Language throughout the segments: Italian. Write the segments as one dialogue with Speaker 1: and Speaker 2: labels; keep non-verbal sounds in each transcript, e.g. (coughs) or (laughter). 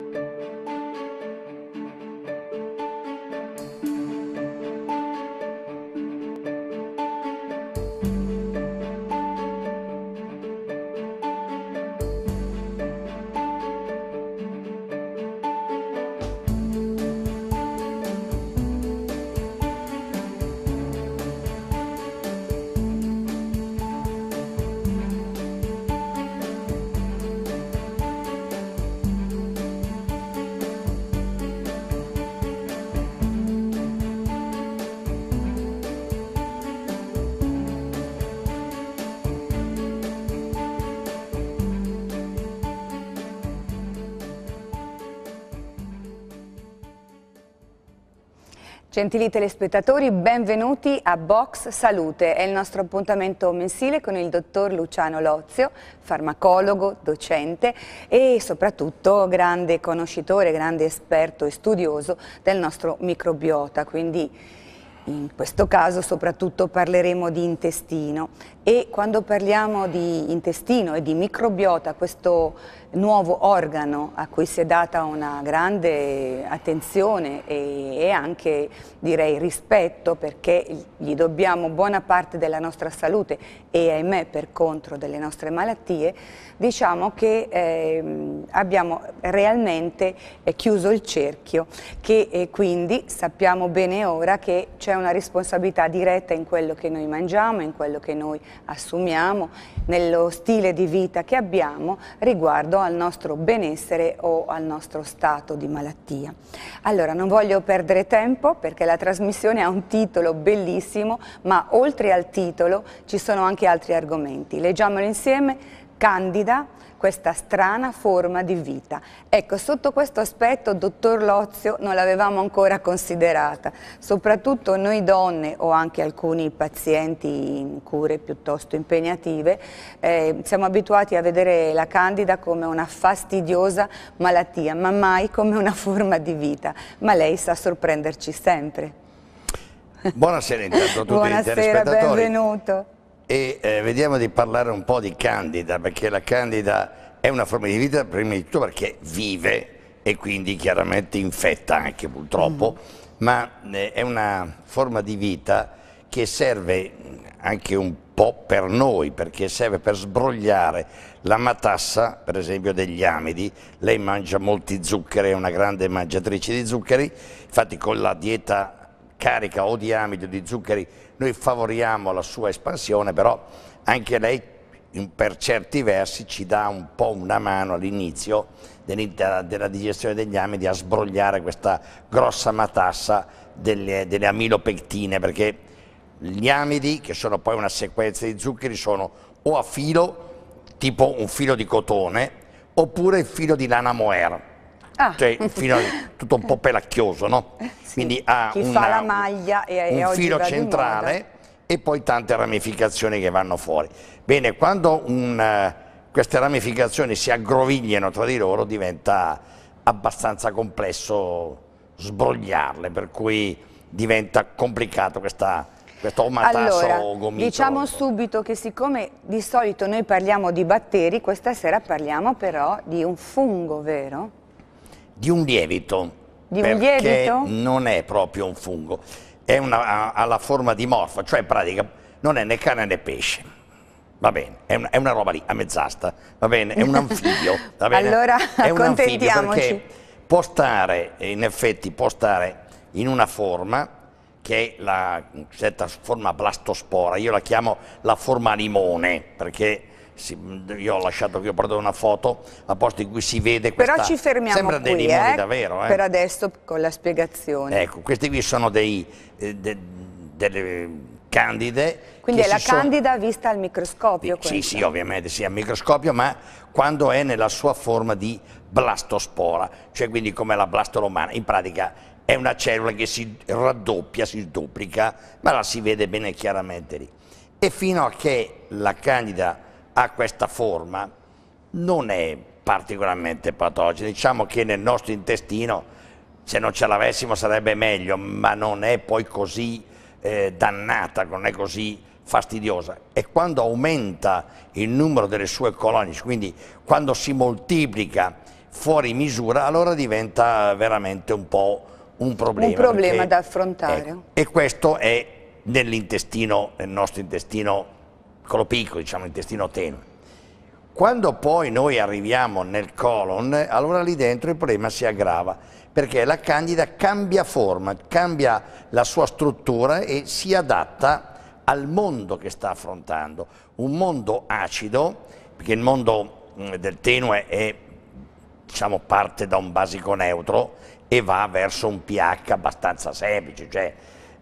Speaker 1: Thank you Gentili telespettatori, benvenuti a Box Salute, è il nostro appuntamento mensile con il dottor Luciano Lozio, farmacologo, docente e soprattutto grande conoscitore, grande esperto e studioso del nostro microbiota, quindi in questo caso soprattutto parleremo di intestino e quando parliamo di intestino e di microbiota, questo nuovo organo a cui si è data una grande attenzione e, e anche direi rispetto perché gli dobbiamo buona parte della nostra salute e ahimè per contro delle nostre malattie, diciamo che eh, abbiamo realmente eh, chiuso il cerchio che eh, quindi sappiamo bene ora che c'è una responsabilità diretta in quello che noi mangiamo, in quello che noi assumiamo, nello stile di vita che abbiamo riguardo al nostro benessere o al nostro stato di malattia. Allora, non voglio perdere tempo perché la trasmissione ha un titolo bellissimo, ma oltre al titolo ci sono anche altri argomenti. Leggiamolo insieme, Candida, questa strana forma di vita. Ecco, sotto questo aspetto, dottor Lozio, non l'avevamo ancora considerata, soprattutto noi donne o anche alcuni pazienti in cure piuttosto impegnative, eh, siamo abituati a vedere la candida come una fastidiosa malattia, ma mai come una forma di vita, ma lei sa sorprenderci sempre.
Speaker 2: Buonasera intanto a tutti Buonasera, i telespettatori. Buonasera,
Speaker 1: benvenuto
Speaker 2: e eh, vediamo di parlare un po' di Candida, perché la Candida è una forma di vita prima di tutto perché vive e quindi chiaramente infetta anche purtroppo, mm. ma eh, è una forma di vita che serve anche un po' per noi, perché serve per sbrogliare la matassa, per esempio, degli amidi. Lei mangia molti zuccheri, è una grande mangiatrice di zuccheri, infatti con la dieta carica o di amidi o di zuccheri noi favoriamo la sua espansione, però anche lei per certi versi ci dà un po' una mano all'inizio della digestione degli amidi a sbrogliare questa grossa matassa delle, delle amilopectine, perché gli amidi, che sono poi una sequenza di zuccheri, sono o a filo, tipo un filo di cotone, oppure il filo di lana moer Ah. Cioè, filo, (laughs) tutto un po' pelacchioso, no? Eh, sì. Quindi ha Chi una, fa la
Speaker 1: maglia e un filo centrale
Speaker 2: e poi tante ramificazioni che vanno fuori. Bene, quando un, eh, queste ramificazioni si aggrovigliano tra di loro diventa abbastanza complesso sbrogliarle, per cui diventa complicato questa questo omatasso allora, o gomito. Diciamo
Speaker 1: subito che siccome di solito noi parliamo di batteri, questa sera parliamo però di un fungo, vero?
Speaker 2: di un lievito. Di un lievito? non è proprio un fungo, è una, ha la forma dimorfa, cioè in pratica non è né cane né pesce. Va bene, è una, è una roba lì, a mezz'asta, va bene, è un anfibio. (laughs) Va bene? allora, è un anfibio perché può stare, in effetti può stare in una forma che è la certa forma blastospora, io la chiamo la forma limone, perché io ho lasciato che ho portato una foto a posto in cui si vede questa però ci fermiamo sembra qui, dei limoni eh, davvero eh. per
Speaker 1: adesso con la spiegazione ecco
Speaker 2: questi qui sono dei, eh, de, delle candide quindi è la candida
Speaker 1: sono... vista al microscopio sì sì
Speaker 2: ovviamente sì al microscopio ma quando è nella sua forma di blastospora cioè quindi come la blastolomana in pratica è una cellula che si raddoppia si duplica ma la si vede bene chiaramente lì e fino a che la candida ha questa forma non è particolarmente patogena, diciamo che nel nostro intestino se non ce l'avessimo sarebbe meglio, ma non è poi così eh, dannata, non è così fastidiosa e quando aumenta il numero delle sue colonie, quindi quando si moltiplica fuori misura, allora diventa veramente un po' un problema. Un problema da
Speaker 1: affrontare. È, ecco,
Speaker 2: e questo è nell'intestino, nel nostro intestino piccolo piccolo, diciamo intestino tenue. Quando poi noi arriviamo nel colon, allora lì dentro il problema si aggrava, perché la candida cambia forma, cambia la sua struttura e si adatta al mondo che sta affrontando, un mondo acido, perché il mondo mm, del tenue è, diciamo, parte da un basico neutro e va verso un pH abbastanza semplice, cioè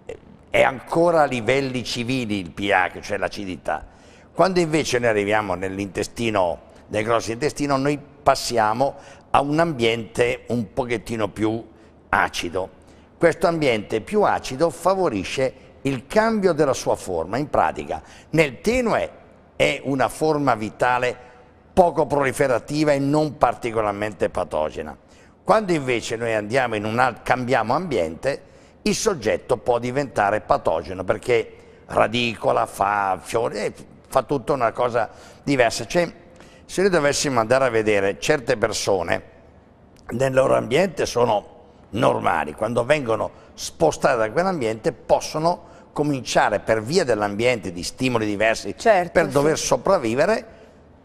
Speaker 2: eh, è ancora a livelli civili il pH, cioè l'acidità quando invece noi arriviamo nell'intestino, nel grosso intestino, noi passiamo a un ambiente un pochettino più acido. Questo ambiente più acido favorisce il cambio della sua forma. In pratica, nel tenue è una forma vitale poco proliferativa e non particolarmente patogena. Quando invece noi andiamo in un altro, cambiamo ambiente, il soggetto può diventare patogeno perché radicola, fa fiore, eh, fa tutta una cosa diversa. Cioè, se noi dovessimo andare a vedere certe persone nel loro ambiente sono normali, quando vengono spostate da quell'ambiente possono cominciare per via dell'ambiente, di stimoli diversi, certo, per dover sì. sopravvivere,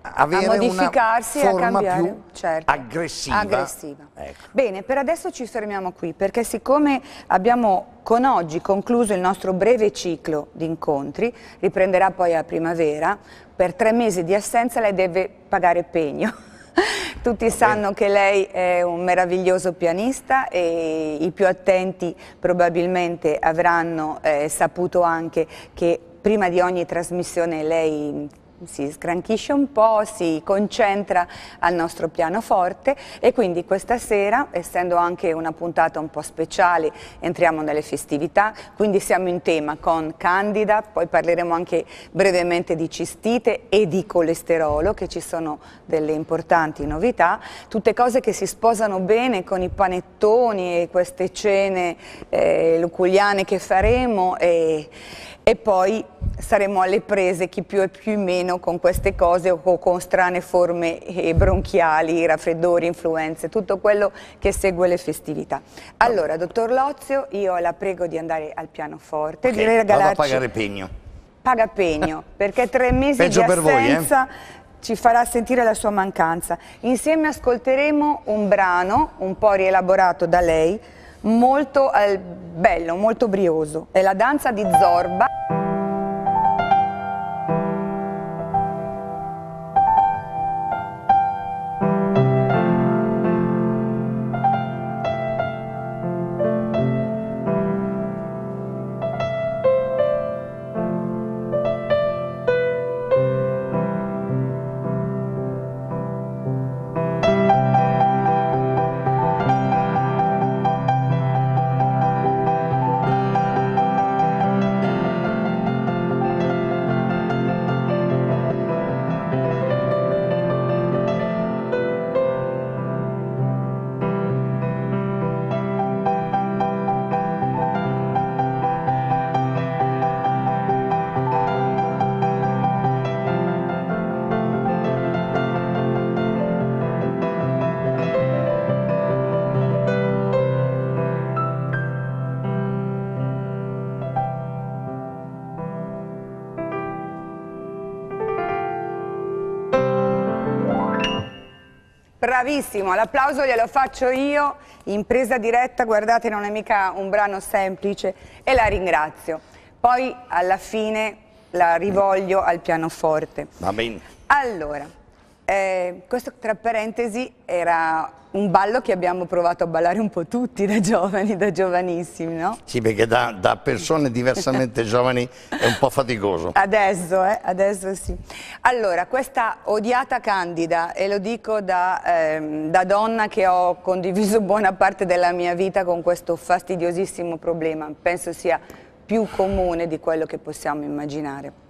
Speaker 2: avere una forma cambiare, più certo. aggressiva. aggressiva. Ecco.
Speaker 1: Bene, per adesso ci fermiamo qui perché siccome abbiamo con oggi concluso il nostro breve ciclo di incontri, riprenderà poi a primavera, per tre mesi di assenza lei deve pagare pegno. (laughs) Tutti Va sanno bene. che lei è un meraviglioso pianista e i più attenti probabilmente avranno eh, saputo anche che prima di ogni trasmissione lei si sgranchisce un po', si concentra al nostro pianoforte e quindi questa sera, essendo anche una puntata un po' speciale, entriamo nelle festività, quindi siamo in tema con Candida, poi parleremo anche brevemente di cistite e di colesterolo, che ci sono delle importanti novità, tutte cose che si sposano bene con i panettoni e queste cene eh, luculiane che faremo e, e poi saremo alle prese chi più e più meno con queste cose o con strane forme eh, bronchiali, raffreddori, influenze, tutto quello che segue le festività. Allora, dottor Lozio, io la prego di andare al pianoforte, okay, di regalarci... Vado a pagare pegno. Paga pegno, (laughs) perché tre mesi di assenza... Voi, eh? ci farà sentire la sua mancanza. Insieme ascolteremo un brano, un po' rielaborato da lei, molto eh, bello, molto brioso. È la danza di Zorba. Bravissimo, l'applauso glielo faccio io in presa diretta, guardate non è mica un brano semplice e la ringrazio. Poi alla fine la rivoglio al pianoforte. Va bene. Allora, eh, questo tra parentesi era un ballo che abbiamo provato a ballare un po' tutti da giovani, da giovanissimi, no?
Speaker 2: Sì, perché da, da persone diversamente (laughs) giovani è un po' faticoso.
Speaker 1: Adesso, eh, adesso sì. Allora, questa odiata Candida, e lo dico da, eh, da donna che ho condiviso (laughs) buona parte della mia vita con questo fastidiosissimo problema, penso sia più comune di quello che possiamo immaginare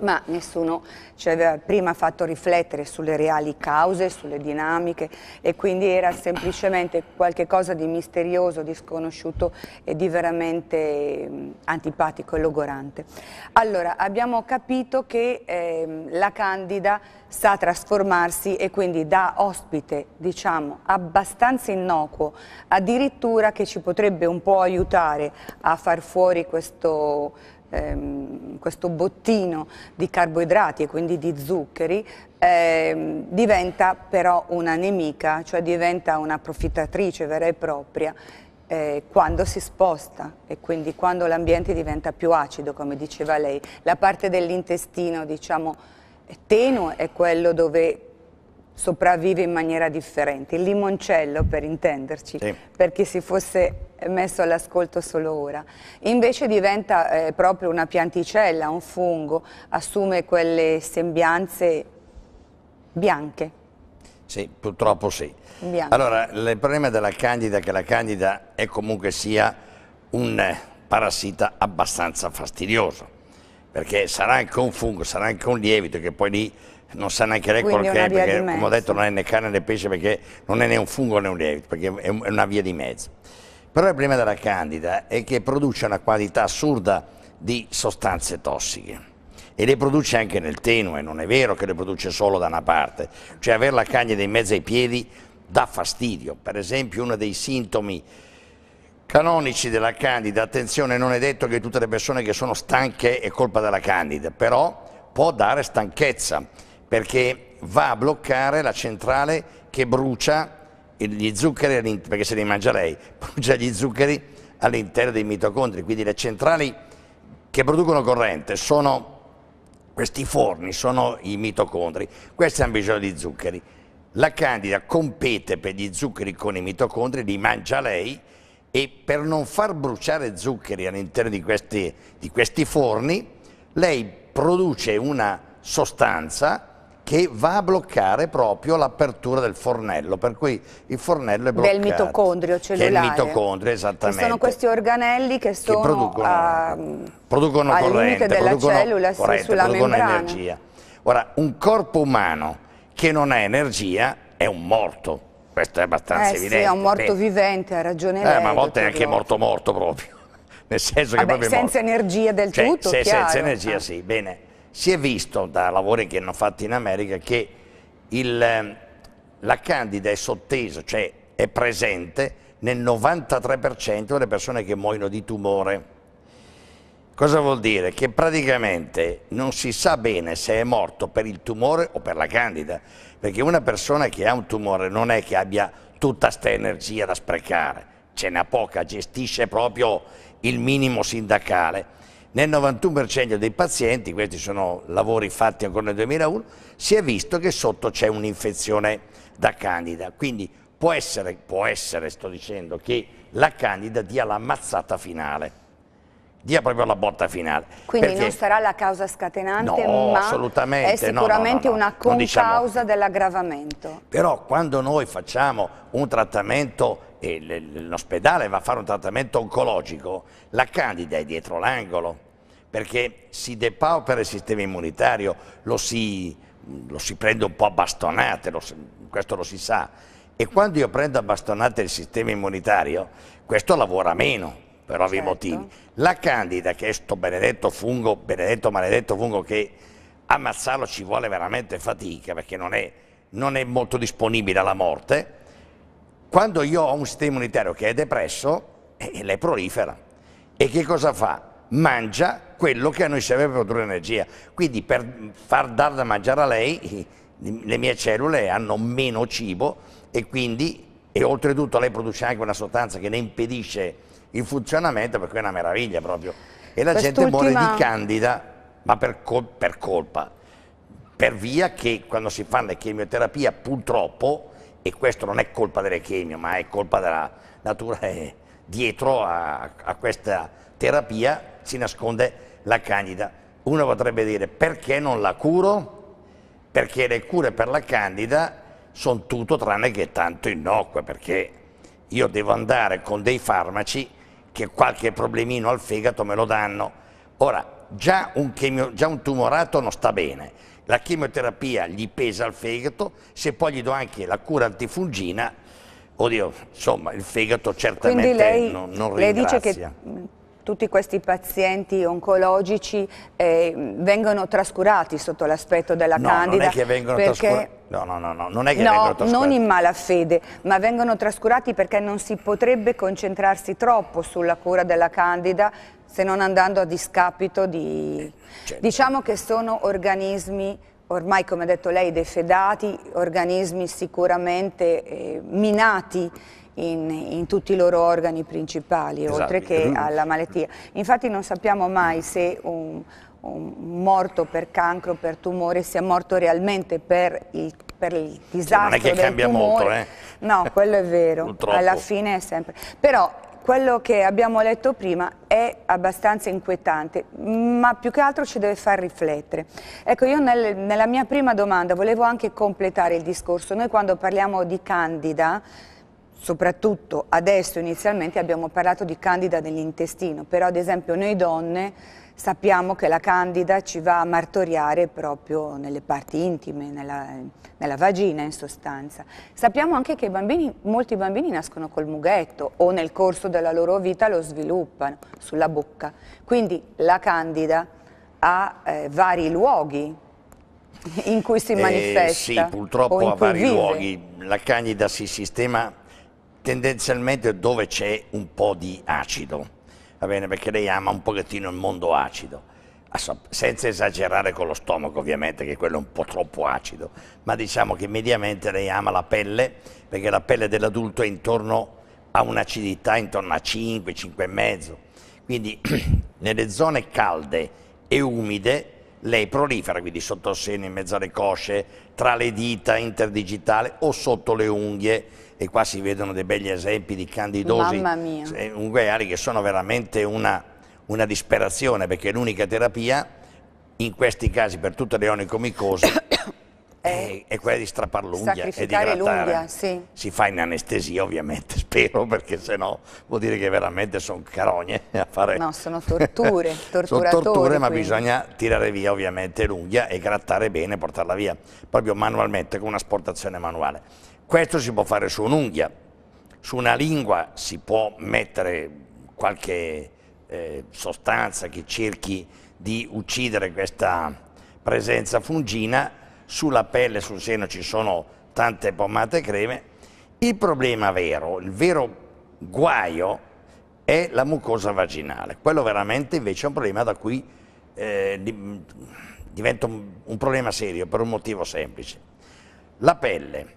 Speaker 1: ma nessuno ci cioè, aveva prima fatto riflettere sulle reali cause, sulle dinamiche e quindi era semplicemente qualcosa di misterioso, di sconosciuto e di veramente mm, antipatico e logorante. Allora, abbiamo capito che eh, la candida sa trasformarsi e quindi da ospite, diciamo, abbastanza innocuo, addirittura che ci potrebbe un po' aiutare a far fuori questo ehm, questo bottino di carboidrati e quindi di zuccheri ehm, diventa però una nemica, cioè diventa una profittatrice vera e propria eh, quando si sposta e quindi quando l'ambiente diventa più acido, come diceva lei. La parte dell'intestino, diciamo, tenue è quello dove sopravvive in maniera differente. Il limoncello, per intenderci, sì. per chi si fosse messo all'ascolto solo ora. Invece diventa eh, proprio una pianticella, un fungo, assume quelle sembianze
Speaker 2: bianche. Sì, purtroppo sì.
Speaker 1: Bianche. Allora,
Speaker 2: il problema della candida è che la candida è comunque sia un parassita abbastanza fastidioso, perché sarà anche un fungo, sarà anche un lievito che poi lì non sa neanche lei quello che è, perché come ho detto non è né carne né pesce perché non è né un fungo né un lievito, perché è una via di mezzo. Però il problema della candida è che produce una quantità assurda di sostanze tossiche e le produce anche nel tenue, non è vero che le produce solo da una parte, cioè avere la candida in mezzo ai piedi dà fastidio, per esempio uno dei sintomi canonici della candida, attenzione non è detto che tutte le persone che sono stanche è colpa della candida, però può dare stanchezza, perché va a bloccare la centrale che brucia gli zuccheri, perché se li mangia lei, (laughs) brucia gli zuccheri all'interno dei mitocondri, quindi le centrali che producono corrente sono questi forni, sono i mitocondri, questi hanno bisogno di zuccheri. La candida compete per gli zuccheri con i mitocondri, li mangia lei e per non far bruciare zuccheri all'interno di, di questi forni, lei produce una sostanza che va a bloccare proprio l'apertura del fornello, per cui il fornello è bloccato. Del mitocondrio cellulare. Del mitocondrio, esattamente. Che sono
Speaker 1: questi organelli che sono che producono, a, ah,
Speaker 2: producono al corrente, della producono cellula, corrente, sì, sulla producono membrana. energia. Ora, un corpo umano che non ha energia è un morto, questo è abbastanza eh, evidente. Sì, è un morto beh.
Speaker 1: vivente, ha ragione eh, lei. Ma a volte è anche
Speaker 2: morto morto proprio (laughs) nel senso Vabbè, che proprio senza
Speaker 1: morto. energia del cioè, tutto, se, chiaro. senza energia ah. sì,
Speaker 2: bene si è visto da lavori che hanno fatto in America che il, ehm, la candida è sottesa, cioè è presente nel 93% delle persone che muoiono di tumore. Cosa vuol dire? Che praticamente non si sa bene se è morto per il tumore o per la candida, perché una persona che ha un tumore non è che abbia tutta questa energia da sprecare, ce n'ha poca, gestisce proprio il minimo sindacale nel 91% dei pazienti, questi sono lavori fatti ancora nel 2001, si è visto che sotto c'è un'infezione da candida, quindi può essere, può essere, sto dicendo, che la candida dia la mazzata finale dia proprio la botta finale. Quindi Perché non sarà
Speaker 1: la causa scatenante, no, ma
Speaker 2: è sicuramente no, no, una diciamo concausa diciamo...
Speaker 1: dell'aggravamento.
Speaker 2: Però quando noi facciamo un trattamento, l'ospedale va a fare un trattamento oncologico, la candida è dietro l'angolo, perché si depaupera il sistema immunitario, lo si, lo si prende un po' a bastonate, lo questo lo si sa. E quando io prendo a bastonate il sistema immunitario, questo lavora meno per ovvi certo. motivi. La candida, che è questo benedetto fungo, benedetto maledetto fungo che ammazzarlo ci vuole veramente fatica perché non è, non è molto disponibile alla morte, quando io ho un sistema immunitario che è depresso, eh, lei prolifera. E che cosa fa? mangia quello che a noi serve per produrre energia. Quindi per far dar da mangiare a lei, (laughs) le mie cellule hanno meno cibo e quindi, e oltretutto lei produce anche una sostanza che ne impedisce il funzionamento, per cui è una meraviglia proprio. E la gente muore di candida, ma per, col per colpa, per via che quando si fa la chemioterapia purtroppo, e questo non è colpa delle chemio, ma è colpa della natura, (laughs) è dietro a, a questa terapia si nasconde la candida. Uno potrebbe dire perché non la curo? Perché le cure per la candida sono tutto tranne che tanto innocue, perché io devo andare con dei farmaci che qualche problemino al fegato me lo danno. Ora, già un, chemio, già un tumorato non sta bene, la chemioterapia gli pesa al fegato, se poi gli do anche la cura antifungina, oddio, insomma, il fegato certamente lei, non, non ringrazia. Lei dice che
Speaker 1: tutti questi pazienti oncologici eh, vengono trascurati sotto l'aspetto della no, candida. Non è che vengono trascurati.
Speaker 2: No, no, no, no, non è che no, vengono trascurati. non
Speaker 1: in mala fede, ma vengono trascurati perché non si potrebbe concentrarsi troppo sulla cura della candida se non andando a discapito di... Certo. Diciamo che sono organismi ormai come ha detto lei defedati, organismi sicuramente eh, minati in, in tutti i loro organi principali, esatto. oltre che alla malattia. Infatti non sappiamo mai se un, un morto per cancro, per tumore, sia morto realmente per il per il disastro cioè, non è che cambia tumore. molto eh? no quello è vero (laughs) alla fine è sempre però quello che abbiamo letto prima è abbastanza inquietante, ma più che altro ci deve far riflettere. Ecco, io nel, nella mia prima domanda volevo anche completare il discorso. Noi quando parliamo di candida, soprattutto adesso inizialmente abbiamo parlato di candida nell'intestino, però ad esempio noi donne sappiamo che la candida ci va a martoriare proprio nelle parti intime, nella, nella vagina in sostanza. Sappiamo anche che bambini, molti bambini nascono col mughetto o nel corso della loro vita lo sviluppano sulla bocca, quindi la candida ha eh, vari luoghi in cui si manifesta. Eh, sì, purtroppo ha vari vive. luoghi.
Speaker 2: La candida si sistema tendenzialmente dove c'è un po' di acido, va bene? Perché lei ama un pochettino il mondo acido ah, senza esagerare con lo stomaco ovviamente, che quello è un po' troppo acido, ma diciamo che mediamente lei ama la pelle, perché la pelle dell'adulto è intorno a un'acidità intorno a 5, 5,5. Quindi (clears throat) nelle zone calde e umide lei prolifera, quindi sotto il seno, in mezzo alle cosce, tra le dita interdigitale o sotto le unghie, e qua si vedono dei begli esempi di candidosi ungheari che sono veramente una, una disperazione perché l'unica terapia in questi casi per tutte le onicomicosi (coughs) è, è, quella di strappare l'unghia e di grattare. Sì. Si fa in anestesia ovviamente, (laughs) spero, perché se no vuol dire che veramente sono carogne a fare... No,
Speaker 1: sono torture, (laughs) Sono torture, ma bisogna
Speaker 2: tirare via ovviamente l'unghia e grattare bene, portarla via, proprio manualmente, con una sportazione manuale. Questo si può fare su un'unghia, su una lingua si può mettere qualche eh, sostanza che cerchi di uccidere questa presenza fungina, sulla pelle, sul seno ci sono tante pomate e creme. Il problema vero, il vero guaio è la mucosa vaginale, quello veramente invece è un problema da cui eh, diventa un, un problema serio per un motivo semplice. La pelle,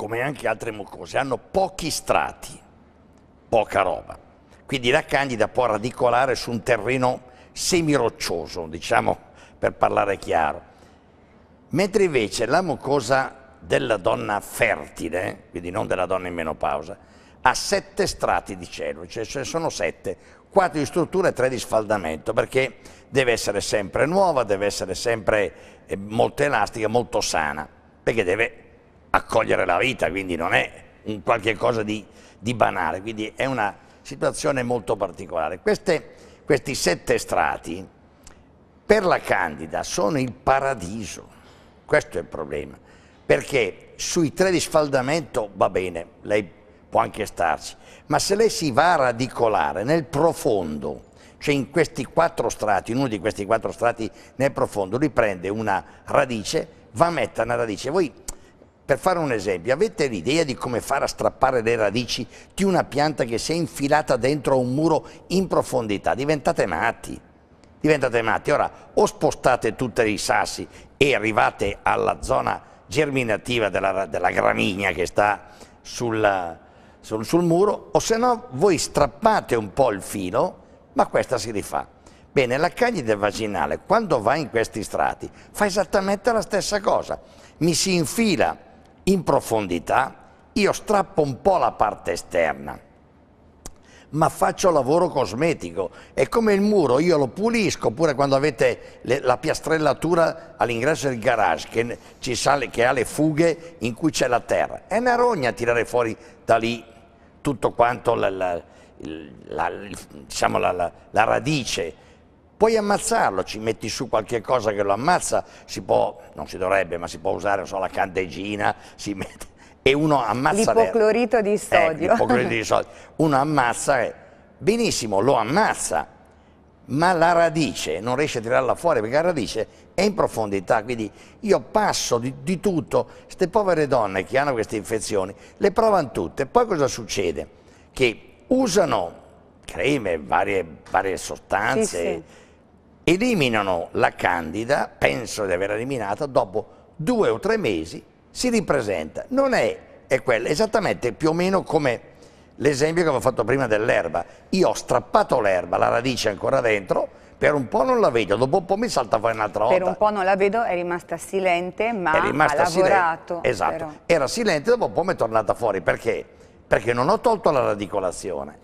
Speaker 2: come anche altre mucose, hanno pochi strati, poca roba. Quindi la candida può radicolare su un terreno semiroccioso, diciamo per parlare chiaro. Mentre invece la mucosa della donna fertile, quindi non della donna in menopausa, ha sette strati di cellule, cioè ce ne sono sette, quattro di struttura e tre di sfaldamento, perché deve essere sempre nuova, deve essere sempre eh, molto elastica, molto sana, perché deve accogliere la vita, quindi non è un qualche cosa di, di banale, quindi è una situazione molto particolare. Queste, questi sette strati per la Candida sono il paradiso, questo è il problema, perché sui tre di sfaldamento va bene, lei può anche starci, ma se lei si va a radicolare nel profondo, cioè in questi quattro strati, in uno di questi quattro strati nel profondo, lui prende una radice, va a mettere una radice. Voi per fare un esempio, avete l'idea di come fare a strappare le radici di una pianta che si è infilata dentro a un muro in profondità? Diventate matti. Diventate matti. Ora, o spostate tutti i sassi e arrivate alla zona germinativa della, della gramigna che sta sul, sul, sul muro, o se no voi strappate un po' il filo, ma questa si rifà. Bene, la cagnide vaginale quando va in questi strati fa esattamente la stessa cosa, mi si infila in profondità, io strappo un po' la parte esterna, ma faccio lavoro cosmetico. È come il muro, io lo pulisco, pure quando avete le, la piastrellatura all'ingresso del garage che, sale, che ha le fughe in cui c'è la terra. È una rogna tirare fuori da lì tutto quanto la, la, la, diciamo la radice puoi ammazzarlo, ci metti su qualche cosa che lo ammazza, si può, non si dovrebbe, ma si può usare so, la candeggina, si mette, e uno ammazza... L'ipoclorito
Speaker 1: di eh, sodio. Eh, l'ipoclorito di
Speaker 2: sodio. Uno ammazza, e, eh, benissimo, lo ammazza, ma la radice non riesce a tirarla fuori perché la radice è in profondità, quindi io passo di, di tutto, queste povere donne che hanno queste infezioni le provano tutte, poi cosa succede? Che usano creme, varie, varie sostanze, sì, sì eliminano la candida, penso di aver eliminata, dopo due o tre mesi si ripresenta. Non è, è quella, esattamente più o meno come l'esempio che avevo fatto prima dell'erba. Io ho strappato l'erba, la radice è ancora dentro, per un po' non la vedo, dopo un po' mi salta fuori un'altra volta. Per un
Speaker 1: po' non la vedo, è rimasta silente, ma è rimasta ha lavorato. Silente, esatto, però.
Speaker 2: era silente, dopo un po' mi è tornata fuori. Perché? Perché non ho tolto la radicolazione.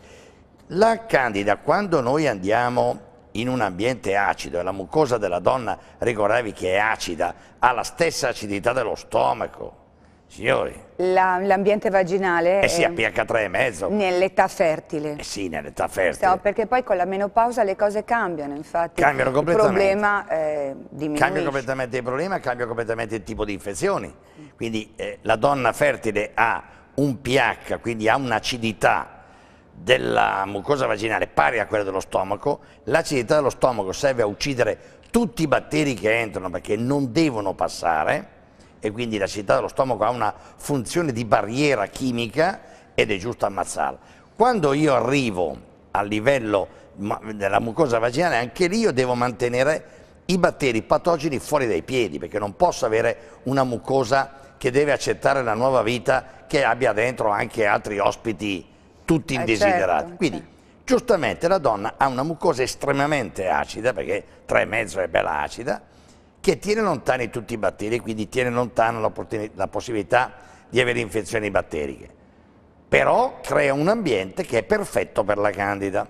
Speaker 2: La candida, quando noi andiamo in un ambiente acido e la mucosa della donna, ricordavi che è acida, ha la stessa acidità dello stomaco. Signori.
Speaker 1: l'ambiente vaginale eh sì, è a
Speaker 2: pH 3,5. Nell'età fertile. Eh sì, nell'età fertile. No,
Speaker 1: perché poi con la menopausa le cose cambiano, infatti. Cambiano completamente. Il problema eh, diminuisce. Cambia
Speaker 2: completamente il problema, cambia completamente il tipo di infezioni. Quindi eh, la donna fertile ha un pH, quindi ha un'acidità della mucosa vaginale pari a quella dello stomaco, l'acidità dello stomaco serve a uccidere tutti i batteri che entrano perché non devono passare e quindi l'acidità dello stomaco ha una funzione di barriera chimica ed è giusto ammazzarla. Quando io arrivo a livello della mucosa vaginale, anche lì io devo mantenere i batteri patogeni fuori dai piedi perché non posso avere una mucosa che deve accettare la nuova vita che abbia dentro anche altri ospiti tutti eh, indesiderati. Eh certo, Quindi certo. giustamente la donna ha una mucosa estremamente acida, perché 3,5 è bella acida, che tiene lontani tutti i batteri, quindi tiene lontano la, la possibilità di avere infezioni batteriche. Però crea un ambiente che è perfetto per la candida.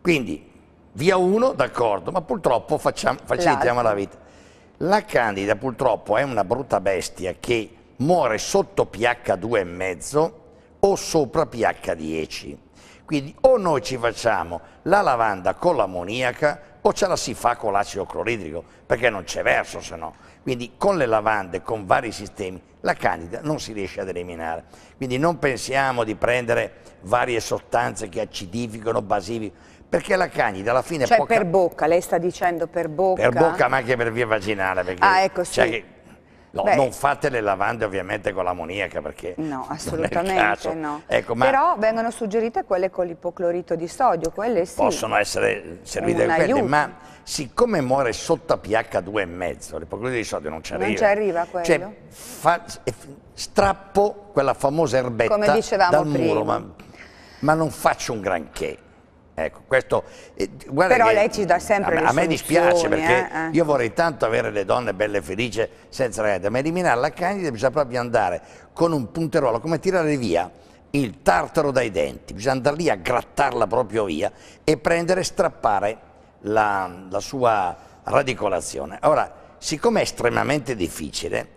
Speaker 2: Quindi via uno, d'accordo, ma purtroppo facciamo, facilitiamo la vita. La candida purtroppo è una brutta bestia che muore sotto pH 2,5 o sopra pH 10. Quindi o noi ci facciamo la lavanda con l'ammoniaca o ce la si fa con l'acido cloridrico, perché non c'è verso se no. Quindi con le lavande, con vari sistemi, la candida non si riesce ad eliminare. Quindi non pensiamo di prendere varie sostanze che acidificano, basificano, perché la candida alla fine... Cioè può... per bocca,
Speaker 1: lei sta dicendo per bocca? Per bocca ma
Speaker 2: anche per via vaginale. ah ecco sì. Cioè No, Beh, non fate le lavande ovviamente con l'ammoniaca perché No, assolutamente no. Ecco, Però
Speaker 1: vengono suggerite quelle con l'ipoclorito di sodio, quelle sì. Possono
Speaker 2: essere servite quelle, aiuto. ma siccome muore sotto a pH 2,5, l'ipoclorito di sodio non ci arriva. Non ci arriva cioè, quello. Cioè, fa, strappo quella famosa erbetta Come dicevamo dal prima. muro, ma, ma non faccio un granché. Ecco, questo, eh, Però che, lei ci dà sempre A, me, a me dispiace perché eh, eh. io vorrei tanto avere le donne belle e felici senza rete, ma eliminare la candida bisogna proprio andare con un punteruolo, come tirare via il tartaro dai denti, bisogna andare lì a grattarla proprio via e prendere e strappare la, la sua radicolazione. Ora, siccome è estremamente difficile,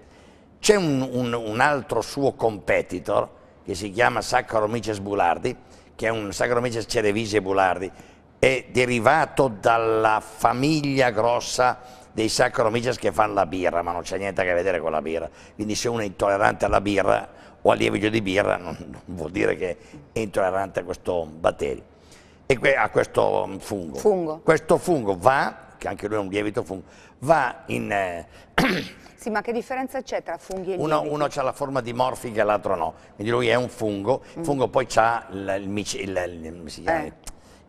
Speaker 2: c'è un, un, un altro suo competitor che si chiama Saccaro Mices Bulardi, che è un sacro mese Cerevisi e Bulardi, è derivato dalla famiglia grossa dei Saccharomyces che fanno la birra, ma non c'è niente a che vedere con la birra. Quindi se uno è intollerante alla birra o al lievito di birra, non, non vuol dire che è intollerante a questo batterio, e a questo mm, fungo. fungo. Questo fungo va, che anche lui è un lievito fungo, va in, eh, (clears throat)
Speaker 1: Sì, ma che differenza c'è tra funghi e uno, Uno ha
Speaker 2: la forma dimorfica e l'altro no. Quindi lui è un fungo, il mm. fungo poi ha il, il, mic il, eh.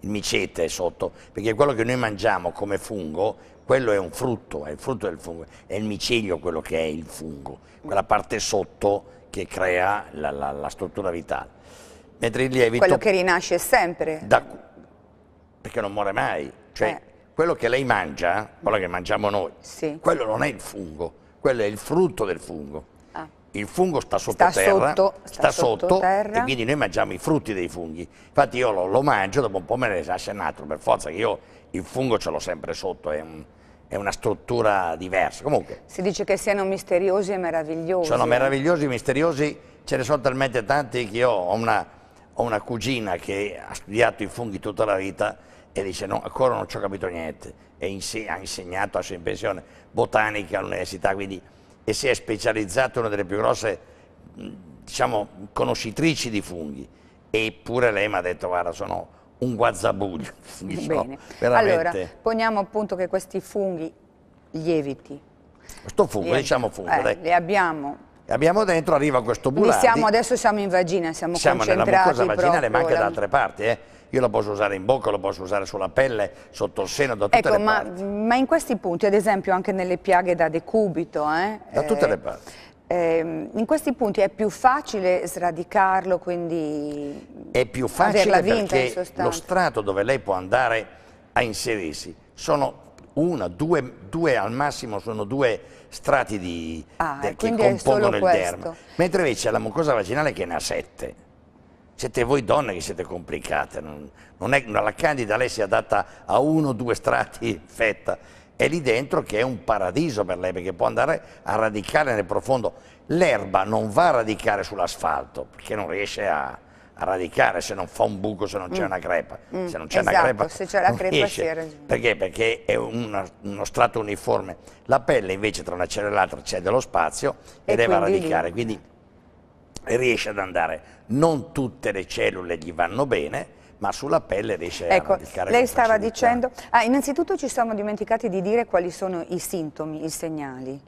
Speaker 2: il, micete sotto, perché quello che noi mangiamo come fungo, quello è un frutto, è il frutto del fungo, è il micelio quello che è il fungo, quella parte sotto che crea la, la, la struttura vitale. Mentre il lievito... Quello che
Speaker 1: rinasce sempre.
Speaker 2: Da, perché non muore mai. Cioè, eh. quello che lei mangia, quello che mangiamo noi, sì. quello non è il fungo quello è il frutto del fungo. Ah. Il fungo sta sotto sta terra, sotto, sta, sta sotto, sotto terra. e quindi noi mangiamo i frutti dei funghi. Infatti io lo, lo mangio, dopo un po' me ne nasce un altro, per forza che io il fungo ce l'ho sempre sotto, è, un, è, una struttura diversa. Comunque,
Speaker 1: si dice che siano misteriosi e meravigliosi. Sono eh. meravigliosi,
Speaker 2: e misteriosi, ce ne sono talmente tanti che io ho una, ho una cugina che ha studiato i funghi tutta la vita e dice no, ancora non ci ho capito niente e inse ha insegnato, adesso in pensione, botanica all'università e si è specializzato in una delle più grosse diciamo, conoscitrici di funghi eppure lei mi ha detto guarda sono un guazzabuglio (laughs) Bene. allora
Speaker 1: poniamo appunto che questi funghi lieviti
Speaker 2: questo fungo, lieviti. diciamo fungo eh,
Speaker 1: li abbiamo
Speaker 2: e abbiamo dentro, arriva questo bulati. Siamo,
Speaker 1: adesso siamo in vagina, siamo, siamo concentrati. Siamo nella mucosa vaginale, ma anche da altre
Speaker 2: parti. Eh io la posso usare in bocca, la posso usare sulla pelle, sotto il seno, da tutte ecco, le ma, parti.
Speaker 1: Ma in questi punti, ad esempio anche nelle piaghe da decubito, eh, da tutte eh, le parti. Eh, in questi punti è più facile sradicarlo, quindi
Speaker 2: è più facile vinta, perché lo strato dove lei può andare a inserirsi sono una, due, due, al massimo sono due strati di, ah, de, che compongono il derma, mentre invece la mucosa vaginale che ne ha sette. Siete voi donne che siete complicate, non, non è, la candida lei si adatta a uno o due strati fetta, è lì dentro che è un paradiso per lei perché può andare a radicare nel profondo. L'erba non va a radicare sull'asfalto perché non riesce a, a radicare se non fa un buco, se non c'è mm. una crepa. Mm. Se non c'è esatto, una crepa, se c'è la crepa si era... Perché? Perché è una, uno strato uniforme. La pelle invece tra una cella e l'altra c'è dello spazio e, e deve radicare. Lì. Quindi riesce ad andare. Non tutte le cellule gli vanno bene, ma sulla pelle riesce ecco, a radicare. Lei stava
Speaker 1: dicendo, ah, innanzitutto ci siamo dimenticati di dire quali sono i sintomi, i segnali.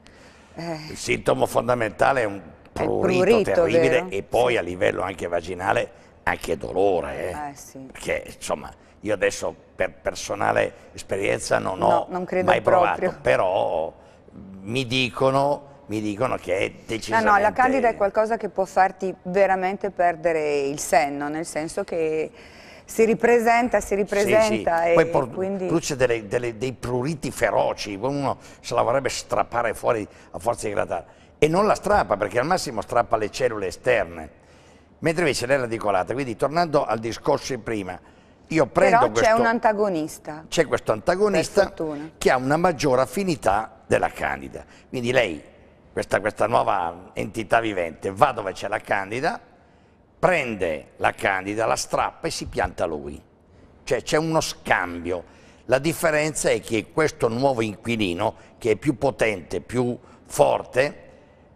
Speaker 2: Eh. Il sintomo fondamentale è un prurito, è prurito terribile vero? e poi sì. a livello anche vaginale anche dolore. Eh? Eh, sì. Perché insomma io adesso per personale esperienza non no, ho non mai proprio. provato, però mi dicono mi dicono che è decisamente... No, no, la candida
Speaker 1: è qualcosa che può farti veramente perdere il senno, nel senso che si ripresenta, si ripresenta. Sì, sì. E Poi quindi... produce
Speaker 2: delle, delle, dei pruriti feroci, uno se la vorrebbe strappare fuori a forza di gradare. E non la strappa, perché al massimo strappa le cellule esterne. Mentre invece lei l'ha decolata. Quindi tornando al discorso di prima, io prendo Però c'è un
Speaker 1: antagonista.
Speaker 2: C'è questo antagonista che ha una maggiore affinità della candida. Quindi lei questa, questa nuova entità vivente, va dove c'è la candida, prende la candida, la strappa e si pianta lui. Cioè c'è uno scambio. La differenza è che questo nuovo inquilino, che è più potente, più forte,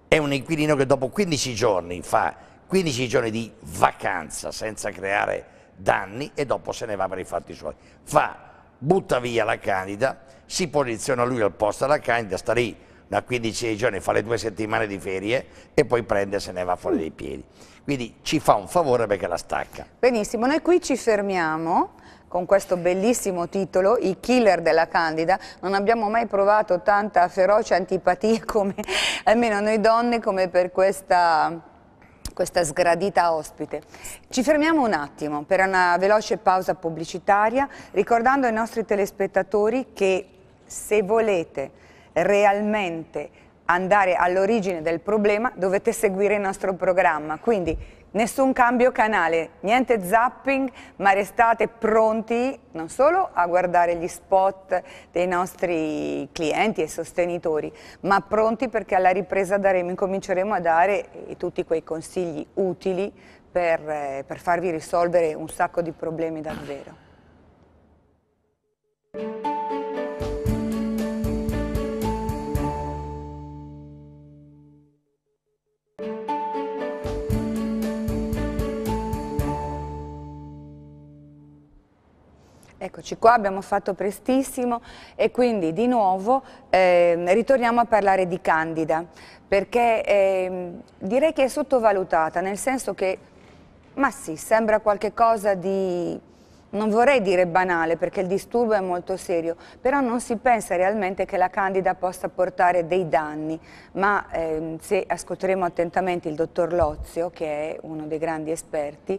Speaker 2: è un inquilino che dopo 15 giorni fa 15 giorni di vacanza senza creare danni e dopo se ne va per i fatti suoi. Fa, butta via la candida, si posiziona lui al posto della candida, sta lì da 15 giorni, fa le due settimane di ferie e poi prende e se ne va fuori mm. dai piedi. Quindi ci fa un favore perché la stacca.
Speaker 1: Benissimo, noi qui ci fermiamo con questo bellissimo titolo, I killer della Candida. Non abbiamo mai provato tanta feroce antipatia (laughs) come, almeno noi donne, come per questa, questa sgradita ospite. Ci fermiamo un attimo per una veloce pausa pubblicitaria, ricordando ai nostri telespettatori che se volete realmente andare all'origine del problema dovete seguire il nostro programma, quindi nessun cambio canale, niente zapping, ma restate pronti non solo a guardare gli spot dei nostri clienti e sostenitori, ma pronti perché alla ripresa daremo, incominceremo a dare eh, tutti quei consigli utili per, eh, per farvi risolvere un sacco di problemi davvero. Eccoci qua, abbiamo fatto prestissimo e quindi di nuovo eh, ritorniamo a parlare di Candida perché eh, direi che è sottovalutata nel senso che, ma sì, sembra qualcosa di non vorrei dire banale perché il disturbo è molto serio, però non si pensa realmente che la candida possa portare dei danni, ma ehm, se ascolteremo attentamente il dottor Lozio, che è uno dei grandi esperti,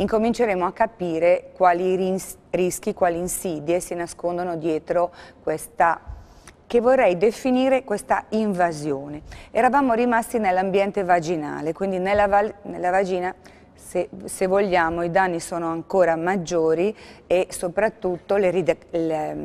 Speaker 1: incominceremo a capire quali rischi, quali insidie si nascondono dietro questa che vorrei definire questa invasione. Eravamo rimasti nell'ambiente vaginale, quindi nella, nella vagina se, se, vogliamo i danni sono ancora maggiori e soprattutto le le,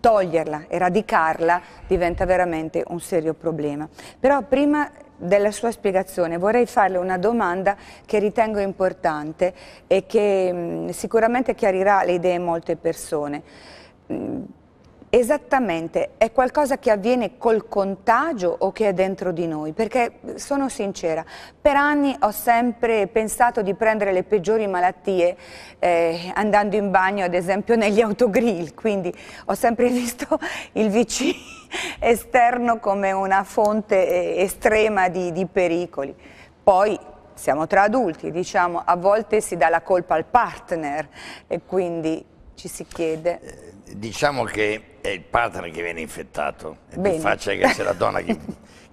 Speaker 1: toglierla, eradicarla diventa veramente un serio problema. Però prima della sua spiegazione. Vorrei farle una domanda che ritengo importante e che mh, mm, sicuramente chiarirà le idee a molte persone. Mh, mm, Esattamente, è qualcosa che avviene col contagio o che è dentro di noi? Perché sono sincera, per anni ho sempre pensato di prendere le peggiori malattie eh, andando in bagno ad esempio negli autogrill, quindi ho sempre (laughs) visto il vicino esterno come una fonte eh, estrema di, di pericoli. Poi siamo tra adulti, diciamo, a volte si dà la colpa al partner e quindi ci si chiede
Speaker 2: Diciamo che è il partner che viene infettato, è Bene. più facile che sia la donna che,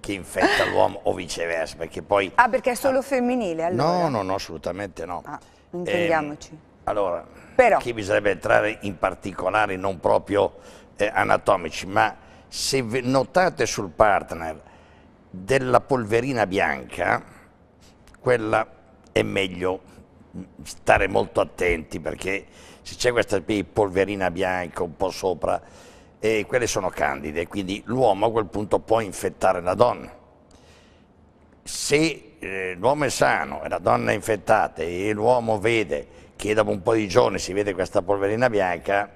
Speaker 2: (laughs) che infetta l'uomo o viceversa, perché poi...
Speaker 1: Ah, perché è solo ah, femminile allora? No, no,
Speaker 2: no, assolutamente no. Ah,
Speaker 1: intendiamoci.
Speaker 2: Eh, allora, Però. qui bisognerebbe entrare in particolari non proprio eh, anatomici, ma se notate sul partner della polverina bianca, quella è meglio stare molto attenti perché se c'è questa polverina bianca un po' sopra, e eh, quelle sono candide, quindi l'uomo a quel punto può infettare la donna. Se eh, l'uomo è sano e la donna è infettata e l'uomo vede che dopo un po' di giorni si vede questa polverina bianca,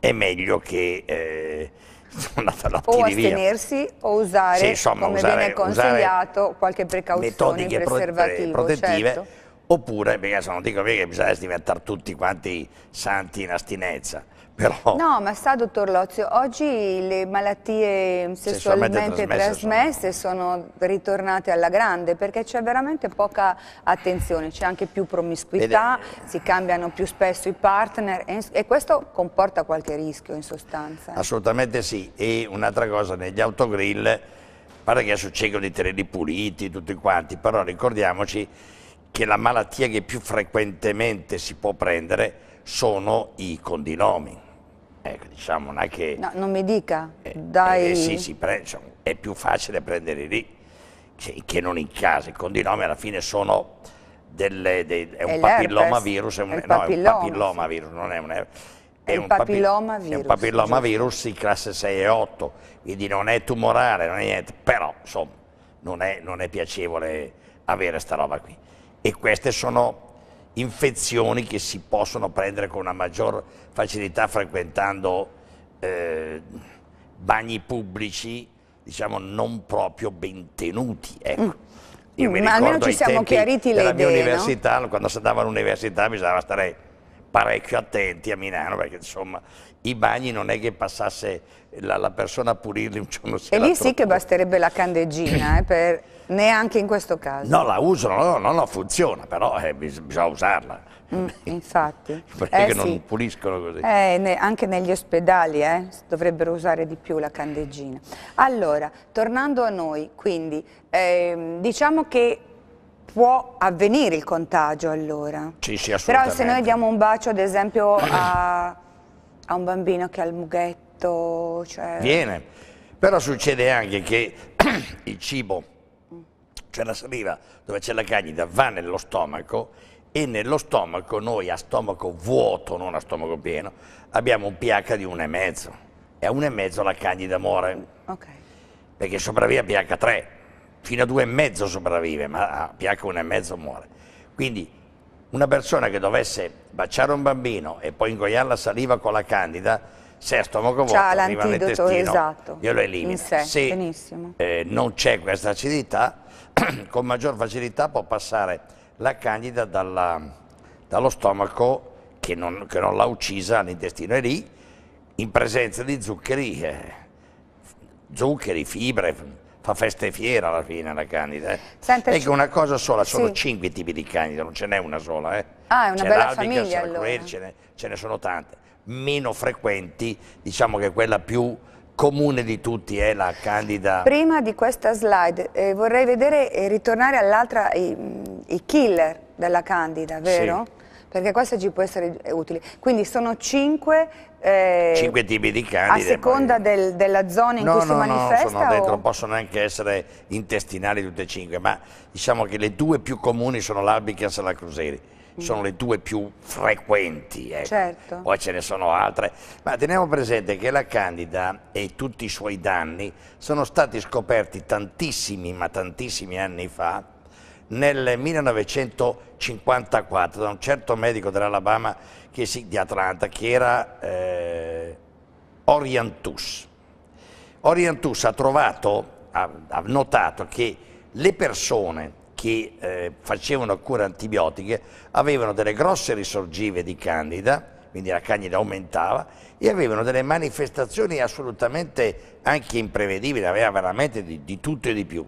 Speaker 2: è meglio che... Eh, (laughs) o astenersi
Speaker 1: via. o usare, sì, insomma, come usare, viene consigliato, qualche precauzione, preservativo. Protettive, certo
Speaker 2: oppure, perché adesso non dico che bisogna diventare tutti quanti santi in astinenza, però... (laughs)
Speaker 1: No, ma sa, dottor Lozio, oggi le malattie sessualmente, trasmesse, sono... sono... ritornate alla grande perché c'è veramente poca attenzione, c'è anche più promiscuità, Vede... si cambiano più spesso i partner e, e, questo comporta qualche rischio in sostanza.
Speaker 2: Assolutamente sì, e un'altra cosa, negli autogrill pare che adesso cercano di tenerli puliti tutti quanti, però ricordiamoci che la malattia che più frequentemente si può prendere sono i condinomi. Ecco, diciamo, non è che... No, non
Speaker 1: mi dica, eh, dai... Eh, sì, sì,
Speaker 2: cioè, è più facile prendere lì cioè, che non in casa. I condinomi alla fine sono delle... Dei, è un papillomavirus, è un, no, è un papillomavirus, non è un... È, è un papillomavirus. È un papillomavirus di classe 6 e 8, quindi non è tumorale, non è niente, però insomma non è, non è piacevole avere sta roba qui e queste sono infezioni che si possono prendere con una maggior facilità frequentando eh, bagni pubblici, diciamo non proprio ben tenuti. Ecco. Mm. Io mi Ma almeno ci siamo chiariti le idee. Alla mia università, quando si andava all'università, bisognava stare parecchio attenti a Milano perché insomma i bagni non è che passasse la, la persona a pulirli un giorno E lì sì che
Speaker 1: basterebbe la candeggina eh, per... neanche in questo caso. No la
Speaker 2: usano, no, no, no funziona però eh, bisogna usarla.
Speaker 1: Mm, (laughs) infatti. Perché eh, non sì.
Speaker 2: puliscono così. Eh,
Speaker 1: ne, anche negli ospedali eh, dovrebbero usare di più la candeggina. Allora, tornando a noi, quindi, ehm, diciamo che può avvenire il contagio allora.
Speaker 2: Sì, sì, assolutamente. Però se noi
Speaker 1: diamo un bacio, ad esempio, a, a un bambino che ha il mughetto... Cioè... Viene,
Speaker 2: però succede anche che (clears throat) il cibo, cioè la saliva dove c'è la cagnida, va nello stomaco e nello stomaco noi a stomaco vuoto, non a stomaco pieno, abbiamo un pH di 1,5 e a 1,5 la cagnida muore. Okay. Perché sopravvive a pH 3 fino a due e mezzo sopravvive, ma a ph mezzo muore. Quindi una persona che dovesse baciare un bambino e poi ingoiare la saliva con la candida, se è stomaco vuoto arriva nel testino, esatto, io lo elimino. Sé, se eh, non c'è questa acidità, (clears throat) con maggior facilità può passare la candida dalla, dallo stomaco che non, che non l'ha uccisa all'intestino e lì in presenza di zuccheri, eh, zuccheri, fibre, fa festa e fiera alla fine la candida. Eh. ecco una cosa sola, sono sì. cinque tipi di candida, non ce n'è una sola. Eh.
Speaker 1: Ah, è una bella famiglia allora. ce,
Speaker 2: ne, ce ne sono tante, meno frequenti, diciamo che quella più comune di tutti è la candida.
Speaker 1: Prima di questa slide eh, vorrei vedere e ritornare all'altra, i, i, killer della candida, vero? Sì perché questo ci può essere utile. Quindi sono cinque... Eh, cinque tipi di candide. A seconda del, della zona in no, cui no, si manifesta? No, sono o...
Speaker 2: possono anche essere intestinali tutte e cinque, ma diciamo che le due più comuni sono l'Albicans e la Cruseri. Mm. Sono le due più frequenti, ecco. certo. poi ce ne sono altre, ma teniamo presente che la Candida e tutti i suoi danni sono stati scoperti tantissimi, ma tantissimi anni fa nel 1954 da un certo medico dell'Alabama di Atlanta che era eh, Orientus. Orientus ha trovato, ha, ha, notato che le persone che eh, facevano cure antibiotiche avevano delle grosse risorgive di candida, quindi la candida aumentava, e avevano delle manifestazioni assolutamente anche imprevedibili, aveva veramente di, di tutto e di più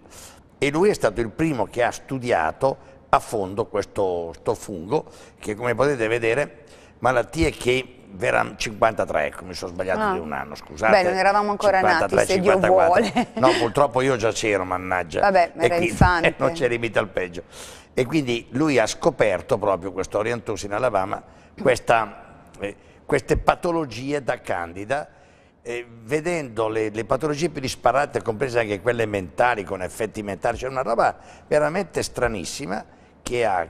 Speaker 2: e lui è stato il primo che ha studiato a fondo questo fungo che come potete vedere malattie che verranno 53, ecco, mi sono sbagliato ah. di un anno, scusate. Beh, non eravamo ancora 53, nati, 54. se 54. No, purtroppo io già c'ero, mannaggia. Vabbè, era quindi, infante. (laughs) non c'è limite al peggio. E quindi lui ha scoperto proprio questo Orientus in Alabama, questa, eh, queste patologie da candida eh, vedendo le, le, patologie più disparate, comprese anche quelle mentali, con effetti mentali, cioè una roba veramente stranissima che ha,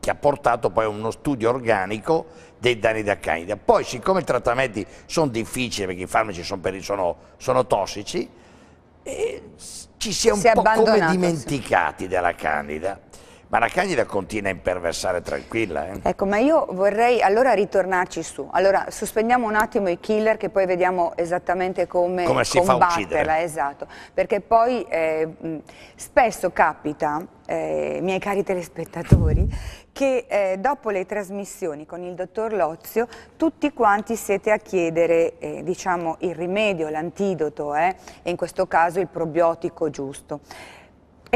Speaker 2: che ha portato poi a uno studio organico dei danni da candida. Poi, siccome i trattamenti sono difficili, perché i farmaci sono, per, sono, sono tossici, eh, ci si è un si po' è come dimenticati della candida. Maracagnida continua a imperversare tranquilla. Eh? Ecco,
Speaker 1: ma io vorrei allora ritornarci su. Allora, sospendiamo un attimo i killer che poi vediamo esattamente come, come si combatterla. Fa uccidere. esatto, perché poi eh, spesso capita, eh, miei cari telespettatori, che eh, dopo le trasmissioni con il dottor Lozio tutti quanti siete a chiedere eh, diciamo, il rimedio, l'antidoto eh, e in questo caso il probiotico giusto.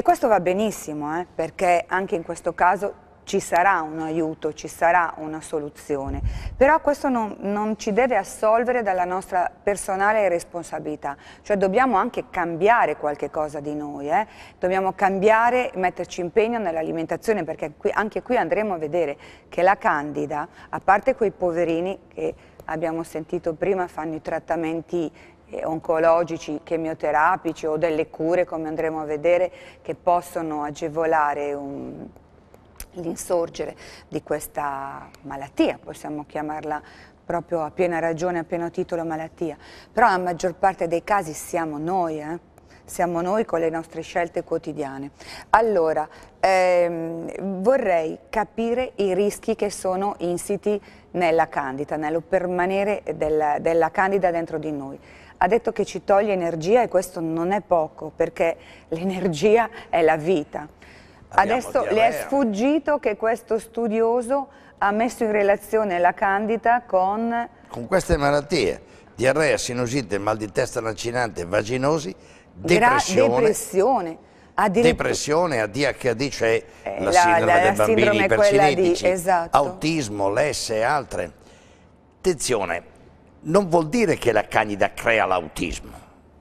Speaker 1: E questo va benissimo, eh, perché anche in questo caso ci sarà un aiuto, ci sarà una soluzione, però questo non, non, ci deve assolvere dalla nostra personale responsabilità, cioè dobbiamo anche cambiare qualche cosa di noi, eh? dobbiamo cambiare, metterci impegno nell'alimentazione, perché qui, anche qui andremo a vedere che la candida, a parte quei poverini che abbiamo sentito prima fanno i trattamenti eh, oncologici, chemioterapici o delle cure, come andremo a vedere, che possono agevolare un, l'insorgere di questa malattia, possiamo chiamarla proprio a piena ragione, a pieno titolo malattia, però la maggior parte dei casi siamo noi, eh? siamo noi con le nostre scelte quotidiane. Allora, ehm, vorrei capire i rischi che sono insiti nella candida, nello permanere della, della candida dentro di noi ha detto che ci toglie energia e questo non è poco perché l'energia è la vita. Abbiamo Adesso le è sfuggito che questo studioso ha messo in relazione la candida con...
Speaker 2: Con queste malattie, diarrea, sinusite, mal di testa lancinante, vaginosi, depressione. Gra
Speaker 1: depressione.
Speaker 2: Depressione, ADHD, cioè eh, la, sindrome la, dei la bambini ipercinetici, di, esatto. autismo, l'ES e altre. Attenzione, non vuol dire che la candida crea l'autismo,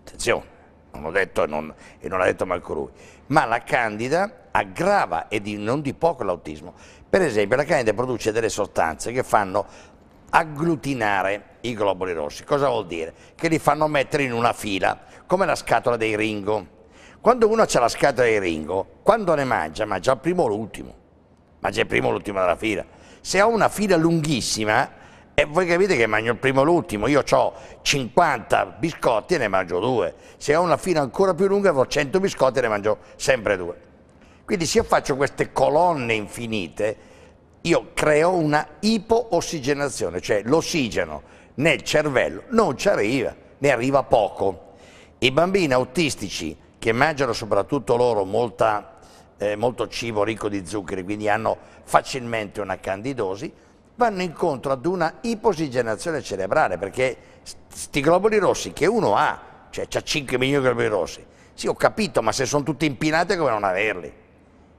Speaker 2: attenzione, non l'ho detto e non, e non l'ha detto manco lui, ma la candida aggrava e di, non di poco l'autismo. Per esempio la candida produce delle sostanze che fanno agglutinare i globuli rossi. Cosa vuol dire? Che li fanno mettere in una fila, come la scatola dei Ringo. Quando uno ha la scatola dei Ringo, quando ne mangia, mangia il primo o l'ultimo. Mangia il primo o l'ultimo della fila. Se ha una fila lunghissima, e voi capite che mangio il primo e l'ultimo, io ho 50 biscotti e ne mangio due. Se ho una fila ancora più lunga ho 100 biscotti e ne mangio sempre due. Quindi se io faccio queste colonne infinite, io creo una ipoossigenazione, cioè l'ossigeno nel cervello non ci arriva, ne arriva poco. I bambini autistici che mangiano soprattutto loro molta, eh, molto cibo ricco di zuccheri, quindi hanno facilmente una candidosi, vanno incontro ad una iposigenazione cerebrale, perché sti globuli rossi che uno ha, cioè ha 5 milioni di globuli rossi, sì ho capito, ma se sono tutti impinati come non averli?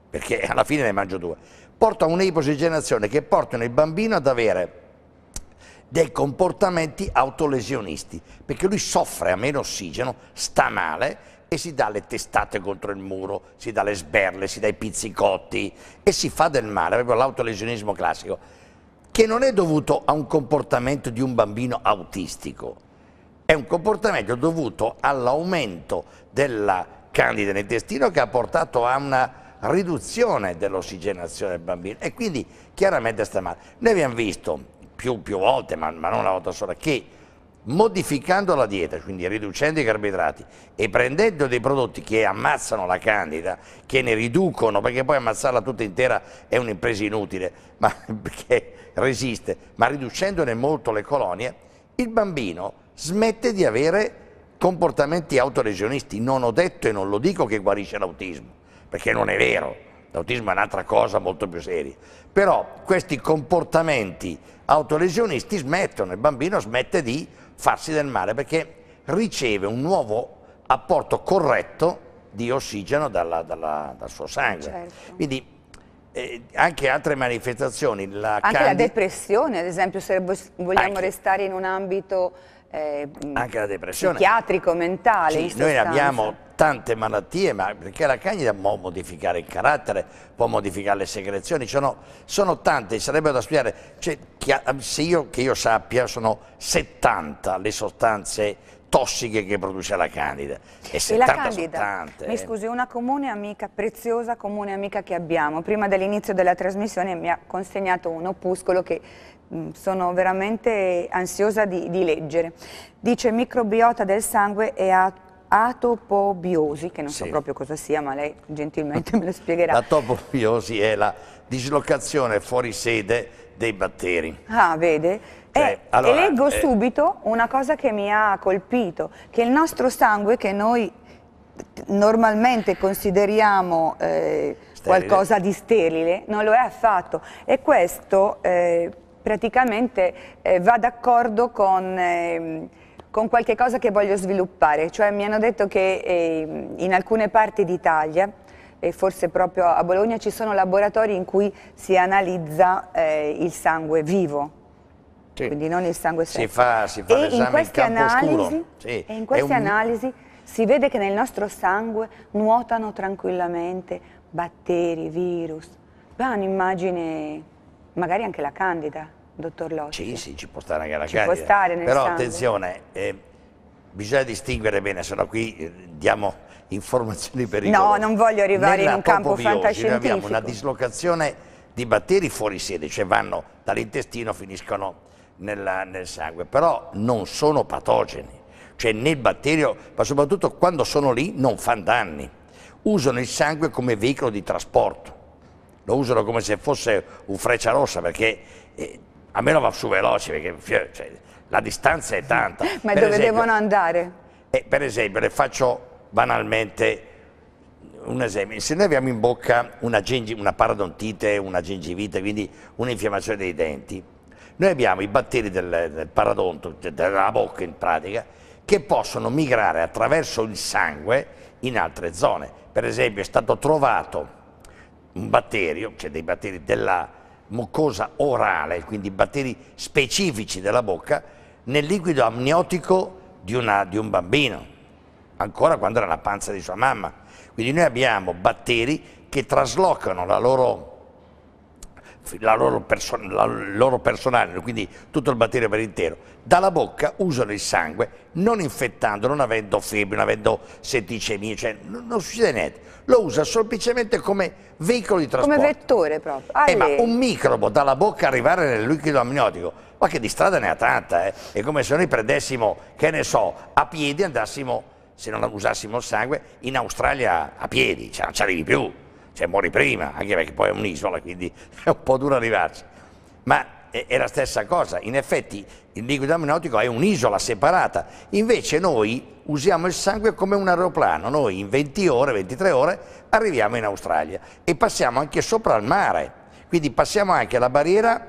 Speaker 2: Perché (laughs) alla fine ne mangio due. Porta a un'iposigenazione che porta il bambino ad avere dei comportamenti autolesionisti, perché lui soffre a meno ossigeno, sta male e si dà le testate contro il muro, si dà le sberle, si dà i pizzicotti e si fa del male, proprio l'autolesionismo classico che non è dovuto a un comportamento di un bambino autistico, è un comportamento dovuto all'aumento della candida nel intestino che ha portato a una riduzione dell'ossigenazione del bambino e quindi chiaramente sta male. Noi abbiamo visto più, più volte, ma, ma non una volta sola, che modificando la dieta, quindi riducendo i carboidrati e prendendo dei prodotti che ammazzano la candida, che ne riducono, perché poi ammazzarla tutta intera è un'impresa inutile, ma (laughs) perché resiste, ma riducendone molto le colonie, il bambino smette di avere comportamenti autolesionisti. Non ho detto e non lo dico che guarisce l'autismo, perché non è vero. L'autismo è un'altra cosa molto più seria. Però questi comportamenti autolesionisti smettono, il bambino smette di farsi del male perché riceve un nuovo apporto corretto di ossigeno dalla, dalla, dal suo sangue. Certo. Quindi eh, anche altre manifestazioni. La anche la
Speaker 1: depressione, ad esempio, se vogliamo anche. restare in un ambito eh, anche
Speaker 2: la depressione psichiatrico,
Speaker 1: mentale. Sì, noi abbiamo
Speaker 2: tante malattie, ma perché la candida può modificare il carattere, può modificare le secrezioni, sono, sono tante, sarebbero da studiare. Cioè, se io, che io sappia, sono 70 le sostanze tossiche che produce la candida. E, e la candida, tante, mi eh. scusi,
Speaker 1: una comune amica, preziosa comune amica che abbiamo, prima dell'inizio della trasmissione mi ha consegnato un opuscolo che Mm, sono veramente ansiosa di, di leggere. Dice microbiota del sangue e ha atopobiosi, che non sì. so proprio cosa sia, ma lei gentilmente (laughs) me lo spiegherà.
Speaker 2: Atopobiosi è la dislocazione fuori sede dei batteri.
Speaker 1: Ah, vede?
Speaker 2: Cioè, e, eh, allora, e, leggo eh...
Speaker 1: subito una cosa che mi ha colpito, che il nostro sangue, che noi normalmente consideriamo eh, qualcosa di sterile, non lo è affatto. E questo... Eh, praticamente eh, va d'accordo con... Eh, con qualche cosa che voglio sviluppare, cioè mi hanno detto che eh, in alcune parti d'Italia e forse proprio a Bologna ci sono laboratori in cui si analizza eh, il sangue vivo. Sì. Quindi non il sangue secco. Si fa, si fa e in queste, in
Speaker 2: sì. e in queste un... analisi
Speaker 1: si vede che nel nostro sangue nuotano tranquillamente batteri, virus. Beh, un'immagine Magari anche la candida, dottor Locci.
Speaker 2: Sì, sì, ci può stare anche la ci candida. Ci può stare nel Però sangue. attenzione, eh, bisogna distinguere bene, se no qui eh, diamo (laughs) informazioni pericolose. No, non voglio
Speaker 1: arrivare Nella in un campo fantascientifico. Noi abbiamo una
Speaker 2: dislocazione di batteri fuori sede, cioè vanno dall'intestino, finiscono nella, nel sangue, però non sono patogeni, cioè nel batterio, ma soprattutto quando sono lì non fanno danni, usano il sangue come veicolo di trasporto lo usano come se fosse un freccia rossa perché eh, a meno va su veloce perché cioè, la distanza è tanta. (laughs) Ma per dove esempio, devono andare? Eh, per esempio, le faccio banalmente un esempio, se noi abbiamo in bocca una, una paradontite, una gingivite, quindi un'infiammazione dei denti, noi abbiamo i batteri del, del paradonto, della bocca in pratica, che possono migrare attraverso il sangue in altre zone. Per esempio è stato trovato un batterio, cioè dei batteri della mucosa orale, quindi batteri specifici della bocca, nel liquido amniotico di, una, di un bambino, ancora quando era la panza di sua mamma. Quindi noi abbiamo batteri che traslocano la loro la loro, la loro personale, quindi tutto il batterio per intero, dalla bocca usano il sangue non infettando, non avendo febbre, non avendo setticemia, cioè non, non, succede niente. Lo usa semplicemente come veicolo di trasporto. Come
Speaker 1: vettore proprio. eh, ma ah, un
Speaker 2: microbo dalla bocca arrivare nel liquido amniotico, ma che di strada ne ha tanta, eh? È come se noi prendessimo, che ne so, a piedi andassimo, se non usassimo il sangue, in Australia a piedi, cioè non ci arrivi più cioè muori prima, anche perché poi è un'isola, quindi (laughs) è un po' duro arrivarci. Ma è la stessa cosa, in effetti il liquido amnionico è un'isola separata, invece noi usiamo il sangue come un aeroplano, noi in 20 ore, 23 ore arriviamo in Australia e passiamo anche sopra il mare, quindi passiamo anche la barriera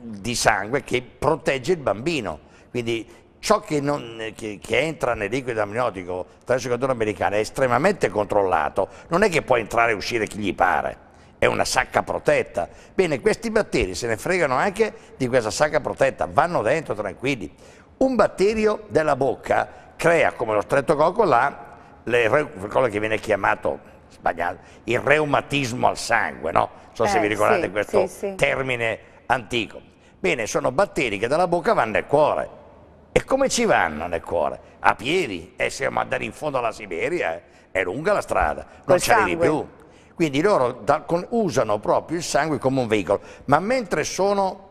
Speaker 2: di sangue che protegge il bambino, quindi ciò che, non, che, che, entra nel liquido amniotico tra il giocatore americano è estremamente controllato, non è che può entrare e uscire chi gli pare, è una sacca protetta. Bene, questi batteri se ne fregano anche di questa sacca protetta, vanno dentro tranquilli. Un batterio della bocca crea, come lo streptococco quello che viene chiamato il reumatismo al sangue, no? Non so eh, se vi eh, ricordate sì, questo sì, sì. termine antico. Bene, sono batteri che dalla bocca vanno nel cuore e come ci vanno nel cuore? A piedi? E eh, se siamo andati in fondo alla Siberia? Eh, è lunga la strada, non ci arrivi più. Quindi loro da, con, usano proprio il sangue come un veicolo, ma mentre sono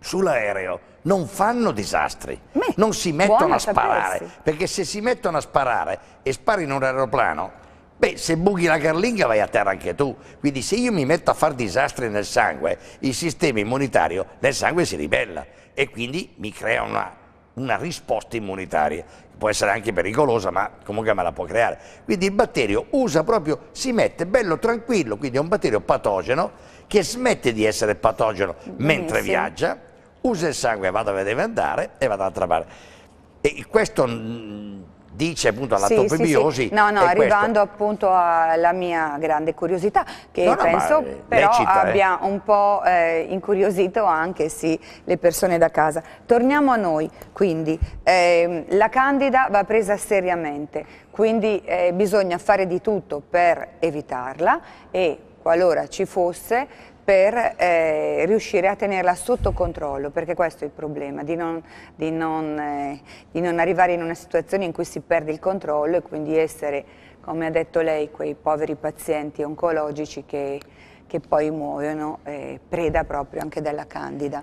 Speaker 2: sull'aereo non fanno disastri, Beh, non si mettono a sparare, sapersi. perché se si mettono a sparare e spari in un aeroplano, Beh, se buchi la carlinga vai a terra anche tu, quindi se io mi metto a fare disastri nel sangue, il sistema immunitario nel sangue si ribella e quindi mi crea una una risposta immunitaria, può essere anche pericolosa, ma comunque me la può creare. Quindi il batterio usa proprio, si mette bello tranquillo, quindi è un batterio patogeno che smette di essere patogeno Benissimo. mentre viaggia, usa il sangue, va dove deve andare e va dall'altra parte. E questo mm, dice appunto alla sì, topibiosi. Sì, sì. No, no, arrivando
Speaker 1: questo. appunto alla mia grande curiosità, che no, no, penso però lecita, eh. abbia eh. un po' eh, incuriosito anche sì, le persone da casa. Torniamo a noi, quindi eh, la candida va presa seriamente, quindi eh, bisogna fare di tutto per evitarla e qualora ci fosse per eh, riuscire a tenerla sotto controllo, perché questo è il problema, di non, di, non, eh, di non, arrivare in una situazione in cui si perde il controllo e quindi essere, come ha detto lei, quei poveri pazienti oncologici che, che poi muoiono eh, preda proprio anche della candida.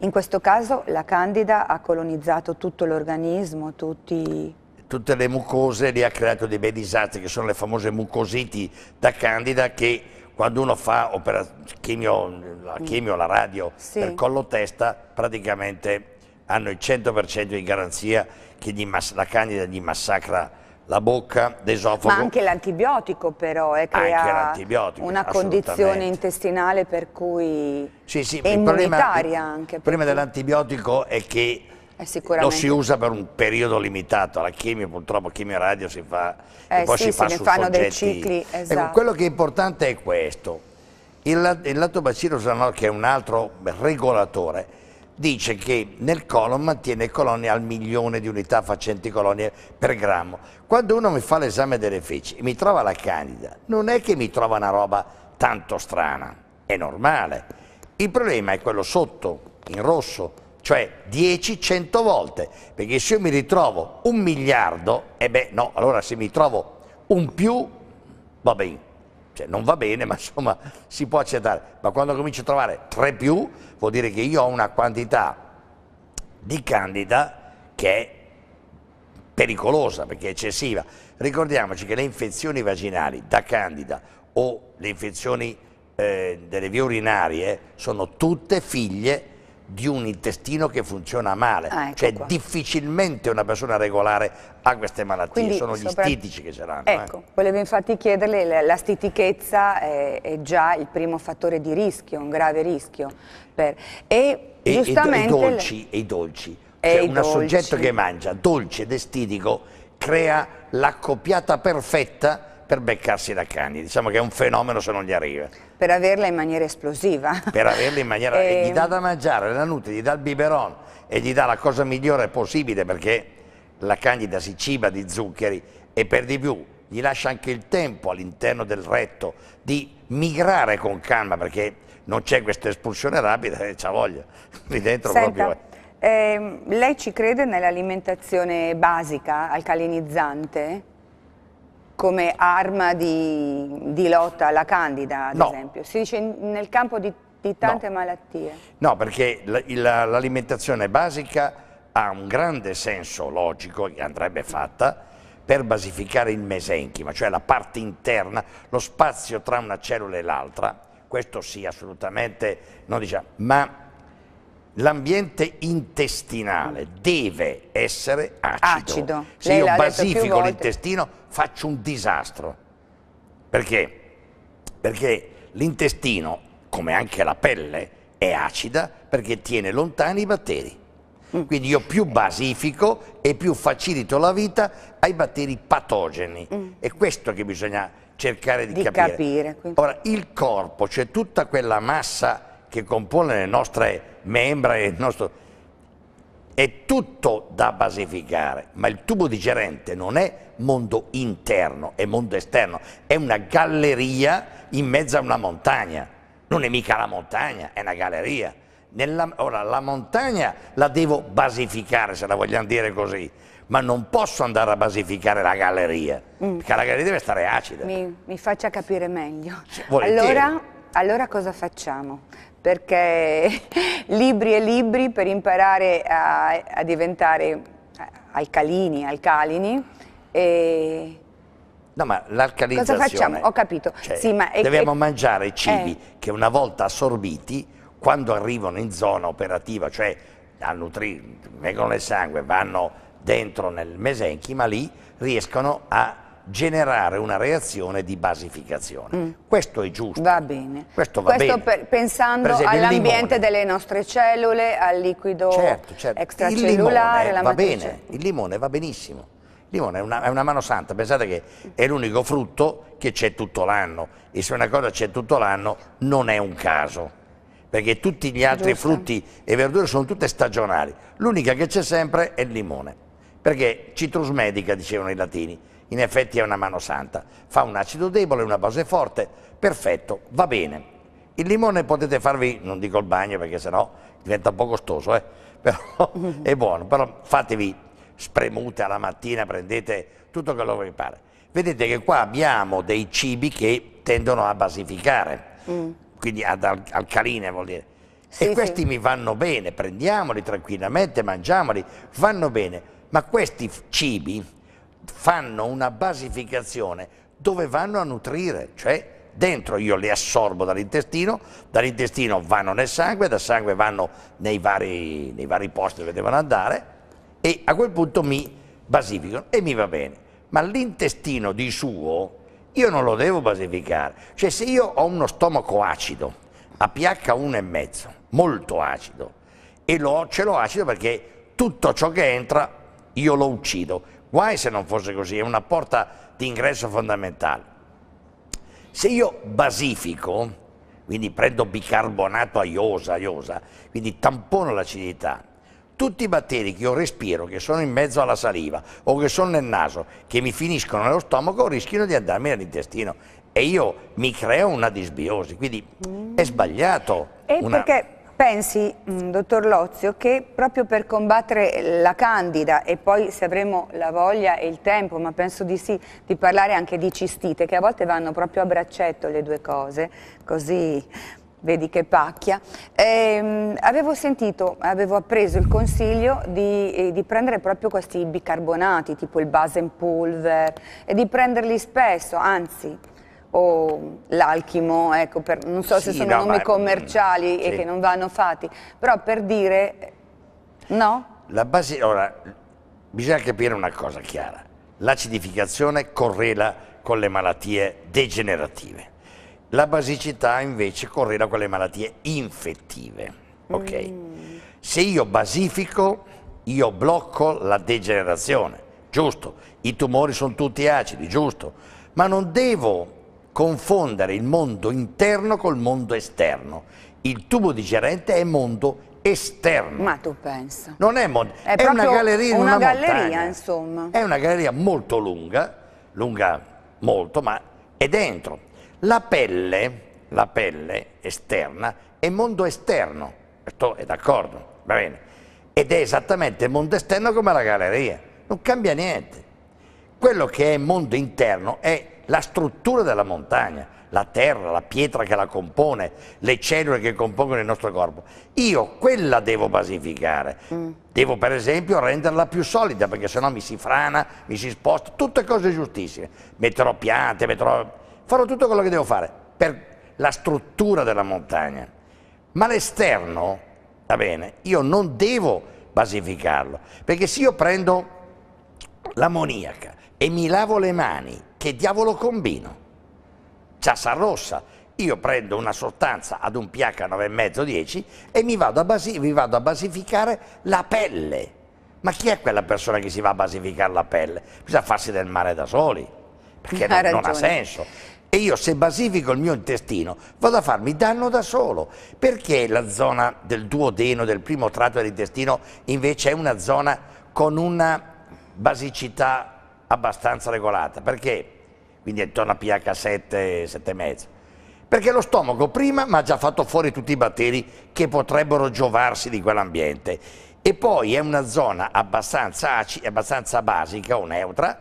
Speaker 1: In questo caso la candida ha colonizzato tutto l'organismo,
Speaker 2: tutti tutte le mucose, lì ha creato dei bei disastri che sono le famose mucositi da candida che quando uno fa opera, chimio, la mm. chimio, la radio sì. per collo testa, praticamente hanno il 100% di garanzia che la candida gli massacra la bocca, l'esofago. Ma anche
Speaker 1: l'antibiotico però eh,
Speaker 2: crea una condizione
Speaker 1: intestinale per cui sì, sì, è immunitaria problema, anche. Il problema
Speaker 2: dell'antibiotico è che lo eh, si usa per un periodo limitato, la chimio purtroppo, chimio radio si fa, eh, poi sì, si fa su fanno soggetti. dei cicli, ecco, esatto. ecco, quello che è importante è questo, il, il latobacillus anor, che è un altro regolatore, dice che nel colon mantiene colonie al milione di unità facenti colonie per grammo. Quando uno mi fa l'esame delle feci e mi trova la candida, non è che mi trova una roba tanto strana, è normale. Il problema è quello sotto, in rosso, cioè 10-100 volte, perché se io mi ritrovo un miliardo, e eh beh no, allora se mi trovo un più, va bene, cioè, non va bene, (laughs) ma insomma si può accettare, ma quando comincio a trovare 3 più, vuol dire che io ho una quantità di candida che è pericolosa, perché è eccessiva. Ricordiamoci che le infezioni vaginali da candida o le infezioni eh, delle vie urinarie sono tutte figlie di un intestino che funziona male, ah, ecco cioè qua. difficilmente una persona regolare ha queste malattie, Quindi, sono gli sopra... stitici che ce l'hanno. Eh. Ecco, eh.
Speaker 1: volevo infatti chiederle, la stitichezza è, è, già il primo fattore di rischio, un grave rischio. Per... E, e, giustamente... E, dolci,
Speaker 2: e i dolci, cioè un dolci. soggetto che mangia dolce ed estitico crea l'accoppiata perfetta per beccarsi la cani, diciamo che è un fenomeno se non gli arriva.
Speaker 1: Per averla in maniera esplosiva.
Speaker 2: (laughs) Per averla in maniera... e... Gli dà da mangiare, la nutri, gli dà il biberon e gli dà la cosa migliore possibile perché la candida si ciba di zuccheri e per di più gli lascia anche il tempo all'interno del retto di migrare con calma perché non c'è questa espulsione rapida e c'ha voglia (laughs) lì dentro Senta, proprio.
Speaker 1: Ehm, lei ci crede nell'alimentazione basica alcalinizzante? come arma di, di lotta alla candida, ad no. esempio? Si dice nel campo di, di tante no. malattie.
Speaker 2: No, perché l'alimentazione basica ha un grande senso logico che andrebbe fatta per basificare il mesenchima, cioè la parte interna, lo spazio tra una cellula e l'altra, questo sì assolutamente, non diciamo, ma l'ambiente intestinale deve essere acido. acido. Se io basifico l'intestino faccio un disastro. Perché? Perché l'intestino, come anche la pelle, è acida perché tiene lontani i batteri. Mm. Quindi io più basifico e più facilito la vita ai batteri patogeni. Mm. È questo che bisogna cercare di, di capire. capire Ora, il corpo, cioè tutta quella massa che compone le nostre membra e il nostro... È tutto da basificare, ma il tubo digerente non è mondo interno, è mondo esterno, è una galleria in mezzo a una montagna, non è mica la montagna, è una galleria. Nella, ora, la montagna la devo basificare, se la vogliamo dire così, ma non posso andare a basificare la galleria, mm. perché la galleria deve stare acida.
Speaker 1: Mi, mi faccia capire meglio. Volentieri. Allora, allora cosa facciamo? perché (laughs) libri e libri per imparare a, a diventare eh, alcalini, alcalini e...
Speaker 2: No, ma l'alcalinizzazione... Cosa facciamo? Ho capito. Cioè, sì, ma è, dobbiamo è... mangiare cibi eh. che una volta assorbiti, quando arrivano in zona operativa, cioè a nutrire, vengono nel sangue, vanno dentro nel mesenchima, lì riescono a generare una reazione di basificazione. Mm. Questo è giusto. Va bene. Questo, va Questo bene.
Speaker 1: Per, pensando per all'ambiente delle nostre cellule, al liquido certo, certo. extracellulare, il limone, va bene,
Speaker 2: il limone va benissimo. Il limone è una, è una mano santa, pensate che è l'unico frutto che c'è tutto l'anno e se una cosa c'è tutto l'anno non è un caso perché tutti gli altri Giusto. frutti e verdure sono tutte stagionali l'unica che c'è sempre è il limone perché citrus medica dicevano i latini in effetti è una mano santa, fa un acido debole, una base forte, perfetto, va bene. Il limone potete farvi, non dico il bagno perché sennò diventa un po' costoso, eh? però (laughs) è buono, però fatevi spremute alla mattina, prendete tutto quello che vi pare. Vedete che qua abbiamo dei cibi che tendono a basificare, mm. quindi ad al alcaline vuol dire. Sì, e questi sì. mi vanno bene, prendiamoli tranquillamente, mangiamoli, vanno bene, ma questi cibi fanno una basificazione dove vanno a nutrire, cioè dentro io li assorbo dall'intestino, dall'intestino vanno nel sangue, dal sangue vanno nei vari, nei vari posti dove devono andare e a quel punto mi basificano e mi va bene. Ma l'intestino di suo io non lo devo basificare, cioè se io ho uno stomaco acido a pH 1,5, molto acido, e lo, ce l'ho acido perché tutto ciò che entra io lo uccido, Guai se non fosse così, è una porta d'ingresso fondamentale. Se io basifico, quindi prendo bicarbonato a iosa, iosa, quindi tampono l'acidità, tutti i batteri che io respiro, che sono in mezzo alla saliva o che sono nel naso, che mi finiscono nello stomaco, rischiano di andarmi all'intestino e io mi creo una disbiosi, quindi mm. è sbagliato. E una... perché Pensi,
Speaker 1: mm, dottor Lozio, che proprio per combattere la candida e poi se avremo la voglia e il tempo, ma penso di sì, di parlare anche di cistite, che a volte vanno proprio a braccetto le due cose, così vedi che pacchia, ehm, avevo sentito, avevo appreso il consiglio di, eh, di, prendere proprio questi bicarbonati, tipo il pulver, e di prenderli spesso, anzi o l'alchimo, ecco, per, non so se sono no, nomi ma- commerciali e che non vanno fatti, però per dire no.
Speaker 2: La base, ora, bisogna capire una cosa chiara, l'acidificazione correla con le malattie degenerative, la basicità invece correla con le malattie infettive, ok? Mm. Se io basifico, io blocco la degenerazione, giusto? I tumori sono tutti acidi, giusto? Ma non devo confondere il mondo interno col mondo esterno. Il tubo digerente è mondo esterno.
Speaker 1: Ma tu pensa.
Speaker 2: Non è mondo, è, è una galleria in una, galleria, montagna.
Speaker 1: insomma.
Speaker 2: È una galleria molto lunga, lunga molto, ma è dentro. La pelle, la pelle esterna è mondo esterno, questo è d'accordo, va bene. Ed è esattamente mondo esterno come la galleria, non cambia niente. Quello che è mondo interno è la struttura della montagna, la terra, la pietra che la compone, le cellule che compongono il nostro corpo. Io quella devo basificare, mm. devo per esempio renderla più solida perché sennò mi si frana, mi si sposta, tutte cose giustissime. Metterò piante, metterò... farò tutto quello che devo fare per la struttura della montagna. Ma l'esterno, va bene, io non devo basificarlo perché se io prendo l'ammoniaca e mi lavo le mani, che diavolo combino? Ciassa rossa, io prendo una sostanza ad un pH 9,5-10 e mi vado, mi vado, a basificare la pelle. Ma chi è quella persona che si va a basificare la pelle? Bisogna farsi del male da soli, perché (laughs) non, non ha senso. E io se basifico il mio intestino vado a farmi danno da solo, perché la zona del duodeno, del primo tratto dell'intestino, invece è una zona con una basicità abbastanza regolata, perché? Quindi è intorno a pH 7, 7,5. Perché lo stomaco prima mi ha già fatto fuori tutti i batteri che potrebbero giovarsi di quell'ambiente e poi è una zona abbastanza, acida, abbastanza basica o neutra,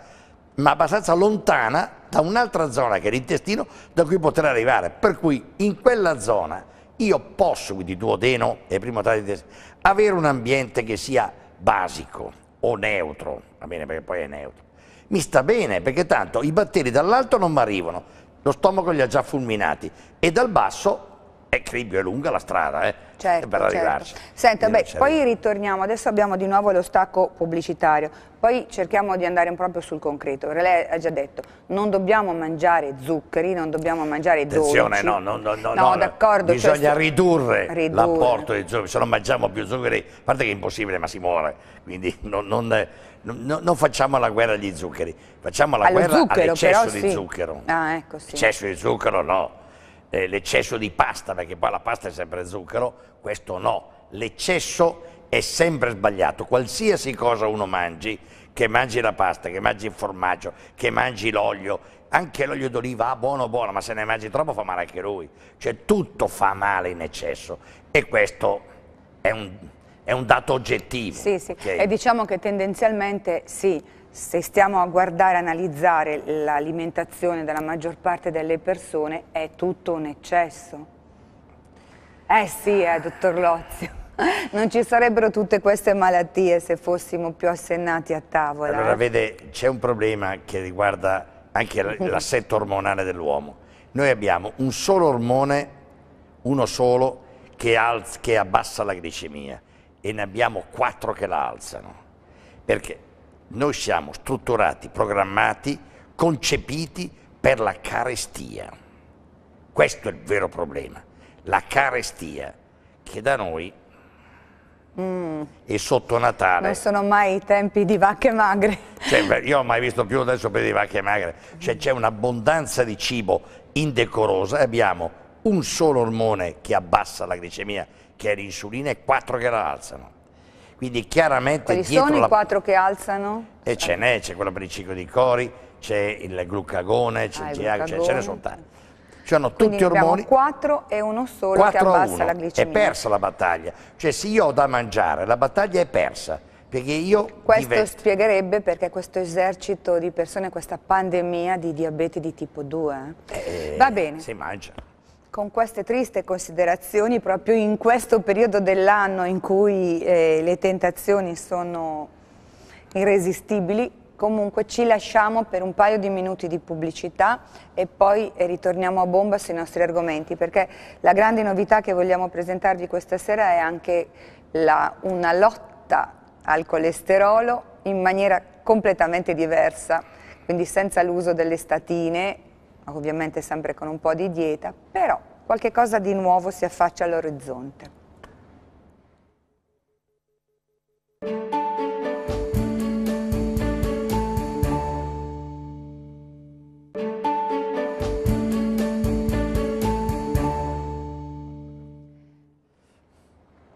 Speaker 2: ma abbastanza lontana da un'altra zona che è l'intestino da cui poter arrivare, per cui in quella zona io posso, quindi duodeno e primo tratto intestino, avere un ambiente che sia basico o neutro, va bene perché poi è neutro, mi sta bene perché tanto i batteri dall'alto non mi arrivano, lo stomaco li ha già fulminati e dal basso è cribbio, è lunga la strada eh,
Speaker 1: certo, per arrivarci. Certo. Senta, beh, poi ritorniamo, adesso abbiamo di nuovo lo stacco pubblicitario, poi cerchiamo di andare proprio sul concreto. Lei ha già detto, non dobbiamo mangiare zuccheri, non dobbiamo mangiare Attenzione, dolci. Attenzione, no, no, no, no, no d'accordo. Bisogna cioè,
Speaker 2: ridurre, ridurre. l'apporto di zuccheri, se non mangiamo più zuccheri, a parte che è impossibile ma si muore, quindi non, non, non, non facciamo la guerra agli zuccheri, facciamo la Allo guerra all'eccesso di zucchero.
Speaker 1: Ah, ecco, sì. Eccesso
Speaker 2: di zucchero no eh, l'eccesso di pasta, perché poi la pasta è sempre zucchero, questo no, l'eccesso è sempre sbagliato, qualsiasi cosa uno mangi, che mangi la pasta, che mangi il formaggio, che mangi l'olio, anche l'olio d'oliva, ah, buono buono, ma se ne mangi troppo fa male anche lui, cioè tutto fa male in eccesso e questo è un, è un dato oggettivo. Sì, sì, che... e
Speaker 1: diciamo che tendenzialmente sì se stiamo a guardare, analizzare l'alimentazione della maggior parte delle persone, è tutto un eccesso. Eh sì, eh, dottor Lozio. (laughs) Non ci sarebbero tutte queste malattie se fossimo più assennati a tavola. Allora,
Speaker 2: vede, c'è un problema che riguarda anche (laughs) l'assetto ormonale dell'uomo. Noi abbiamo un solo ormone, uno solo, che, alza, che abbassa la glicemia e ne abbiamo quattro che la alzano. Perché? Noi siamo strutturati, programmati, concepiti per la carestia. Questo è il vero problema, la carestia che da noi Mm. E sotto Natale. Non sono
Speaker 1: mai i tempi di vacche magre.
Speaker 2: Cioè, io ho mai visto più adesso per di vacche magre. Cioè, c'è un'abbondanza di cibo indecorosa e abbiamo un solo ormone che abbassa la glicemia, che è l'insulina, e quattro che la alzano. Quindi chiaramente Quali sono la... i
Speaker 1: quattro che alzano?
Speaker 2: E eh, ce n'è, c'è quello per il ciclo di cori, c'è il glucagone, c'è ah, il GH, cioè, ce ne sono tanti. Ci hanno tutti ormoni.
Speaker 1: quattro e uno solo che abbassa la glicemia. È persa
Speaker 2: la battaglia. Cioè se io ho da mangiare, la battaglia è persa. Perché io questo divento.
Speaker 1: spiegherebbe perché questo esercito di persone, questa pandemia di diabete di tipo 2.
Speaker 2: Eh. eh, Va bene. Si mangia.
Speaker 1: Con queste triste considerazioni, proprio in questo periodo dell'anno in cui eh, le tentazioni sono irresistibili, comunque ci lasciamo per un paio di minuti di pubblicità e poi eh, ritorniamo a bomba sui nostri argomenti, perché la grande novità che vogliamo presentarvi questa sera è anche la, una lotta al colesterolo in maniera completamente diversa, quindi senza l'uso delle statine ovviamente sempre con un po' di dieta, però qualche cosa di nuovo si affaccia all'orizzonte.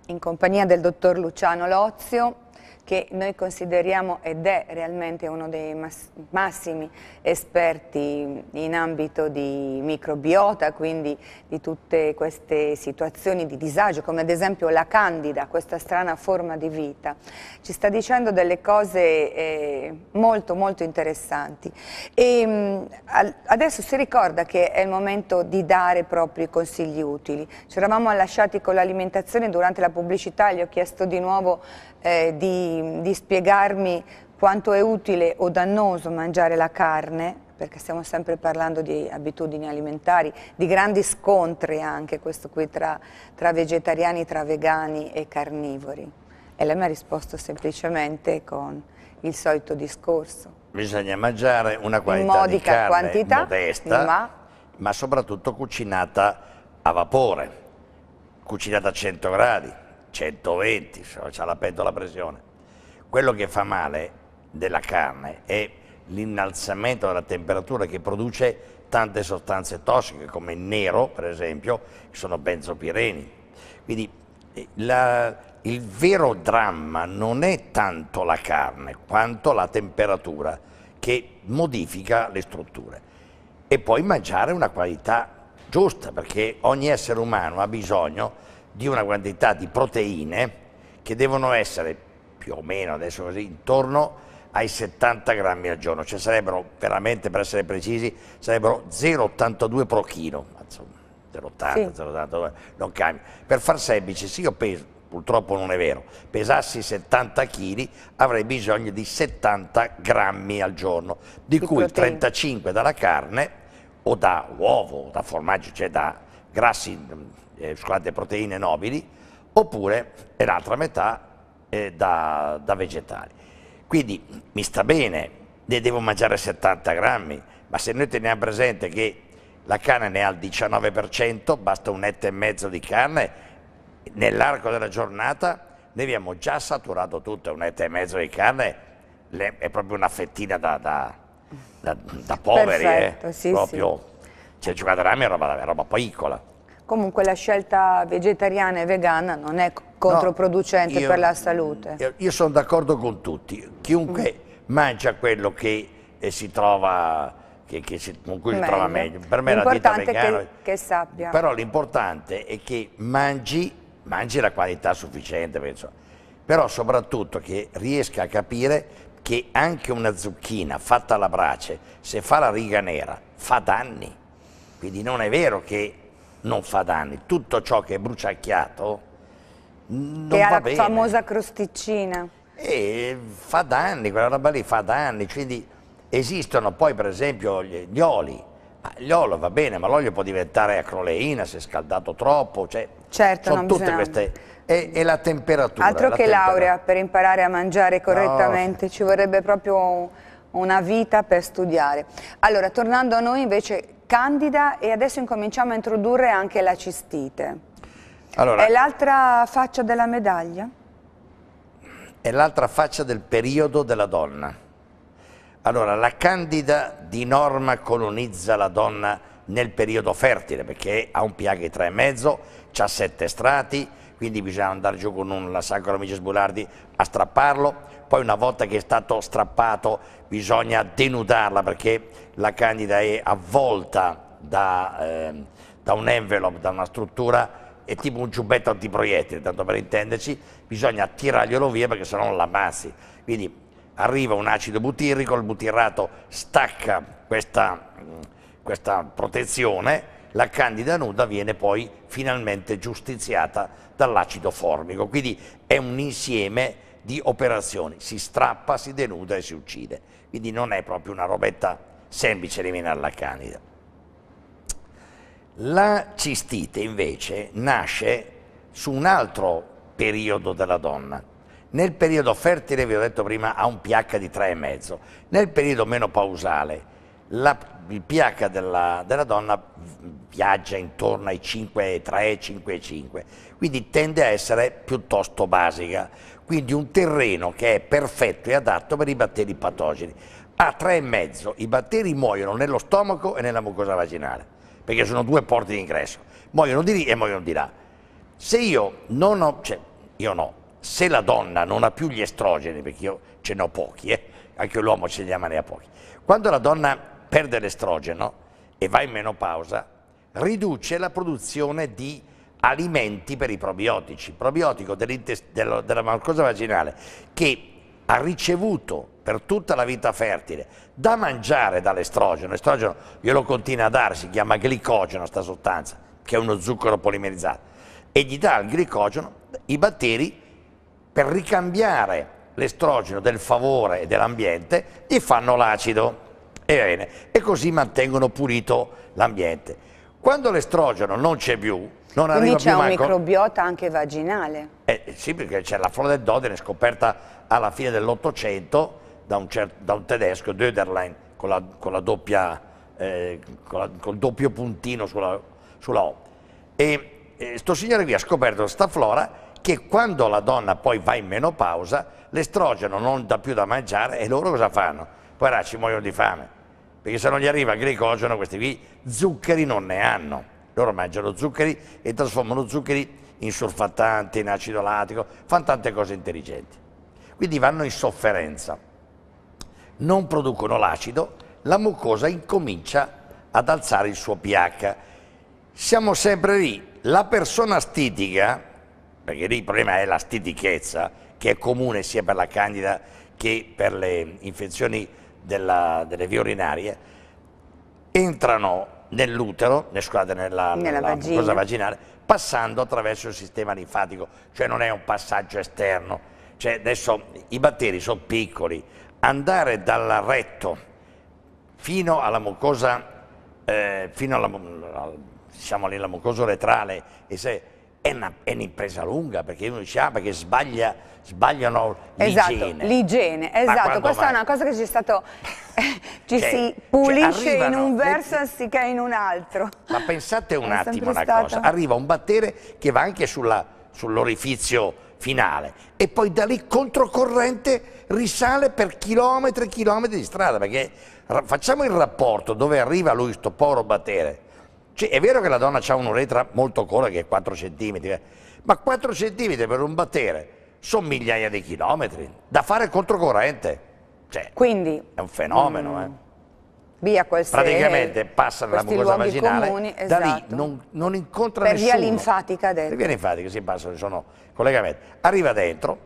Speaker 1: In compagnia del dottor Luciano Lozio che noi consideriamo ed è realmente uno dei massimi esperti in ambito di microbiota, quindi di tutte queste situazioni di disagio, come ad esempio la candida, questa strana forma di vita. Ci sta dicendo delle cose eh, molto molto interessanti. E, mh, mm, adesso si ricorda che è il momento di dare proprio i consigli utili. Ci eravamo lasciati con l'alimentazione durante la pubblicità, gli ho chiesto di nuovo eh, di, di spiegarmi quanto è utile o dannoso mangiare la carne, perché stiamo sempre parlando di abitudini alimentari, di grandi scontri anche questo qui tra, tra vegetariani, tra vegani e carnivori. E lei mi ha risposto semplicemente con il solito discorso.
Speaker 2: Bisogna mangiare una quantità Modica di carne quantità, modesta, ma... ma soprattutto cucinata a vapore, cucinata a 100 gradi 120, c'è la pentola a pressione. Quello che fa male della carne è l'innalzamento della temperatura che produce tante sostanze tossiche come il nero, per esempio, che sono benzopireni. Quindi eh, la, il vero dramma non è tanto la carne quanto la temperatura che modifica le strutture. E poi mangiare una qualità giusta, perché ogni essere umano ha bisogno di una quantità di proteine che devono essere più o meno adesso così intorno ai 70 grammi al giorno, cioè sarebbero veramente per essere precisi, sarebbero 0,82 pro chilo, insomma 0,80, sì. 0,82, non cambia. Per far semplice, se io peso, purtroppo non è vero, pesassi 70 kg avrei bisogno di 70 grammi al giorno, di, di cui proteine. 35 dalla carne o da uovo, da formaggio, cioè da grassi eh, scusate, proteine nobili, oppure l'altra metà eh, da, da vegetali. Quindi mi sta bene, ne devo mangiare 70 grammi, ma se noi teniamo presente che la carne ne ha il 19%, basta un etto e mezzo di carne, nell'arco della giornata ne abbiamo già saturato tutto, un etto e mezzo di carne è proprio una fettina da, da, da, da poveri, eh. Perfetto, eh. sì, proprio sì. 150 grammi è roba, roba piccola
Speaker 1: comunque la scelta vegetariana e vegana non è controproducente no, io, per la salute. Io,
Speaker 2: io sono d'accordo con tutti, chiunque mm. mangia quello che eh, si trova... Che, che si, con cui si trova meglio. Per me la dieta vegana... Che,
Speaker 1: che sappia. Però
Speaker 2: l'importante è che mangi, mangi la qualità sufficiente, penso. però soprattutto che riesca a capire che anche una zucchina fatta alla brace, se fa la riga nera, fa danni. Quindi non è vero che non fa danni, tutto ciò che è bruciacchiato non che va bene. Che la famosa
Speaker 1: crosticina.
Speaker 2: E fa danni, quella roba lì fa danni, quindi esistono poi per esempio gli, gli oli, l'olio va bene, ma l'olio può diventare acroleina se scaldato troppo, cioè certo, sono tutte bisogna... queste... E, e, la temperatura. Altro la che temperatura. laurea
Speaker 1: per imparare a mangiare correttamente, no. ci vorrebbe proprio una vita per studiare. Allora, tornando a noi invece, Candida, e adesso incominciamo a introdurre anche la cistite. Allora, è l'altra faccia della medaglia?
Speaker 2: È l'altra faccia del periodo della donna. Allora, la candida di norma colonizza la donna nel periodo fertile, perché ha un pH 3,5, ha 7 strati, quindi bisogna andare giù con la sacro sacroamice Sbulardi a strapparlo poi una volta che è stato strappato bisogna denudarla perché la candida è avvolta da, eh, da un envelope, da una struttura è tipo un giubbetto antiproiettile, tanto per intenderci, bisogna tirarglielo via perché se no non l'ammazzi. Quindi arriva un acido butirrico, il butirrato stacca questa, mm, questa protezione, la candida nuda viene poi finalmente giustiziata dall'acido formico. Quindi è un insieme di operazioni, si strappa, si denuda e si uccide. Quindi non è proprio una robetta semplice eliminare la candida. La cistite invece nasce su un altro periodo della donna. Nel periodo fertile, vi ho detto prima, ha un pH di 3,5. Nel periodo menopausale, la, il pH della, della, donna viaggia intorno ai 5,3-5,5, quindi tende a essere piuttosto basica quindi un terreno che è perfetto e adatto per i batteri patogeni. A 3,5 i batteri muoiono nello stomaco e nella mucosa vaginale, perché sono due porte d'ingresso, muoiono di lì e muoiono di là. Se io non ho, cioè, io no, se la donna non ha più gli estrogeni, perché io ce ne ho pochi, eh, anche l'uomo ce li ama ne ha pochi, quando la donna perde l'estrogeno e va in menopausa, riduce la produzione di alimenti per i probiotici, probiotico della, della mucosa vaginale che ha ricevuto per tutta la vita fertile da mangiare dall'estrogeno, l'estrogeno glielo continua a dare, si chiama glicogeno questa sostanza, che è uno zucchero polimerizzato, e gli dà il glicogeno, i batteri per ricambiare l'estrogeno del favore e dell'ambiente gli fanno l'acido e, e così mantengono pulito l'ambiente. Quando l'estrogeno non c'è più, non Quindi c'è un manco.
Speaker 1: microbiota anche vaginale.
Speaker 2: Eh, sì, perché c'è la flora del Dodene scoperta alla fine dell'Ottocento da, da, un tedesco, Döderlein, con, la, con la doppia, eh, con la, col doppio puntino sulla, sulla O. E questo eh, signore qui ha scoperto questa flora che quando la donna poi va in menopausa, l'estrogeno non dà più da mangiare e loro cosa fanno? Poi ci muoiono di fame, perché se non gli arriva il glicogeno questi qui zuccheri non ne hanno. Loro mangiano zuccheri e trasformano zuccheri in surfattanti, in acido latico, fanno tante cose intelligenti. Quindi vanno in sofferenza, non producono l'acido, la mucosa incomincia ad alzare il suo pH. Siamo sempre lì, la persona stitica, perché lì il problema è la stitichezza, che è comune sia per la candida che per le infezioni della, delle vie urinarie, entrano nell'utero, nella, nella, nella vagina. cosa vaginale, passando attraverso il sistema linfatico, cioè non è un passaggio esterno. Cioè adesso i batteri sono piccoli, andare dal retto fino alla mucosa, eh, fino alla, diciamo lì, la mucosa retrale, e se è, una, è un'impresa lunga perché uno dice ah, perché sbaglia, sbagliano l'igiene. Esatto, l'igiene, esatto. Questa mai? è
Speaker 1: una cosa che ci è stato, (laughs)
Speaker 2: cioè, ci cioè, si pulisce cioè in un verso
Speaker 1: anziché in un altro.
Speaker 2: Ma pensate un è attimo una stata... cosa, arriva un battere che va anche sull'orifizio finale e poi da lì controcorrente risale per chilometri e chilometri di strada perché facciamo il rapporto dove arriva lui sto povero battere cioè, è vero che la donna ha un'uretra molto cola che è 4 cm, eh, ma 4 cm per un battere sono migliaia di chilometri da fare controcorrente. Cioè, Quindi, è un fenomeno. Mm, eh.
Speaker 1: Via queste, Praticamente passa nella mucosa vaginale, comuni, esatto. da lì esatto.
Speaker 2: non, non incontra per nessuno. Per via
Speaker 1: linfatica dentro. Per via
Speaker 2: linfatica si passano, ci sono collegamenti. Arriva dentro,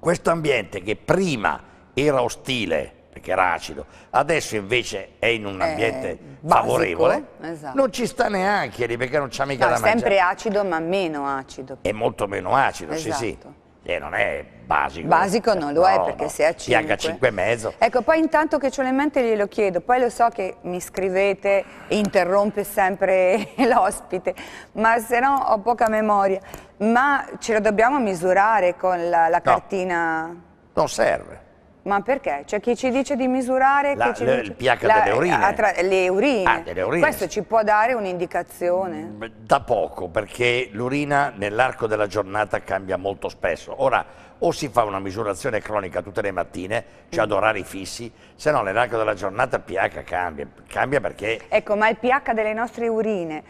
Speaker 2: questo ambiente che prima era ostile perché era acido, adesso invece è in un ambiente basico, favorevole, esatto. non ci sta neanche lì perché non c'è mica no, da mangiare. È sempre
Speaker 1: acido ma meno acido.
Speaker 2: È molto meno acido, esatto. sì sì. E esatto. eh, non è basico. Basico non lo no, è perché no. se è a 5. pH 5,5.
Speaker 1: Ecco, poi intanto che ce l'ho in mente glielo chiedo, poi lo so che mi scrivete interrompe sempre (laughs) l'ospite, ma se no ho poca memoria. Ma ce lo dobbiamo misurare con la, la cartina?
Speaker 2: Non serve.
Speaker 1: Ma perché? C'è chi ci dice di misurare la, le, dice... il pH la, delle urine. Tra... le urine. Ah, delle urine. Questo ci può dare un'indicazione? Mm,
Speaker 2: da poco, perché l'urina nell'arco della giornata cambia molto spesso. Ora, o si fa una misurazione cronica tutte le mattine, cioè ad mm. orari fissi, se no nell'arco della giornata il pH cambia, cambia perché...
Speaker 1: Ecco, ma il pH delle nostre urine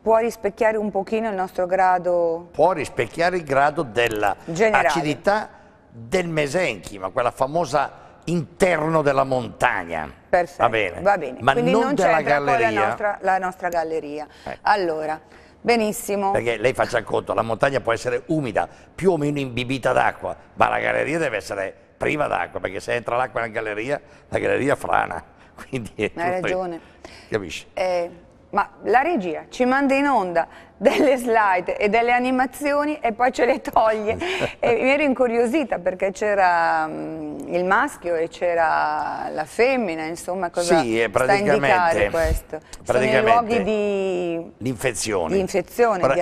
Speaker 2: può rispecchiare un pochino il nostro grado... Può rispecchiare il grado dell'acidità del Mesenchi, ma quella famosa interno della montagna. Perfetto, va bene, va bene. ma Quindi non, non della galleria. La nostra,
Speaker 1: la nostra galleria. Eh. Allora, benissimo. Perché
Speaker 2: lei faccia conto, la montagna può essere umida, più o meno imbibita d'acqua, ma la galleria deve essere priva d'acqua, perché se entra l'acqua nella galleria, la galleria frana. (laughs) Quindi Hai ragione. Capisci?
Speaker 1: Eh, ma la regia ci manda in onda delle slide e delle animazioni e poi ce le toglie. e mi ero incuriosita perché c'era mm, il maschio e c'era la femmina, insomma, cosa sì, eh, sta a indicare questo? Sono i luoghi di...
Speaker 2: L'infezione. Di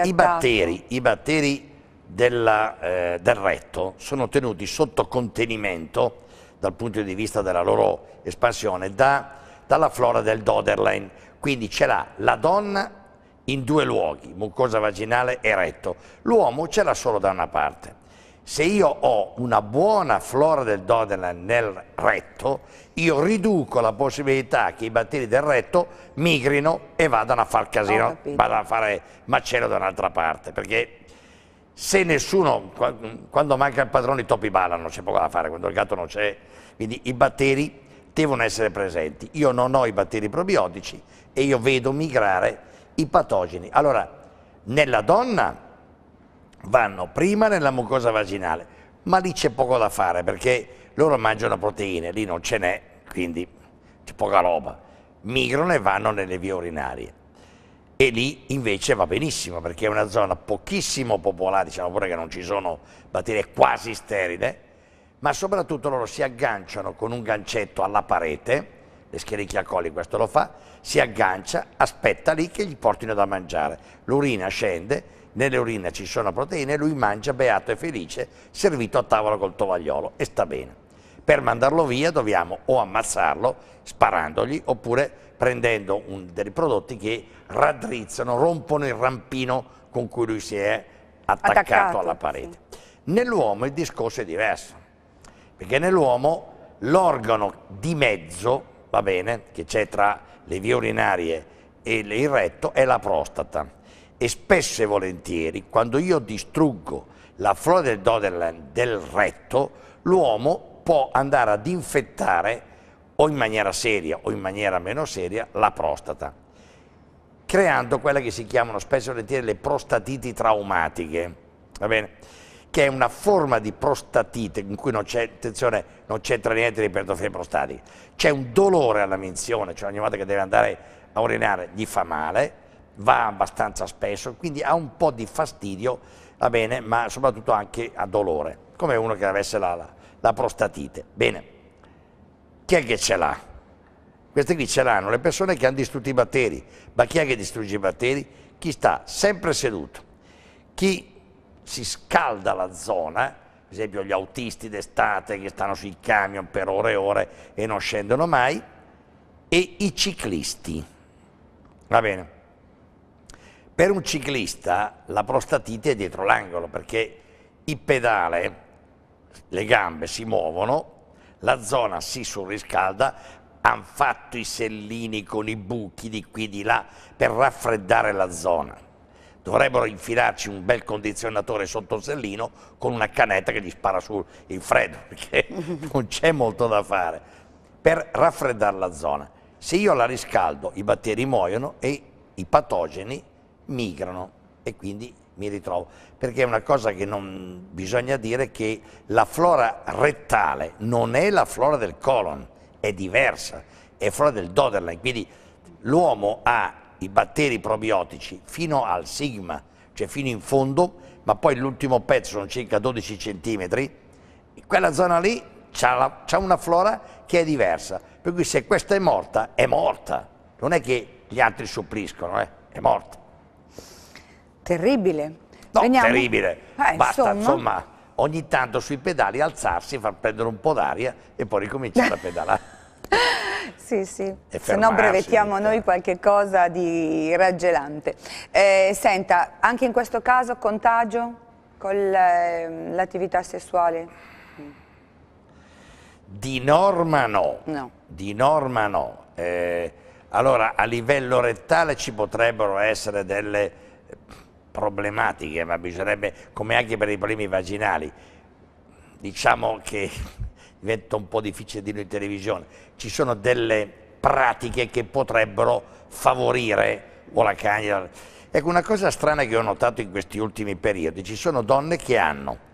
Speaker 2: I batteri, i batteri della, eh, del retto sono tenuti sotto contenimento dal punto di vista della loro espansione da, dalla flora del Doderlein, quindi ce l'ha la donna in due luoghi, mucosa vaginale e retto. L'uomo ce l'ha solo da una parte. Se io ho una buona flora del Dodelan nel retto, io riduco la possibilità che i batteri del retto migrino e vadano a far casino, vadano a fare macello da un'altra parte, perché se nessuno, quando manca il padrone i topi ballano, c'è poco da fare, quando il gatto non c'è, quindi i batteri devono essere presenti. Io non ho i batteri probiotici e io vedo migrare i patogeni. Allora, nella donna vanno prima nella mucosa vaginale, ma lì c'è poco da fare perché loro mangiano proteine, lì non ce n'è, quindi c'è poca roba. Migrano e vanno nelle vie urinarie. E lì invece va benissimo perché è una zona pochissimo popolata, diciamo pure che non ci sono batterie quasi sterile, ma soprattutto loro si agganciano con un gancetto alla parete, l'escherichia coli questo lo fa, si aggancia, aspetta lì che gli portino da mangiare. L'urina scende, nell'urina ci sono proteine, lui mangia beato e felice, servito a tavola col tovagliolo e sta bene. Per mandarlo via dobbiamo o ammazzarlo sparandogli oppure prendendo un, dei prodotti che raddrizzano, rompono il rampino con cui lui si è attaccato, attaccato alla parete. Sì. Nell'uomo il discorso è diverso perché nell'uomo l'organo di mezzo, va bene, che c'è tra le vie urinarie e il retto, è la prostata. E spesso e volentieri, quando io distruggo la flora del Doderland del retto, l'uomo può andare ad infettare o in maniera seria o in maniera meno seria la prostata, creando quelle che si chiamano spesso e volentieri le prostatiti traumatiche. Va bene? che è una forma di prostatite in cui non c'è, attenzione, non c'entra niente di pertofie prostatiche, c'è un dolore alla menzione, cioè ogni volta che deve andare a urinare gli fa male, va abbastanza spesso, quindi ha un po' di fastidio, va bene, ma soprattutto anche a dolore, come uno che avesse la, la, la prostatite. Bene, chi è che ce l'ha? Queste qui ce l'hanno le persone che hanno distrutto i batteri, ma chi è che distrugge i batteri? Chi sta sempre seduto, chi si scalda la zona, per esempio gli autisti d'estate che stanno sui camion per ore e ore e non scendono mai, e i ciclisti. Va bene. Per un ciclista la prostatite è dietro l'angolo perché il pedale, le gambe si muovono, la zona si surriscalda, hanno fatto i sellini con i buchi di qui e di là per raffreddare la zona dovrebbero infilarci un bel condizionatore sotto il sellino con una canetta che gli spara su il freddo, (laughs) perché non c'è molto da fare, per raffreddare la zona. Se io la riscaldo i batteri muoiono e i patogeni migrano e quindi mi ritrovo, perché è una cosa che non bisogna dire che la flora rettale non è la flora del colon, è diversa, è flora del Doderline, quindi l'uomo ha i batteri probiotici fino al sigma, cioè fino in fondo, ma poi l'ultimo pezzo sono circa 12 centimetri, quella zona lì c'è una flora che è diversa, per cui se questa è morta, è morta, non è che gli altri suppliscono, eh? è morta.
Speaker 1: Terribile. No, Veniamo. terribile, eh, basta insomma... insomma
Speaker 2: ogni tanto sui pedali alzarsi, far prendere un po' d'aria e poi ricominciare a (laughs) pedalare.
Speaker 1: (laughs) sì, sì, se no brevettiamo noi qualche cosa di raggelante. Eh, senta, anche in questo caso contagio con ehm, l'attività sessuale?
Speaker 2: Di norma no. no. Di norma no. Eh, allora, a livello rettale ci potrebbero essere delle problematiche, ma bisognerebbe, come anche per i primi vaginali, diciamo che diventa un po' difficile dirlo in televisione, ci sono delle pratiche che potrebbero favorire o la cagna. Ecco, una cosa strana che ho notato in questi ultimi periodi, ci sono donne che hanno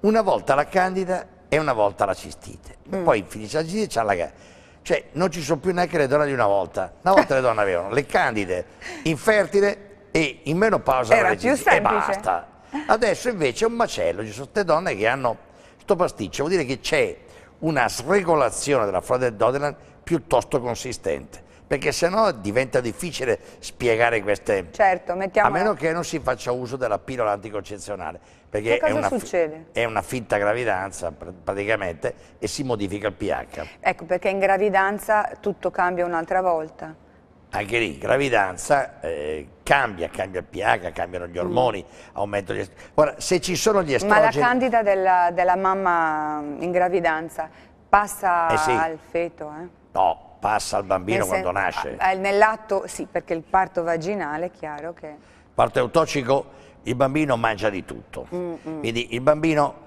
Speaker 2: una volta la candida e una volta l'assistite, mm. poi finisce la cistite e c'ha la candida. Cioè, non ci sono più neanche le donne di una volta. Una volta le donne avevano le candide, infertile e in menopausa Era più semplice. e basta. Adesso invece è un macello, ci sono queste donne che hanno sto pasticcio, vuol dire che c'è una sregolazione della flora del Dodeland piuttosto consistente perché sennò diventa difficile spiegare queste... Certo, mettiamo... A meno che non si faccia uso della pillola anticoncezionale, perché è una, succede? è una, finta gravidanza praticamente e si modifica il pH.
Speaker 1: Ecco, perché in gravidanza tutto cambia un'altra volta
Speaker 2: anche lì, gravidanza eh, cambia, cambia il pH, cambiano gli mm. ormoni, mm. aumentano gli estrogeni. se ci sono gli estrogeni... Ma la candida
Speaker 1: della, della mamma in gravidanza passa eh sì. al feto? Eh?
Speaker 2: No, passa al bambino quando nasce. Eh,
Speaker 1: eh, nell'atto, sì, perché il parto vaginale è chiaro che...
Speaker 2: Parto eutocico, il bambino mangia di tutto. Mm, mm. Quindi il bambino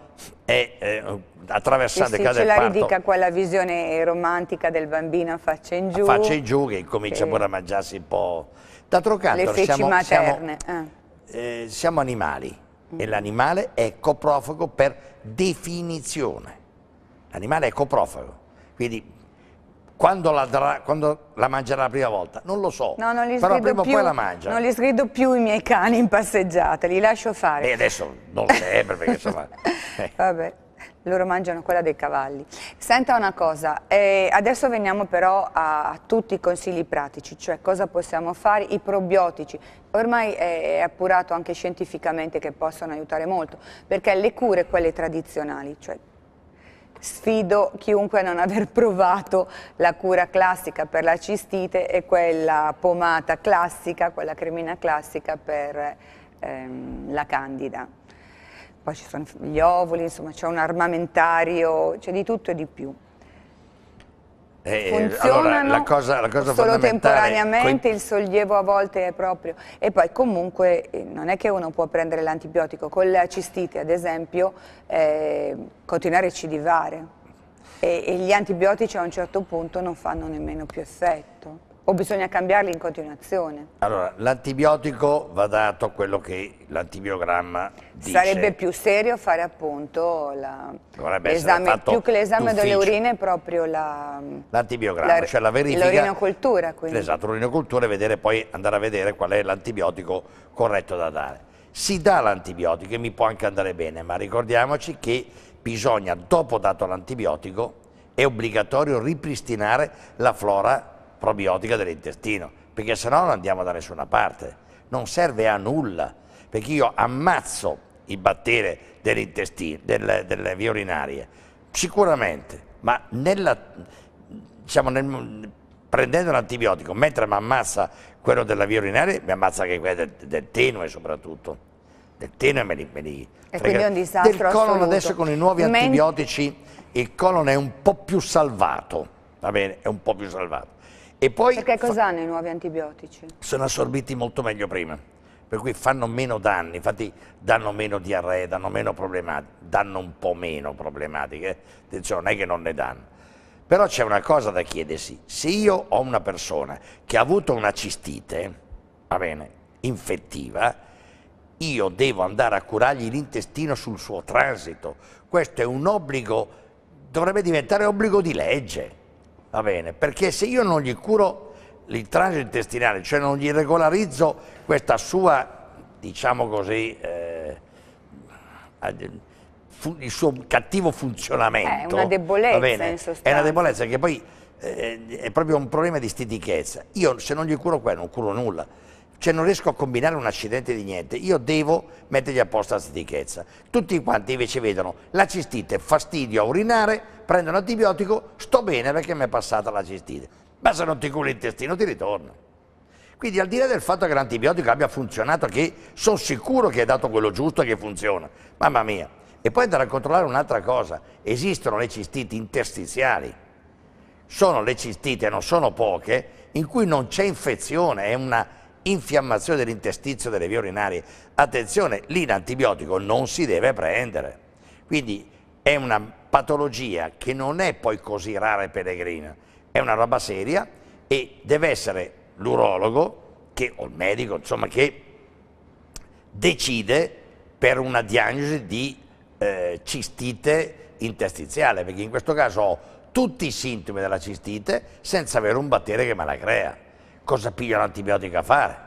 Speaker 2: è eh, attraversando sì, Casa del Parto... ce la ridica
Speaker 1: quella visione romantica del bambino a faccia in giù. A faccia in giù
Speaker 2: che comincia sì. pure a mangiarsi un po'... D'altro canto, Le feci siamo, materne. Siamo, eh. Eh, siamo animali mm. e l'animale è coprofago per definizione. L'animale è coprofago, quindi quando la, quando la, mangerà la prima volta? Non lo so, no, non li però prima più, o poi la mangia. Non li
Speaker 1: sgrido più i miei cani in passeggiata, li lascio fare. E adesso
Speaker 2: non sempre perché insomma... (laughs)
Speaker 1: Eh. Vabbè, loro mangiano quella dei cavalli. Senta una cosa, eh, adesso veniamo però a, a, tutti i consigli pratici, cioè cosa possiamo fare, i probiotici. Ormai è, è appurato anche scientificamente che possono aiutare molto, perché le cure, quelle tradizionali, cioè sfido chiunque a non aver (laughs) provato la cura classica per la cistite e quella pomata classica, quella cremina classica per ehm, la candida. Poi ci sono gli ovuli, insomma c'è un armamentario, c'è di tutto e di più.
Speaker 2: Eh, funzionano allora, la cosa, la cosa solo temporaneamente,
Speaker 1: il sollievo a volte è proprio. E poi comunque eh, non è che uno può prendere l'antibiotico, con la cistite ad esempio eh, continua a recidivare e, e gli antibiotici a un certo punto non fanno nemmeno più effetto o bisogna cambiarli in continuazione?
Speaker 2: Allora, l'antibiotico va dato quello che l'antibiogramma dice. Sarebbe più
Speaker 1: serio fare appunto
Speaker 2: l'esame, più che l'esame delle urine,
Speaker 1: proprio l'antibiogramma,
Speaker 2: la, cioè la verifica.
Speaker 1: L'urinocultura, quindi. Esatto,
Speaker 2: l'urinocultura e vedere, poi andare a vedere qual è l'antibiotico corretto da dare. Si dà l'antibiotico e mi può anche andare bene, ma ricordiamoci che bisogna, dopo dato l'antibiotico, è obbligatorio ripristinare la flora probiotica dell'intestino, perché se no non andiamo da nessuna parte, non serve a nulla, perché io ammazzo i batteri delle, delle vie urinarie, sicuramente, ma nella, diciamo, nel, prendendo l'antibiotico, mentre mi ammazza quello della via urinaria, mi ammazza anche quello del, del tenue soprattutto del tenue me li, me li e quindi è un disastro del colon assoluto. adesso con i nuovi antibiotici il colon è un po' più salvato va bene, è un po' più salvato e poi Perché
Speaker 1: cos'hanno i nuovi antibiotici?
Speaker 2: Sono assorbiti molto meglio prima, per cui fanno meno danni, infatti danno meno diarrea, danno meno problematiche, danno un po' meno problematiche, eh. attenzione, non è che non ne danno. Però c'è una cosa da chiedersi, se io ho una persona che ha avuto una cistite, va bene, infettiva, io devo andare a curargli l'intestino sul suo transito, questo è un obbligo, dovrebbe diventare obbligo di legge Va bene, perché se io non gli curo il transito intestinale, cioè non gli regolarizzo questa sua, diciamo così, eh, il suo cattivo funzionamento. Eh, è una debolezza, bene, in sostanza. È una debolezza che poi eh, è proprio un problema di stitichezza. Io se non gli curo quello, non curo nulla. Cioè non riesco a combinare un accidente di niente, io devo mettergli apposta la stitichezza. Tutti quanti invece vedono la cistite, fastidio a urinare, prendo un antibiotico, sto bene perché mi è passata la cistite. Ma se non ti culo l'intestino ti ritorna. Quindi al di là del fatto che l'antibiotico abbia funzionato, che sono sicuro che hai dato quello giusto e che funziona, mamma mia. E poi andare a controllare un'altra cosa, esistono le cistiti interstiziali, sono le cistite, non sono poche, in cui non c'è infezione, è una infiammazione dell'intestizio delle vie urinarie. Attenzione, lì l'antibiotico non si deve prendere. Quindi è una patologia che non è poi così rara e peregrina, è una roba seria e deve essere l'urologo che, o il medico, insomma, che decide per una diagnosi di eh, cistite interstiziale, perché in questo caso ho tutti i sintomi della cistite senza avere un batterio che me la crea. Cosa piglio l'antibiotico a fare?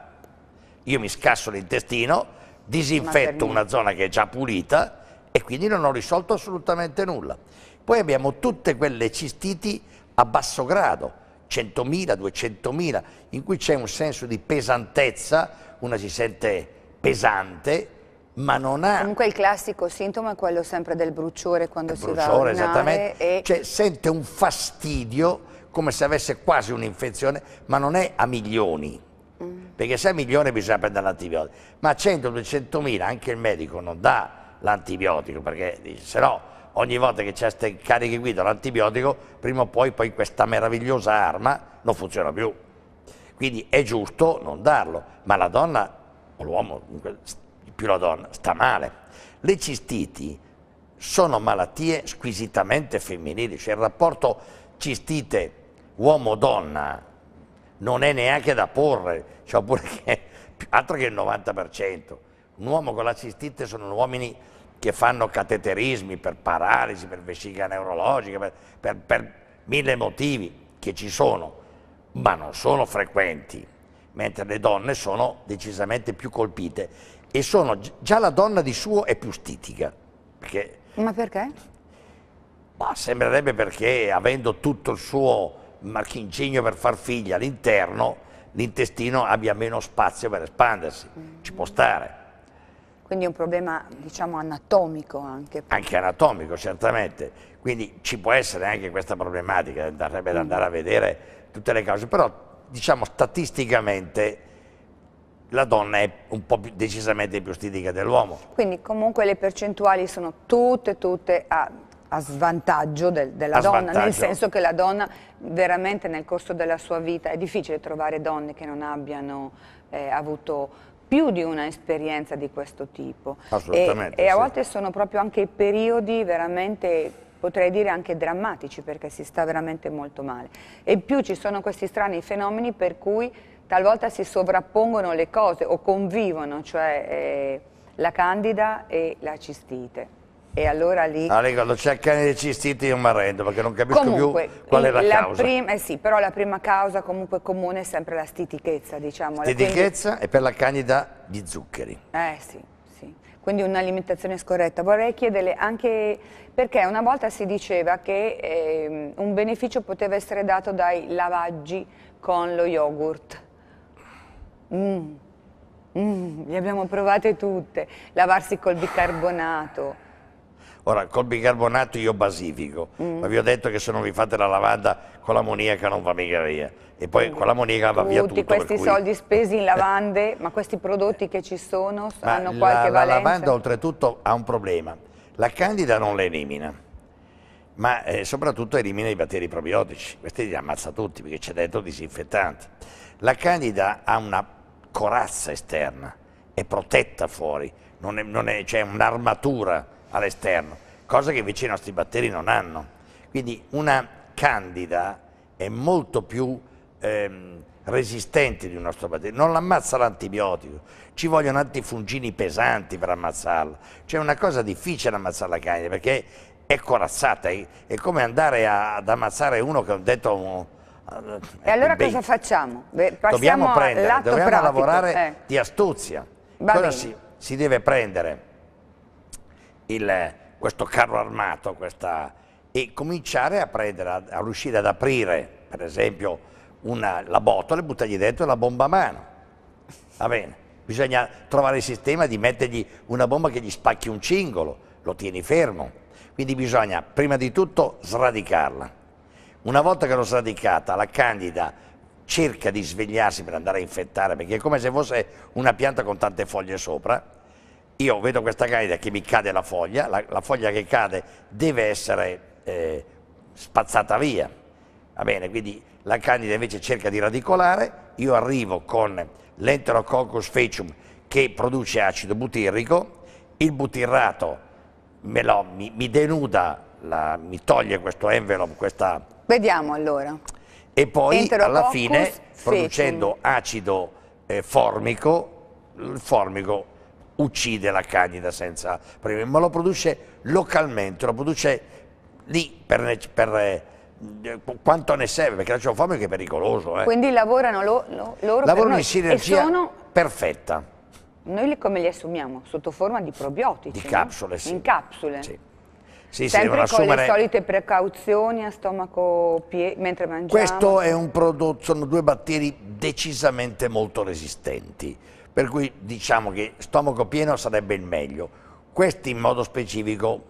Speaker 2: Io mi scasso l'intestino, disinfetto una zona che è già pulita e quindi non ho risolto assolutamente nulla. Poi abbiamo tutte quelle cistiti a basso grado, 100.000, 200.000, in cui c'è un senso di pesantezza, una si sente pesante, ma non ha...
Speaker 1: Comunque il classico sintomo è quello sempre del bruciore quando il si bruciore, va a urinare. esattamente, e...
Speaker 2: cioè sente un fastidio come se avesse quasi un'infezione, ma non è a milioni, mm. perché se a milioni bisogna prendere l'antibiotico, ma a 100, 200.000 anche il medico non dà l'antibiotico, perché se no ogni volta che c'è queste cariche guida l'antibiotico, prima o poi, poi questa meravigliosa arma non funziona più. Quindi è giusto non darlo, ma la donna, o l'uomo, più la donna, sta male. Le cistiti sono malattie squisitamente femminili, cioè il rapporto cistite uomo-donna non è neanche da porre, cioè pure che altro che il 90%. Un uomo con la cistite sono uomini che fanno cateterismi per paralisi, per vescica neurologica, per, per, per mille motivi che ci sono, ma non sono frequenti, mentre le donne sono decisamente più colpite e sono già la donna di suo è più stitica. Perché, ma perché? Ma sembrerebbe perché avendo tutto il suo marchingegno per far figli all'interno, l'intestino abbia meno spazio per espandersi, ci può stare.
Speaker 1: Quindi è un problema diciamo anatomico anche.
Speaker 2: Anche anatomico, certamente. Quindi ci può essere anche questa problematica, andrebbe mm. ad andare a vedere tutte le cause, però diciamo statisticamente la donna è un po' più, decisamente più stitica dell'uomo.
Speaker 1: Quindi comunque le percentuali sono tutte, tutte a, a svantaggio del, della a donna, svantaggio. nel senso che la donna veramente nel corso della sua vita è difficile trovare donne che non abbiano eh, avuto più di una esperienza di questo tipo. Assolutamente. E, e a volte sono proprio anche periodi veramente potrei dire anche drammatici perché si sta veramente molto male. E in più ci sono questi strani fenomeni per cui talvolta si sovrappongono le cose o convivono, cioè eh, la candida e la cistite e allora lì... Allora,
Speaker 2: ah, quando c'è il cane dei cistiti io mi arrendo perché non capisco comunque, più qual è la, la causa. Prima,
Speaker 1: eh sì, però la prima causa comunque comune è sempre la stitichezza, diciamo. Stitichezza quindi...
Speaker 2: e per la canida di zuccheri. Eh sì, sì.
Speaker 1: Quindi un'alimentazione scorretta. Vorrei chiederle anche perché una volta si diceva che eh, un beneficio poteva essere dato dai lavaggi con lo yogurt. Mmm... Mm, mm li abbiamo provate tutte. Lavarsi col bicarbonato
Speaker 2: Ora, col bicarbonato io basifico, mm. ma vi ho detto che se non vi fate la lavanda con l'ammoniaca non va mica via. E poi Quindi, con l'ammoniaca va via tutto. Tutti questi cui... soldi
Speaker 1: spesi in (laughs) lavande, ma questi prodotti che ci sono ma hanno la, qualche la, valenza? La lavanda
Speaker 2: oltretutto ha un problema. La candida non la elimina ma eh, soprattutto elimina i batteri probiotici. Questi li ammazza tutti perché c'è dentro disinfettanti. La candida ha una corazza esterna, è protetta fuori, c'è cioè un'armatura all'esterno, cosa che invece i nostri batteri non hanno. Quindi una candida è molto più ehm, resistente di un nostro batterio, non l'ammazza l'antibiotico, ci vogliono antifungini pesanti per ammazzarla, cioè è una cosa difficile ammazzare la candida perché è corazzata, è, come andare a, ad ammazzare uno che ha detto... Oh, eh, e allora ben, cosa
Speaker 1: facciamo? Beh, dobbiamo prendere, dobbiamo pratico, lavorare eh.
Speaker 2: di astuzia. Si, si deve prendere il, questo carro armato questa, e cominciare a, prendere, a, a, riuscire ad aprire, per esempio, una, la botola e buttargli dentro la bomba a mano. Va bene. Bisogna trovare il sistema di mettergli una bomba che gli spacchi un cingolo, lo tieni fermo. Quindi bisogna prima di tutto sradicarla. Una volta che l'ho sradicata, la candida cerca di svegliarsi per andare a infettare, perché è come se fosse una pianta con tante foglie sopra, io vedo questa gaida che mi cade la foglia, la, la foglia che cade deve essere eh, spazzata via, va bene, quindi la candida invece cerca di radicolare, io arrivo con l'enterococcus faecium che produce acido butirrico, il butirrato lo, mi, mi, denuda, la, mi toglie questo envelope, questa...
Speaker 1: Vediamo allora.
Speaker 2: E poi alla fine, faecium. producendo acido eh, formico, il formico uccide la candida senza premi, ma lo produce localmente, lo produce lì per, per eh, quanto ne serve, perché la ceofamia è pericoloso. Eh. Quindi
Speaker 1: lavorano lo, lo, loro lavorano in sinergia sono...
Speaker 2: perfetta.
Speaker 1: Noi li, come li assumiamo? Sotto forma di probiotici. Di capsule, no? sì. In capsule. Sì.
Speaker 2: Sì, Sempre con assumere... le solite
Speaker 1: precauzioni a stomaco pieno mentre mangiamo. Questo è
Speaker 2: un prodotto, sono due batteri decisamente molto resistenti per cui diciamo che stomaco pieno sarebbe il meglio. Questi in modo specifico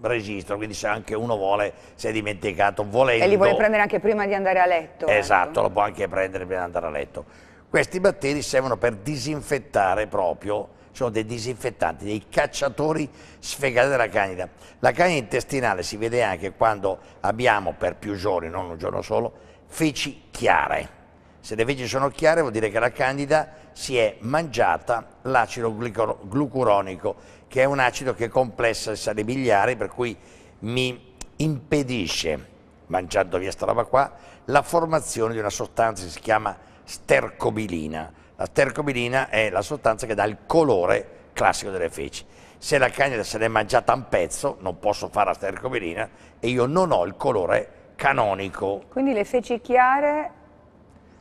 Speaker 2: registro, quindi se anche uno vuole, si è dimenticato, volendo... E li vuole prendere
Speaker 1: anche prima di andare a letto.
Speaker 2: Ecco. Esatto, ecco. lo può anche prendere prima di andare a letto. Questi batteri servono per disinfettare proprio, sono dei disinfettanti, dei cacciatori sfegati della canida. La canida intestinale si vede anche quando abbiamo per più giorni, non un giorno solo, feci chiare se le feci sono chiare vuol dire che la candida si è mangiata l'acido glucuronico, che è un acido che complessa il sale biliare, per cui mi impedisce, mangiando via questa roba qua, la formazione di una sostanza che si chiama stercobilina. La stercobilina è la sostanza che dà il colore classico delle feci. Se la candida se l'è mangiata un pezzo, non posso fare la stercobilina e io non ho il colore canonico.
Speaker 1: Quindi le feci chiare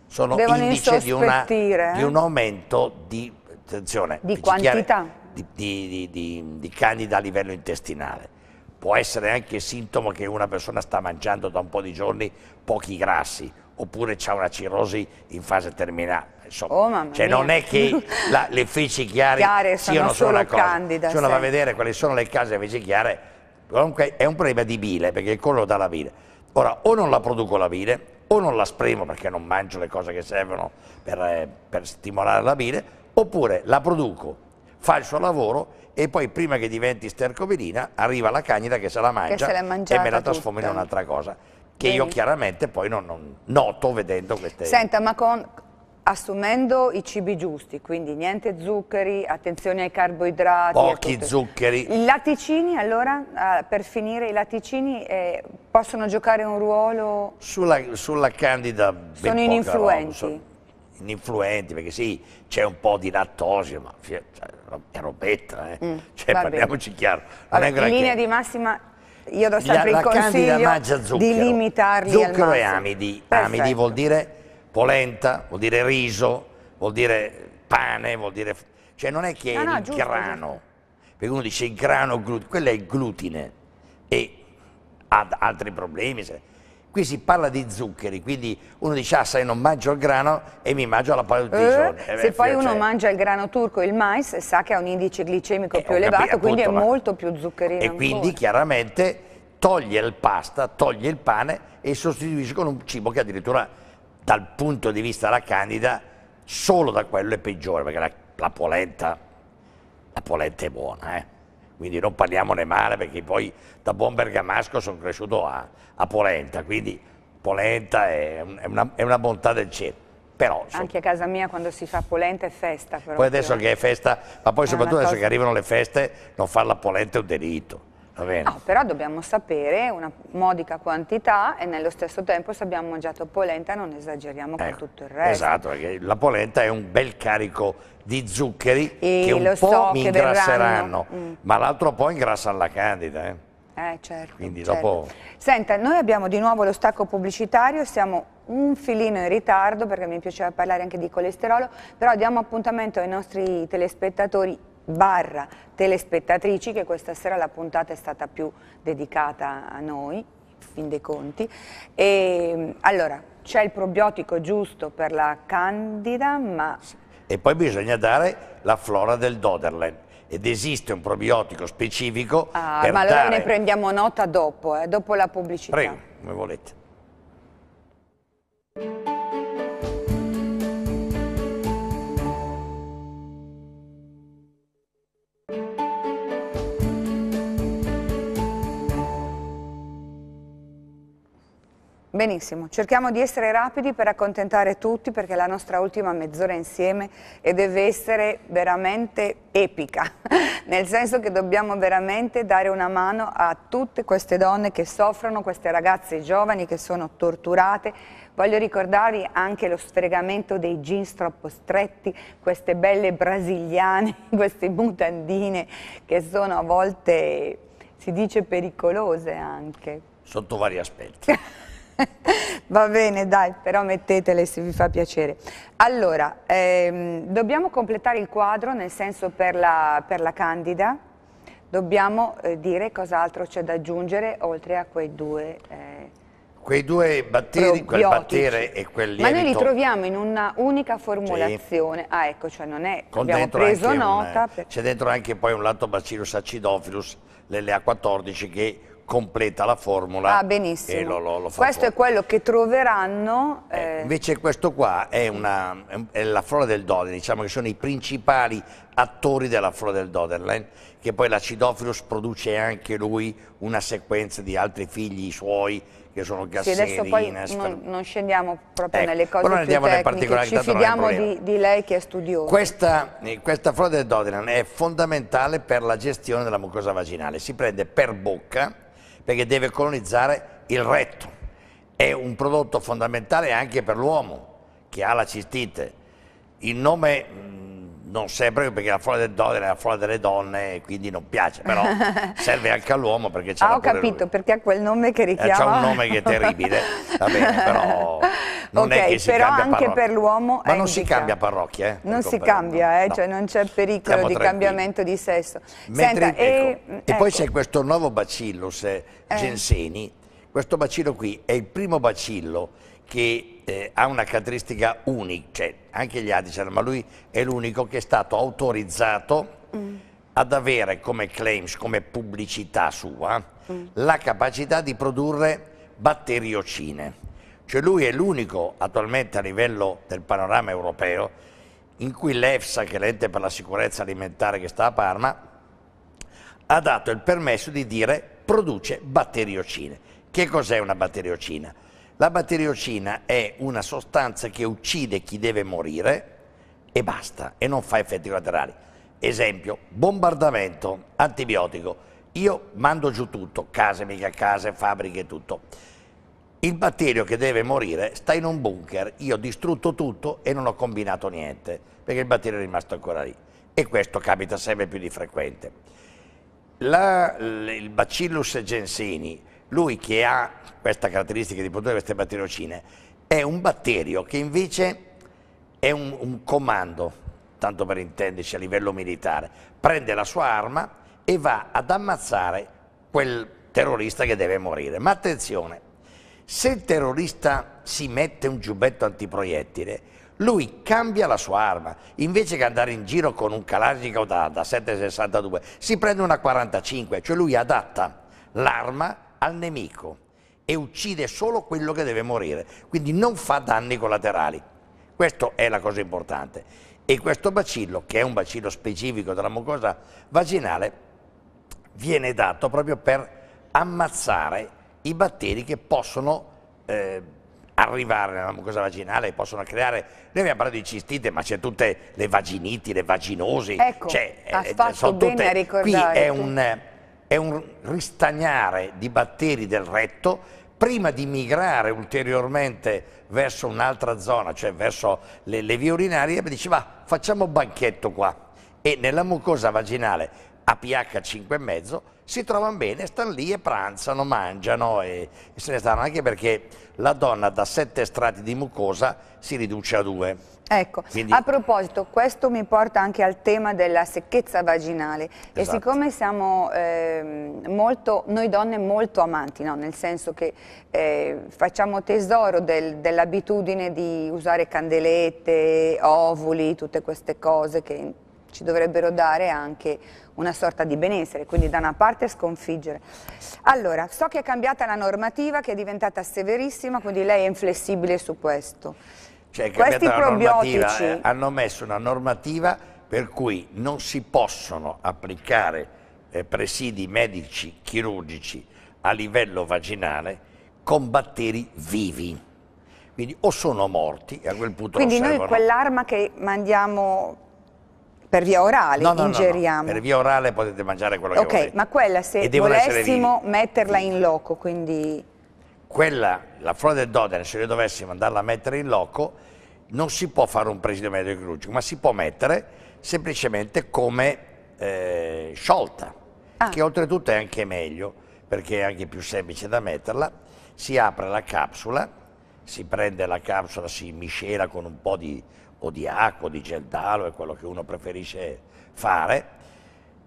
Speaker 2: sono Devono indice di, una, di, eh? un aumento di, di quantità di, di candida a livello intestinale. Può essere anche sintomo che una persona sta mangiando da un po' di giorni pochi grassi oppure c'è una cirrosi in fase terminale. Insomma, oh, cioè non è che (laughs) la, le feci chiare, chiare siano solo una cosa. Candida, Se uno va a vedere quali sono le case delle feci chiare, comunque è un problema di bile, perché il collo dà la bile. Ora, o non la produco la bile, o non la spremo perché non mangio le cose che servono per, eh, per stimolare la bile, oppure la produco, fa il suo lavoro e poi prima che diventi stercovelina arriva la cagnida che se la mangia se e me la trasforma in un'altra cosa che Quindi. io chiaramente poi non, non noto vedendo queste... Senta,
Speaker 1: ma con assumendo i cibi giusti, quindi niente zuccheri, attenzione ai carboidrati. Pochi
Speaker 2: zuccheri.
Speaker 1: I latticini, allora, ah, per finire, i latticini eh, possono giocare un ruolo?
Speaker 2: Sulla, sulla candida Sono ininfluenti. Sono ininfluenti, perché sì, c'è un po' di lattosio, ma cioè, è robetta, eh. mm, cioè, parliamoci bene. chiaro. Vabbè, in granché. linea
Speaker 1: di massima io do sempre la, il consiglio di limitarli zucchero al massimo. Zucchero e amidi, Perfetto. amidi
Speaker 2: vuol dire polenta, vuol dire riso, vuol dire pane, vuol dire... Cioè non è che no, è no, il giusto, grano, giusto. perché uno dice il grano, quello è il glutine e ha altri problemi. Qui si parla di zuccheri, quindi uno dice ah sai non mangio il grano e mi mangio la parmigiana. Eh, eh, se beh, poi cioè, uno cioè...
Speaker 1: mangia il grano turco, il mais, sa che ha un indice glicemico eh, più elevato, capito, quindi appunto, è molto più zuccherino. E quindi
Speaker 2: chiaramente toglie il pasta, toglie il pane e sostituisce con un cibo che addirittura dal punto di vista della candida, solo da quello è peggiore, perché la, la polenta, la polenta è buona, eh? quindi non parliamone male, perché poi da buon bergamasco sono cresciuto a, a polenta, quindi polenta è, è, una, è una bontà del cielo. Però, anche
Speaker 1: a casa mia quando si fa polenta è festa. Però poi adesso cioè.
Speaker 2: che è festa, ma poi soprattutto cosa... adesso che arrivano le feste, non fare la polenta è un delitto. No, ah,
Speaker 1: però dobbiamo sapere una modica quantità e nello stesso tempo se abbiamo mangiato polenta non esageriamo ecco, con tutto il resto. Esatto,
Speaker 2: perché la polenta è un bel carico di zuccheri e che un po' so mi ingrasseranno, mm. ma l'altro po' ingrassano la candida. Eh. Eh, certo, Quindi certo. dopo...
Speaker 1: Senta, noi abbiamo di nuovo lo stacco pubblicitario, siamo un filino in ritardo perché mi piaceva parlare anche di colesterolo, però diamo appuntamento ai nostri telespettatori barra telespettatrici che questa sera la puntata è stata più dedicata a noi, fin dei conti. E, allora, c'è il probiotico giusto per la candida, ma...
Speaker 2: E poi bisogna dare la flora del Doderland ed esiste un probiotico specifico ah, per ma allora dare... ne
Speaker 1: prendiamo nota dopo, eh, dopo la pubblicità. Prego, come volete. Benissimo, cerchiamo di essere rapidi per accontentare tutti perché la nostra ultima mezz'ora insieme e deve essere veramente epica, (laughs) nel senso che dobbiamo veramente dare una mano a tutte queste donne che soffrono, queste ragazze giovani che sono torturate. Voglio ricordarvi anche lo sfregamento dei jeans troppo stretti, queste belle brasiliane, (laughs) queste mutandine che sono a volte, si dice, pericolose anche.
Speaker 2: Sotto vari aspetti. (laughs)
Speaker 1: (laughs) Va bene, dai, però mettetele se vi fa piacere. Allora, ehm, dobbiamo completare il quadro, nel senso per la, per la candida, dobbiamo eh, dire cos'altro c'è da aggiungere oltre a quei due... Eh,
Speaker 2: quei due batteri, quel battere e quel lievito. Ma noi li troviamo
Speaker 1: in una unica formulazione. Sì. Ah, ecco, cioè non è Con abbiamo preso nota. C'è
Speaker 2: dentro anche poi un lato bacillus acidophilus, l'LA14 che completa la formula ah, benissimo. e lo, lo, lo fa Questo fuori. è
Speaker 1: quello che troveranno.
Speaker 2: Eh. Eh, invece questo qua è, una, è la Flora del Doden, diciamo che sono i principali attori della Flora del Doderland, eh, che poi l'acidophilus produce anche lui una sequenza di altri figli suoi che sono Gasserini. Sì, adesso poi non,
Speaker 1: non scendiamo proprio ecco, nelle cose più tecniche, ci fidiamo di, di, lei che è studiosa. Questa,
Speaker 2: eh, questa Flora del Doderland è fondamentale per la gestione della mucosa vaginale, si prende per bocca, perché deve colonizzare il retto. È un prodotto fondamentale anche per l'uomo che ha la cistite. Il nome mm, non sempre perché la folla del dollaro è la folla delle donne e quindi non piace, però (laughs) serve anche all'uomo perché c'è Ah, ho capito,
Speaker 1: lui. perché ha quel nome che eh, richiama. Eh, un nome che
Speaker 2: è terribile, va bene, però (laughs) non okay, è che si però anche per l'uomo Ma non si cambia parrocchia, eh? Non si cambia, eh, no. cioè
Speaker 1: non c'è pericolo Siamo di tranquilli. cambiamento di sesso. Mentre, Senta, ecco, e, ecco. e, poi ecco.
Speaker 2: c'è questo nuovo bacillus eh, eh. Genseni, questo bacillo qui è il primo bacillo che eh, ha una caratteristica unica, cioè anche gli altri c'erano, ma lui è l'unico che è stato autorizzato mm. ad avere come claims, come pubblicità sua, mm. la capacità di produrre batteriocine. Cioè lui è l'unico attualmente a livello del panorama europeo in cui l'EFSA, che è l'ente per la sicurezza alimentare che sta a Parma, ha dato il permesso di dire produce batteriocine. Che cos'è una batteriocina? La batteriocina è una sostanza che uccide chi deve morire e basta, e non fa effetti collaterali. Esempio, bombardamento, antibiotico. Io mando giù tutto, case, mica case, fabbriche, tutto. Il batterio che deve morire sta in un bunker, io ho distrutto tutto e non ho combinato niente, perché il batterio è rimasto ancora lì. E questo capita sempre più di frequente. La, il Bacillus gensini lui che ha questa caratteristica di produrre queste batteriocine è un batterio che invece è un, un comando, tanto per intenderci a livello militare, prende la sua arma e va ad ammazzare quel terrorista che deve morire. Ma attenzione, se il terrorista si mette un giubbetto antiproiettile, lui cambia la sua arma, invece che andare in giro con un Kalashnikov da, da 7,62, si prende una 45, cioè lui adatta l'arma al nemico e uccide solo quello che deve morire, quindi non fa danni collaterali. Questa è la cosa importante. E questo bacillo, che è un bacillo specifico della mucosa vaginale, viene dato proprio per ammazzare i batteri che possono eh, arrivare nella mucosa vaginale, possono creare, noi abbiamo parlato di cistite, ma c'è tutte le vaginiti, le vaginosi, ecco, cioè, eh, sono tutte, qui è un è un ristagnare di batteri del retto prima di migrare ulteriormente verso un'altra zona, cioè verso le, le vie urinarie, mi dice ma facciamo banchetto qua e nella mucosa vaginale a pH 5,5 si trovano bene, stanno lì e pranzano, mangiano e, e se ne stanno anche perché la donna da sette strati di mucosa si riduce a due.
Speaker 1: Ecco, Quindi... a proposito, questo mi porta anche al tema della secchezza vaginale esatto. e siccome siamo eh, molto, noi donne molto amanti, no? nel senso che eh, facciamo tesoro del, dell'abitudine di usare candelette, ovuli, tutte queste cose che ci dovrebbero dare anche una sorta di benessere, quindi da una parte sconfiggere. Allora, so che è cambiata la normativa, che è diventata severissima, quindi lei è inflessibile su questo.
Speaker 2: Cioè, Questi probiotici... Eh, hanno messo una normativa per cui non si possono applicare eh, presidi medici chirurgici a livello vaginale con batteri vivi. Quindi o sono morti e a quel punto Quindi noi servono...
Speaker 1: quell'arma che mandiamo per via orale no, no, ingeriamo? No, per
Speaker 2: via orale potete mangiare quello okay, che volete.
Speaker 1: Ok, ma quella se volessimo metterla in loco, quindi...
Speaker 2: Quella, la flora del Doden, se noi dovessimo andarla a mettere in loco, non si può fare un presidio medio chirurgico ma si può mettere semplicemente come eh, sciolta, ah. che oltretutto è anche meglio, perché è anche più semplice da metterla. Si apre la capsula, si prende la capsula, si miscela con un po' di o di acqua, o di geldalo, è quello che uno preferisce fare,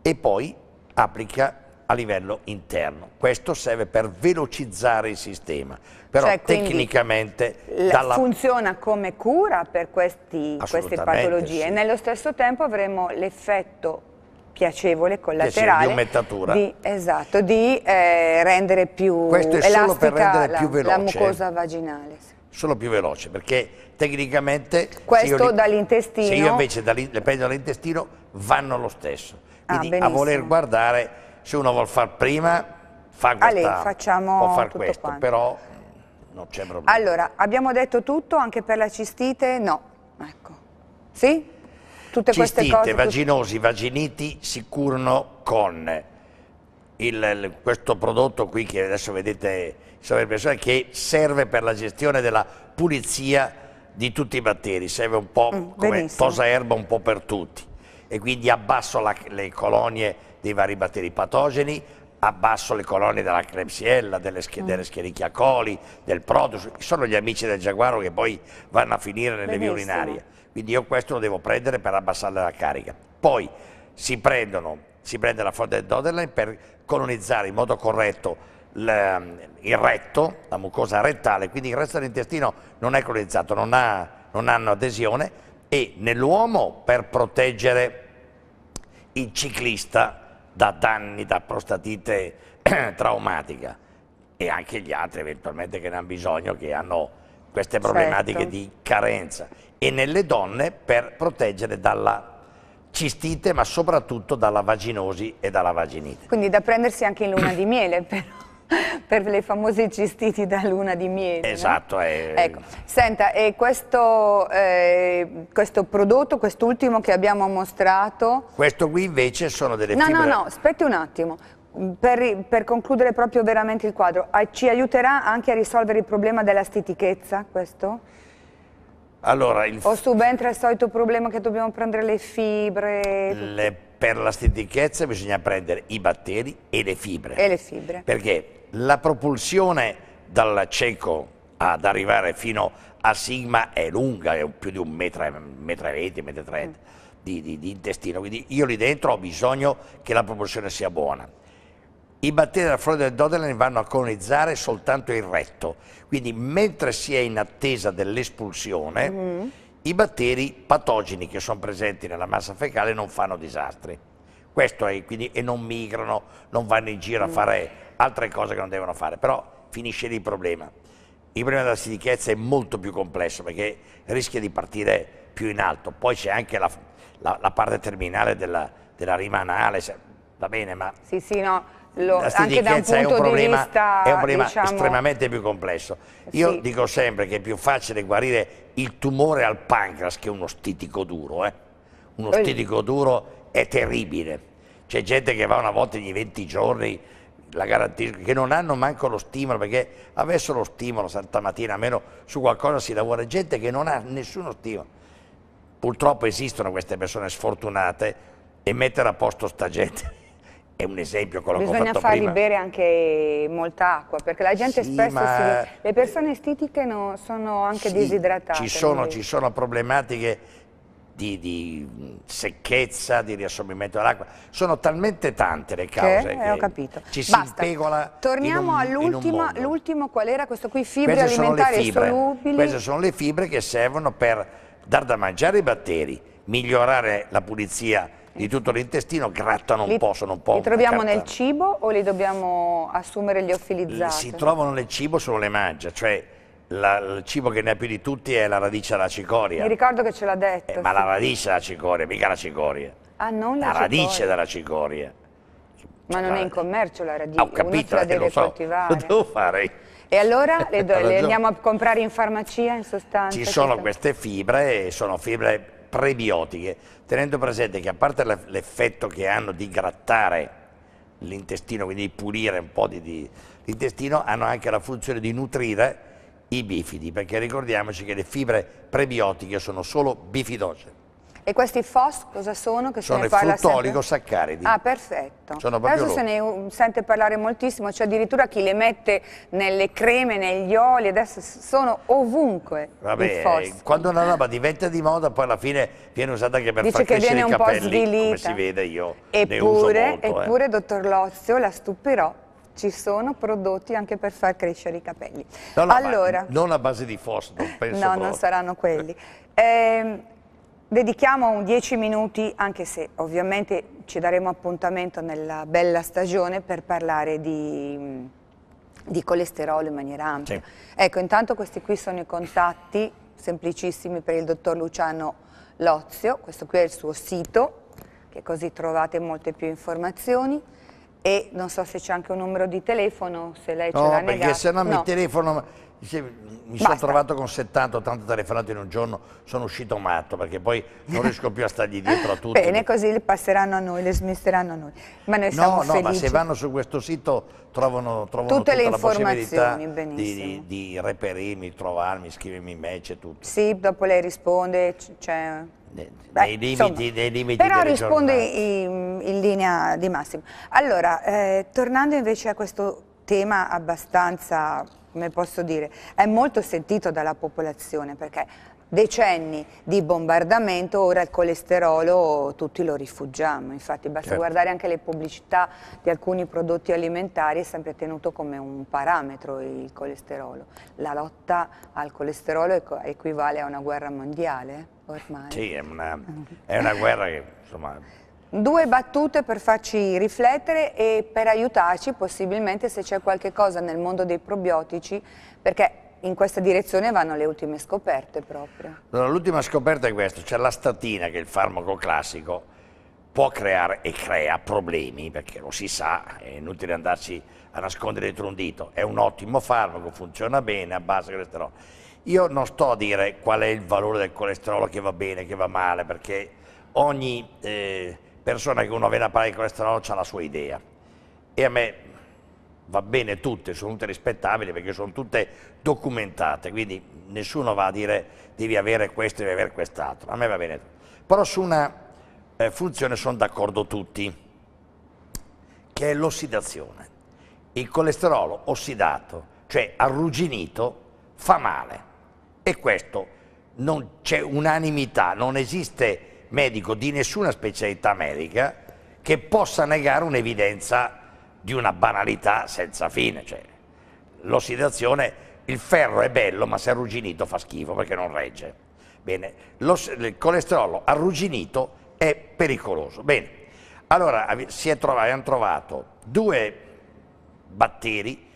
Speaker 2: e poi applica a livello interno. Questo serve per velocizzare il sistema, però cioè, tecnicamente... Eh, dalla...
Speaker 1: Funziona come cura per questi, queste patologie, sì. nello stesso tempo avremo l'effetto piacevole collaterale di mettatura di, esatto, di eh, rendere più Questo è elastica solo per rendere la, più veloce. la mucosa vaginale. Sì
Speaker 2: sono più veloce perché tecnicamente... Questo
Speaker 1: dall'intestino? Se io invece
Speaker 2: le prendo dall'intestino vanno lo stesso. Ah, Quindi ah, a voler guardare, se uno vuol far prima, fa quest'altro, può far questo, quanto. però mm, non c'è problema.
Speaker 1: Allora, abbiamo detto tutto anche per la cistite? No. Ecco. Sì? Tutte cistite, queste cose... vaginosi,
Speaker 2: vaginiti si curano con il, il, questo prodotto qui che adesso vedete sarebbe che serve per la gestione della pulizia di tutti i batteri, serve un po' mm, come benissimo. tosa erba un po' per tutti e quindi abbasso la, le colonie dei vari batteri patogeni, abbasso le colonie della Klebsiella, delle, sch- mm. delle Scherichia coli, del Protus, sono gli amici del giaguaro che poi vanno a finire nelle Benissimo. vie urinarie. Quindi io questo lo devo prendere per abbassare la carica. Poi si, prendono, si prende la fonte del Doderline per colonizzare in modo corretto Ehm, il retto, la mucosa rettale, quindi il resto dell'intestino non è colonizzato, non, ha, non hanno adesione e nell'uomo per proteggere il ciclista da danni, da prostatite (clears throat) traumatica e anche gli altri eventualmente che ne hanno bisogno, che hanno queste certo. problematiche certo. di carenza e nelle donne per proteggere dalla cistite ma soprattutto dalla vaginosi e dalla vaginite.
Speaker 1: Quindi da prendersi anche in luna di miele (laughs) però per le famose cistiti da luna di miele. Esatto.
Speaker 2: No? È... Ecco.
Speaker 1: Senta, e questo, eh, questo prodotto, quest'ultimo che abbiamo mostrato...
Speaker 2: Questo qui invece sono delle no, fibre... No, no, no,
Speaker 1: aspetti un attimo. Mm, per, per, concludere proprio veramente il quadro, ci aiuterà anche a risolvere il problema della stitichezza questo?
Speaker 2: Allora, il... O subentra
Speaker 1: il solito problema che dobbiamo prendere le fibre?
Speaker 2: Le per la stitichezza bisogna prendere i batteri e le fibre. E le fibre. Perché la propulsione dal cieco ad arrivare fino a sigma è lunga, è più di un metro, metro e venti, metro e trenta mm. di, di, di intestino. Quindi io lì dentro ho bisogno che la propulsione sia buona. I batteri della flora del Dodelan vanno a colonizzare soltanto il retto, quindi mentre si è in attesa dell'espulsione, mm i batteri patogeni che sono presenti nella massa fecale non fanno disastri. Questo è, quindi, e non migrano, non vanno in giro a mm. fare altre cose che non devono fare, però finisce lì il problema. Il problema della sitichezza è molto più complesso perché rischia di partire più in alto, poi c'è anche la, la, la, parte terminale della, della rima anale, va bene, ma...
Speaker 1: Sì, sì, no lo, anche da un punto è un problema, di vista è un problema diciamo... estremamente
Speaker 2: più complesso. Eh, Io sì. dico sempre che è più facile guarire il tumore al pancreas che uno stitico duro. Eh? Uno eh. stitico duro è terribile. C'è gente che va una volta ogni 20 giorni, la garantisco, che non hanno manco lo stimolo, perché avessero lo stimolo stamattina, almeno su qualcosa si lavora. Gente che non ha nessuno stimolo. Purtroppo esistono queste persone sfortunate e mettere a posto sta gente è un esempio quello Bisogna che ho fatto fargli prima. bere
Speaker 1: anche molta acqua, perché la gente sì, spesso ma... si... Le persone estitiche no, sono anche sì, disidratate. Ci sono, ci
Speaker 2: sono problematiche di, di, secchezza, di riassorbimento dell'acqua. Sono talmente tante le cause che, eh, che ho capito. ci si Basta. impegola Torniamo all'ultimo,
Speaker 1: qual era questo qui, fibre Queste alimentari fibre. solubili.
Speaker 2: Queste sono le fibre che servono per dar da mangiare i batteri, migliorare la pulizia di tutto l'intestino, grattano li, un po', sono un po'... Li troviamo nel
Speaker 1: cibo o li dobbiamo assumere gli liofilizzati? Si trovano
Speaker 2: nel cibo, solo le mangia, cioè la, il cibo che ne ha più di tutti è la radice della cicoria. Mi
Speaker 1: ricordo che ce l'ha detto. Eh, sì. Ma la radice
Speaker 2: della cicoria, mica la cicoria.
Speaker 1: Ah, non la, la radice
Speaker 2: della cicoria. Ma non è in
Speaker 1: commercio la radice, ah, ho capito, la eh, deve lo so, coltivare. Lo (laughs)
Speaker 2: devo fare.
Speaker 1: E allora le, (laughs) do, le andiamo a comprare in farmacia in sostanza? Ci sono
Speaker 2: queste fibre, sono fibre prebiotiche, tenendo presente che a parte l'effetto che hanno di grattare l'intestino, quindi di pulire un po' di, di, l'intestino, hanno anche la funzione di nutrire i bifidi, perché ricordiamoci che le fibre prebiotiche sono solo bifidose.
Speaker 1: E questi FOS cosa sono? Che sono i fruttolico-saccaridi. Ah, perfetto. Adesso se ne sente parlare moltissimo, cioè addirittura chi le mette nelle creme, negli oli, adesso sono ovunque Vabbè, quando una roba
Speaker 2: diventa di moda poi alla fine viene usata anche per Dice far crescere i capelli, svilita. come si vede io eppure, molto, eh. Eppure,
Speaker 1: eh. dottor Lozio, la stupirò, ci sono prodotti anche per far crescere i capelli. No, no, allora, non
Speaker 2: a base di FOS, non penso No, proprio. non saranno
Speaker 1: quelli. Eh, ehm, dedichiamo un 10 minuti, anche se ovviamente ci daremo appuntamento nella bella stagione per parlare di, di colesterolo in maniera ampia. Sì. Ecco, intanto questi qui sono i contatti semplicissimi per il dottor Luciano Lozio, questo qui è il suo sito, che così trovate molte più informazioni e non so se c'è anche un numero di telefono, se lei no, ce l'ha negato. No, perché se no mi
Speaker 2: telefono mi sono trovato con 70-80 telefonate in un giorno, sono uscito matto perché poi non (laughs) riesco più a stargli dietro a tutti. Bene,
Speaker 1: così le passeranno a noi, le smisteranno a noi. Ma noi no, siamo no, felici. ma se vanno
Speaker 2: su questo sito trovano, trovano tutte le informazioni, Di, di, di, reperirmi, trovarmi, scrivermi match c'è tutto.
Speaker 1: Sì, dopo lei risponde, cioè...
Speaker 2: Dei, dei, limiti, insomma, dei limiti però risponde
Speaker 1: in, in, linea di massimo allora eh, tornando invece a questo tema abbastanza come posso dire, è molto sentito dalla popolazione perché decenni di bombardamento, ora il colesterolo tutti lo rifugiamo, infatti basta certo. guardare anche le pubblicità di alcuni prodotti alimentari, è sempre tenuto come un parametro il colesterolo. La lotta al colesterolo equivale a una guerra mondiale ormai.
Speaker 2: Sì, è una, mm. è una guerra che insomma...
Speaker 1: Due battute per farci riflettere e per aiutarci possibilmente se c'è qualche cosa nel mondo dei probiotici, perché in questa direzione vanno le ultime scoperte proprio.
Speaker 2: Allora, l'ultima scoperta è questa, c'è cioè la statina che è il farmaco classico può creare e crea problemi, perché lo si sa, è inutile andarci a nascondere dietro un dito, è un ottimo farmaco, funziona bene, a base colesterolo. Io non sto a dire qual è il valore del colesterolo che va bene, che va male, perché ogni... Eh, persona che uno viene a parlare di colesterolo ha la sua idea. E a me va bene tutte, sono tutte rispettabili perché sono tutte documentate, quindi nessuno va a dire devi avere questo, devi avere quest'altro, a me va bene. Però su una eh, funzione sono d'accordo tutti, che è l'ossidazione. Il colesterolo ossidato, cioè arrugginito, fa male e questo non c'è unanimità, non esiste medico di nessuna specialità medica che possa negare un'evidenza di una banalità senza fine. Cioè, l'ossidazione, il ferro è bello, ma se arrugginito fa schifo perché non regge. Bene, Lo, il colesterolo arrugginito è pericoloso. Bene, allora si trovato, hanno trovato due batteri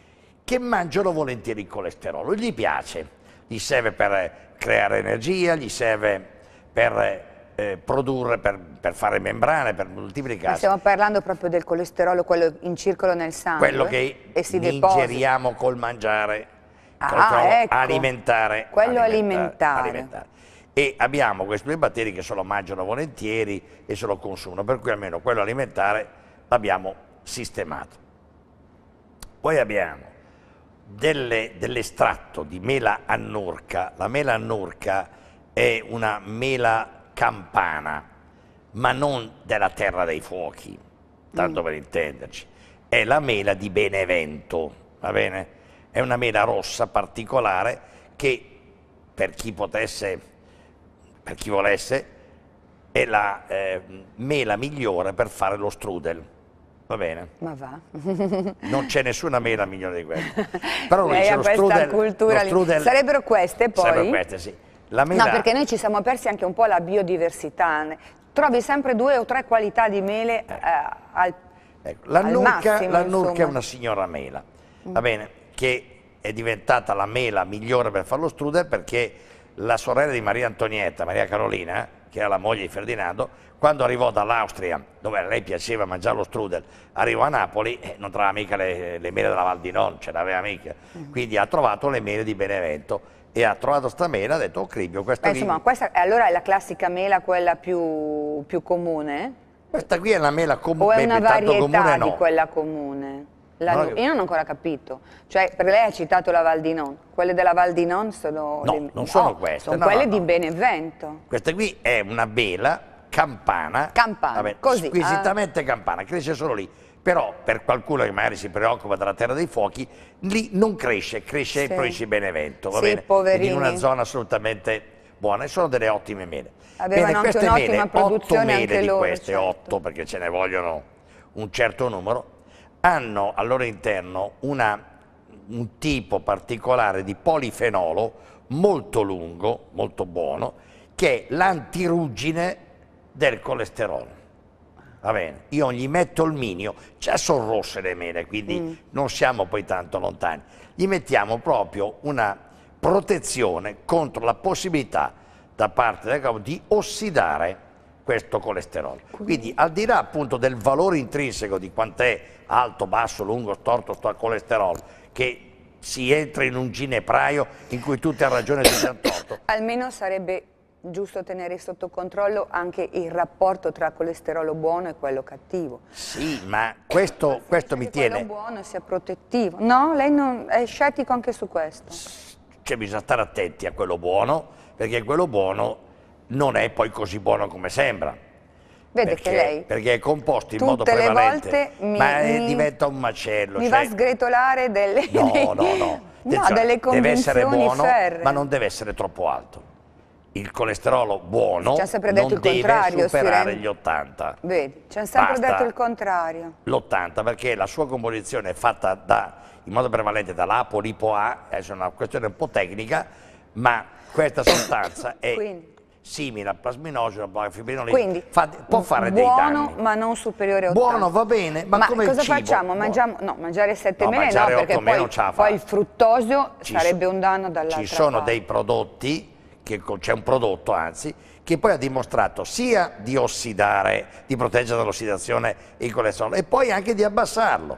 Speaker 2: che mangiano volentieri il colesterolo, gli piace, gli serve per creare energia, gli serve per eh, produrre per, per, fare membrane, per moltiplicarsi. Stiamo
Speaker 1: parlando proprio del colesterolo, quello in circolo nel sangue. Quello che e si ingeriamo
Speaker 2: deposita. col mangiare,
Speaker 1: ah, col ecco.
Speaker 2: alimentare. Quello alimentare. alimentare. alimentare. E abbiamo questi due batteri che se lo mangiano volentieri e se lo consumano, per cui almeno quello alimentare l'abbiamo sistemato. Poi abbiamo dell'estratto di mela annurca. La mela annurca è una mela campana, ma non della terra dei fuochi, tanto mm. per intenderci. È la mela di Benevento, va bene? È una mela rossa particolare che per chi potesse, per chi volesse, è la eh, mela migliore per fare lo strudel. Va bene.
Speaker 1: Ma va. (laughs)
Speaker 2: non c'è nessuna mela migliore di quella. (laughs) Però lui Lei ha questa strudel, cultura. Strudel, Sarebbero
Speaker 1: queste poi? Sarebbero queste,
Speaker 2: sì. La mela... No, perché noi
Speaker 1: ci siamo persi anche un po' la biodiversità. Trovi sempre due o tre qualità di mele eh. eh al,
Speaker 2: ecco, la al nurca, massimo, La nurca è una signora mela, mm. va bene, che è diventata la mela migliore per fare lo strudel perché la sorella di Maria Antonietta, Maria Carolina, che era la moglie di Ferdinando, quando arrivò dall'Austria, dove a lei piaceva mangiare lo strudel, arrivò a Napoli e non trovava mica le, le, mele della Val di Non, ce l'aveva mica. Mm. Quindi ha trovato le mele di Benevento e ha trovato sta mela, ha detto, oh Cribio, questa Beh, qui... Insomma,
Speaker 1: questa allora è la classica mela, quella più, più comune?
Speaker 2: Questa qui è la mela comune, O è una varietà comune, no. di quella
Speaker 1: comune? La, no, io non ho ancora capito. Cioè, perché lei ha citato la Val di Non. Quelle della Val di Non sono... No, le... non sono no, queste. Sono no, quelle di Benevento.
Speaker 2: Questa qui è una mela campana. Campana, vabbè, così. Ah. Squisitamente ah. campana, cresce solo lì però per qualcuno che magari si preoccupa della terra dei fuochi, lì non cresce, cresce sì. il Provinci Benevento, va sì, bene? Poverini. In una zona assolutamente buona e sono delle ottime mele.
Speaker 1: Avevano bene, queste anche mele, otto mele di loro, queste, certo.
Speaker 2: otto perché ce ne vogliono un certo numero, hanno al loro interno una, un tipo particolare di polifenolo molto lungo, molto buono, che è l'antiruggine del colesterolo. Va bene, io gli metto il minio, già sono rosse le mele, quindi mm. non siamo poi tanto lontani. Gli mettiamo proprio una protezione contro la possibilità da parte del capo di ossidare questo colesterolo. Quindi, al di là appunto del valore intrinseco di quant'è alto, basso, lungo, storto sto colesterolo, che si entra in un ginepraio in cui tutti hanno ragione di (coughs) torto.
Speaker 1: Almeno sarebbe giusto tenere sotto controllo anche il rapporto tra colesterolo buono e quello cattivo.
Speaker 2: Sì, ma questo, questo mi tiene... Che Quello
Speaker 1: buono sia protettivo. No, lei non, è scettico anche su questo.
Speaker 2: Cioè bisogna stare attenti a quello buono, perché quello buono non è poi così buono come sembra.
Speaker 1: Vede perché, che lei...
Speaker 2: Perché è composto in modo prevalente. Tutte le volte mi... Ma mi, diventa un macello. Mi cioè... va a cioè-
Speaker 1: sgretolare delle... No, no, no. (laughs) no delle convinzioni deve essere buono, ferre. ma non
Speaker 2: deve essere troppo alto il colesterolo buono ci sempre detto non il deve superare Siren... gli 80.
Speaker 1: Beh, ci hanno sempre Basta detto il contrario.
Speaker 2: L'80 perché la sua composizione è fatta da, in modo prevalente dall'A, dall'apolipo A, è una questione un po' tecnica, ma questa (coughs) sostanza è Quindi. simile al plasminogeno, alla fibrinolina, Quindi, fa, può fare dei danni. Buono
Speaker 1: ma non superiore a 80. Buono va bene, ma, ma come cosa facciamo? Mangiamo, no, mangiare 7 no, mele no, perché poi, poi, il fruttosio ci sarebbe un danno dall'altra Ci sono parte. dei
Speaker 2: prodotti che c'è un prodotto anzi, che poi ha dimostrato sia di ossidare, di proteggere dall'ossidazione il colesterolo e poi anche di abbassarlo.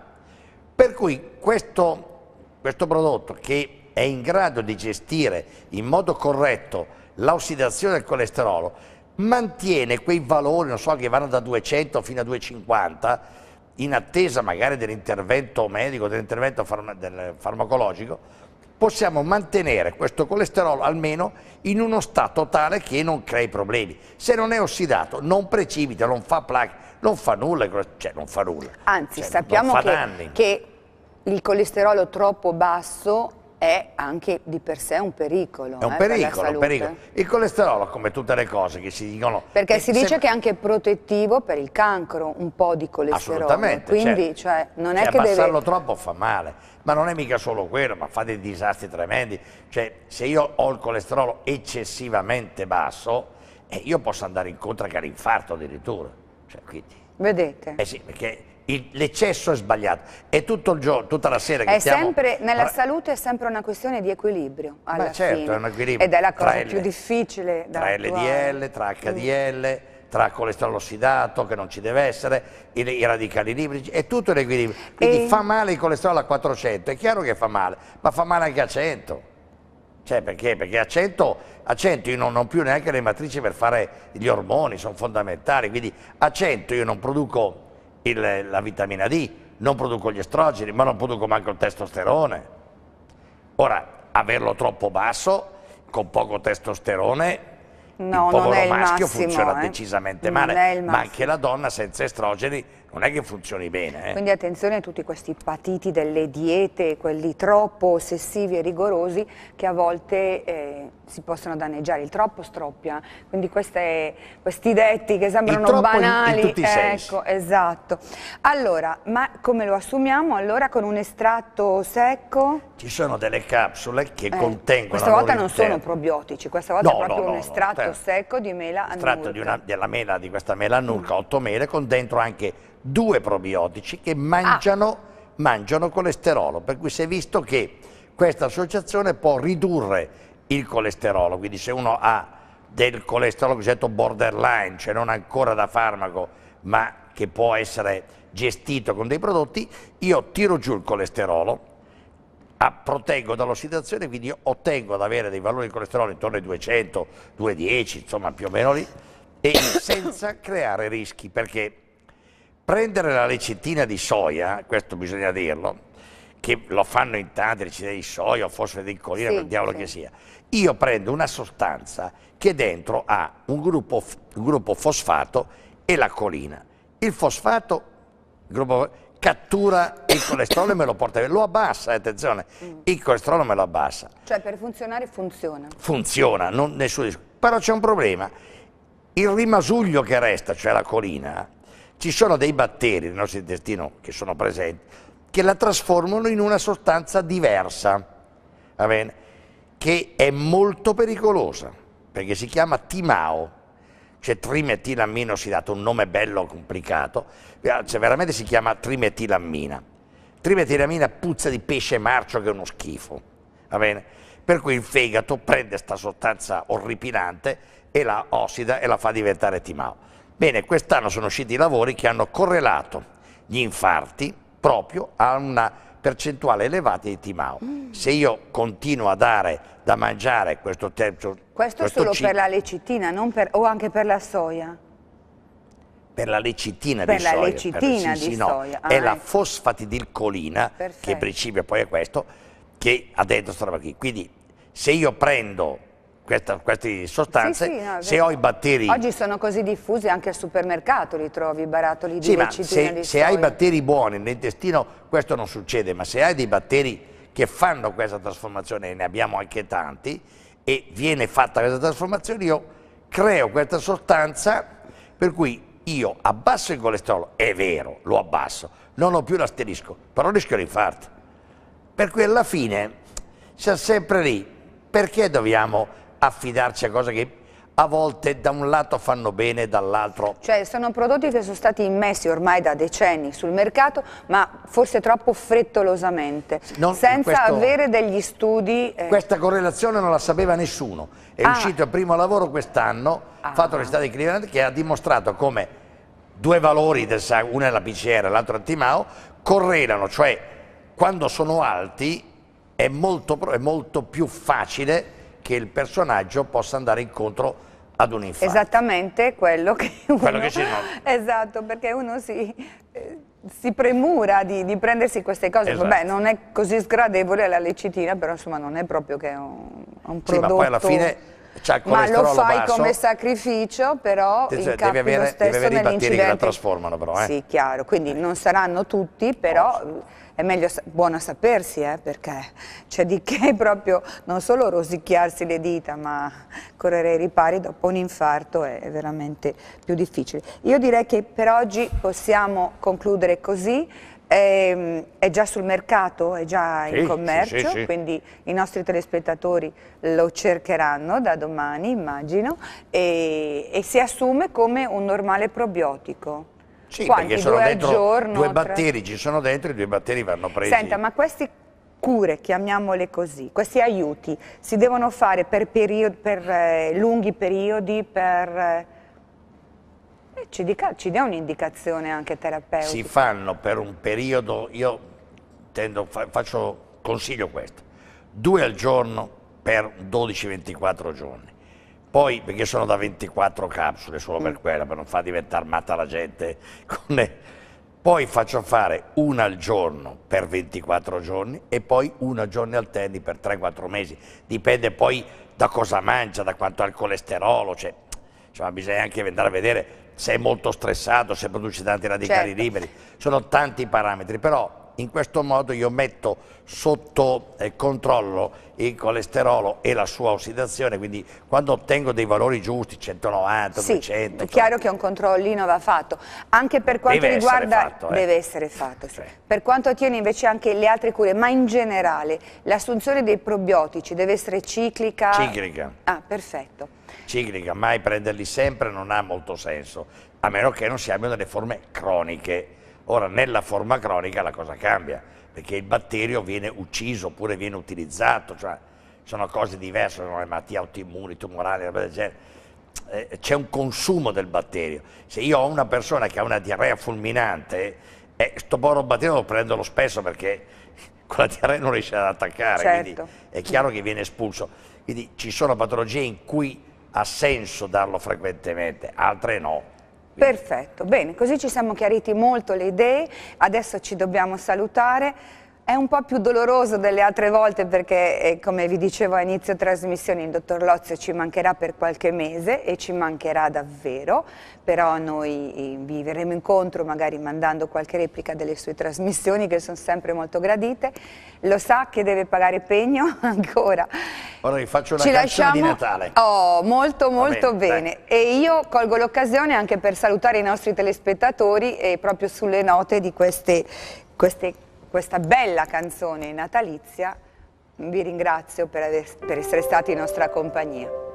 Speaker 2: Per cui questo, questo prodotto che è in grado di gestire in modo corretto l'ossidazione del colesterolo mantiene quei valori, non so, che vanno da 200 fino a 250, in attesa magari dell'intervento medico, dell'intervento farma, del farmacologico, possiamo mantenere questo colesterolo almeno in uno stato tale che non crei problemi. Se non è ossidato, non precipita, non fa plache, non fa nulla, cioè, cioè non fa nulla. Anzi, cioè, sappiamo che, che
Speaker 1: il colesterolo troppo basso è anche di per sé un pericolo. È un, eh, pericolo, un pericolo,
Speaker 2: Il colesterolo, come tutte le cose che si dicono...
Speaker 1: Perché eh, si dice sempre... che è anche protettivo per il cancro, un po' di colesterolo. Assolutamente. Quindi, cioè, cioè non è cioè, che deve...
Speaker 2: troppo fa male ma non è mica solo quello, ma fa dei disastri tremendi. Cioè, se io ho il colesterolo eccessivamente basso, eh, io posso andare incontro anche all'infarto addirittura. Cioè, quindi...
Speaker 1: Vedete? Eh sì,
Speaker 2: perché l'eccesso è sbagliato. È tutto il giorno, tutta la sera che è stiamo... sempre,
Speaker 1: Nella salute è sempre una questione di equilibrio, alla Ma certo, fine. è un equilibrio. Ed è la cosa più difficile da Tra LDL,
Speaker 2: tra HDL... Mm tra colesterolo ossidato che non ci deve essere, i, i radicali liberi, è tutto equilibrio. Quindi e... fa male il colesterolo a 400, è chiaro che fa male, ma fa male anche a 100. Cioè perché? Perché a 100, a 100 io non ho più neanche le matrici per fare gli ormoni, sono fondamentali, quindi a 100 io non produco il, la vitamina D, non produco gli estrogeni, ma non produco manco il testosterone. Ora, averlo troppo basso, con poco testosterone,
Speaker 1: no, il povero maschio massimo, funziona eh?
Speaker 2: decisamente male, ma anche la donna senza estrogeni non è che funzioni bene. Eh. Quindi
Speaker 1: attenzione a tutti questi patiti delle diete, quelli troppo ossessivi e rigorosi che a volte eh, si possono danneggiare, il troppo stroppia, quindi queste, questi detti che sembrano banali. In, in ecco, esatto. Allora, ma come lo assumiamo? Allora con un estratto secco?
Speaker 2: Ci sono delle capsule che eh, contengono... Questa volta non sono probiotici, questa volta no, è proprio no, no, un estratto certo.
Speaker 1: secco di mela annurca. Estratto di
Speaker 2: una, della mela, di questa mela annurca, mm. 8 mele, con dentro anche due probiotici che mangiano, ah. mangiano colesterolo, per cui si è visto che questa associazione può ridurre il colesterolo, quindi se uno ha del colesterolo cosiddetto borderline, cioè non ancora da farmaco, ma che può essere gestito con dei prodotti, io tiro giù il colesterolo, a, proteggo dall'ossidazione, quindi ottengo ad avere dei valori di colesterolo intorno ai 200, 210, insomma più o meno lì, e (coughs) senza creare rischi, perché prendere la lecitina di soia, questo bisogna dirlo, che lo fanno in tanti, ricettina di soia o fosforo di colina, sì, quel diavolo sì. che sia, io prendo una sostanza che dentro ha un gruppo, un gruppo fosfato e la colina. Il fosfato il gruppo, cattura il colesterolo e me lo porta via, lo abbassa, eh, attenzione, mm. il colesterolo me lo abbassa.
Speaker 1: Cioè per funzionare funziona?
Speaker 2: Funziona, non, nessuno, però c'è un problema, il rimasuglio che resta, cioè la colina, ci sono dei batteri nel nostro intestino che sono presenti, che la trasformano in una sostanza diversa, che è molto pericolosa, perché si chiama Timao, cioè trimetilammino, si è dato un nome bello complicato, cioè veramente si chiama trimetilammina. Trimetilammina puzza di pesce marcio che è uno schifo, va bene? Per cui il fegato prende questa sostanza orripilante e la ossida e la fa diventare Timao. Bene, quest'anno sono usciti i lavori che hanno correlato gli infarti proprio a una percentuale elevata di timao. Mm. Se io continuo a dare da mangiare questo terzo... Questo, questo solo per la
Speaker 1: lecitina per, o anche per la soia?
Speaker 2: Per la lecitina per di la soia. Lecitina per, sì, di sì, soia. No, ah, è ecco. la fosfatidilcolina, Perfetto. che in principio poi è questo, che ha dentro questa roba qui. Quindi se io prendo questa, queste sostanze, sì, sì, no, se ho i batteri... Oggi
Speaker 1: sono così diffusi, anche al supermercato li trovi, i barattoli di sì, lecitina, se, se
Speaker 2: hai batteri buoni nell'intestino questo non succede, ma se hai dei batteri che fanno questa trasformazione, e ne abbiamo anche tanti, e viene fatta questa trasformazione, io creo questa sostanza per cui io abbasso il colesterolo, è vero, lo abbasso, non ho più l'asterisco, però rischio l'infarto. Per cui alla fine siamo sempre lì, perché dobbiamo affidarci a cose che a volte da un lato fanno bene e dall'altro.
Speaker 1: Cioè sono prodotti che sono stati immessi ormai da decenni sul mercato, ma forse troppo frettolosamente, non, senza questo, avere degli studi.
Speaker 2: Eh. Questa correlazione non la sapeva nessuno. È ah. uscito il primo lavoro quest'anno, ah. fatto all'Università di Cleveland, che ha dimostrato come due valori del sangue, uno è la PCR, l'altro è il Timao, correlano, cioè quando sono alti è molto, è molto più facile che il personaggio possa andare incontro ad un infarto.
Speaker 1: Esattamente quello che uno... Quello che ci no. Esatto, perché uno si, eh, si premura di, di, prendersi queste cose. Esatto. Vabbè, non è così sgradevole la lecitina, però insomma non è proprio che è un, un prodotto... Sì, ma poi alla fine...
Speaker 2: Ma lo fai basso. come
Speaker 1: sacrificio, però Te, cioè, devi avere, lo stesso devi avere i batteri che la trasformano, però. Eh? Sì, chiaro. Quindi eh. non saranno tutti, però... Oh, è meglio, buono sapersi, eh, perché c'è di che (laughs) proprio non solo rosicchiarsi le dita, ma correre ai ripari dopo un infarto è veramente più difficile. Io direi che per oggi possiamo concludere così. Ehm, è, già sul mercato, è già sì, in commercio, sì, sì, quindi i nostri telespettatori lo cercheranno da domani, immagino, e, e si assume come un normale probiotico. Sì, Quanti? perché sono due dentro giorno, due batteri,
Speaker 2: tre? ci sono dentro e due batteri vanno presi. Senta, ma
Speaker 1: queste cure, chiamiamole così, questi aiuti si devono fare per, periodi, per eh, lunghi periodi, per... Eh, eh, ci, dica, ci dia un'indicazione anche terapeutica. Si
Speaker 2: fanno per un periodo, io tendo, fa, faccio, consiglio questo, due al giorno per 12-24 giorni poi perché sono da 24 capsule solo per mm. quella, per non far diventare matta la gente. (laughs) Poi faccio fare una al giorno per 24 giorni e poi una al giorno al tennis per 3-4 mesi. Dipende poi da cosa mangia, da quanto ha il colesterolo, cioè, cioè, bisogna anche andare a vedere se è molto stressato, se produce tanti radicali certo. liberi. Sono tanti parametri, però in questo modo io metto sotto controllo il colesterolo e la sua ossidazione, quindi quando ottengo dei valori giusti, 190, sì, 200... è chiaro che
Speaker 1: un controllino va fatto, anche per quanto deve riguarda... Essere fatto, eh. Deve essere fatto, sì. Cioè. Per quanto attiene invece anche le altre cure, ma in generale l'assunzione dei probiotici deve essere ciclica?
Speaker 2: Ciclica.
Speaker 1: Ah, perfetto.
Speaker 2: Ciclica, mai prenderli sempre non ha molto senso, a meno che non si abbiano delle forme croniche Ora, nella forma cronica la cosa cambia, perché il batterio viene ucciso oppure viene utilizzato, cioè sono cose diverse, sono le malattie autoimmuni, tumorali, roba del genere. Eh, c'è un consumo del batterio. Se io ho una persona che ha una diarrea fulminante, eh, sto povero batterio lo prendono spesso perché (laughs) con la diarrea non riesce ad attaccare, certo. è chiaro che viene espulso. Quindi ci sono patologie in cui ha senso darlo frequentemente, altre no.
Speaker 1: Perfetto, bene, così ci siamo chiariti molto le idee, adesso ci dobbiamo salutare. È un po' più doloroso delle altre volte perché, eh, come vi dicevo a inizio trasmissione, il dottor Lozio ci mancherà per qualche mese e ci mancherà davvero, però noi eh, vi verremo incontro magari mandando qualche replica delle sue trasmissioni che sono sempre molto gradite. Lo sa che deve pagare pegno (laughs) ancora.
Speaker 2: Ora vi faccio una ci lasciamo... di Natale. Oh,
Speaker 1: molto molto bene. bene. E io colgo l'occasione anche per salutare i nostri telespettatori e proprio sulle note di queste, queste questa bella canzone natalizia. Vi ringrazio per, aver, per essere stati in nostra compagnia.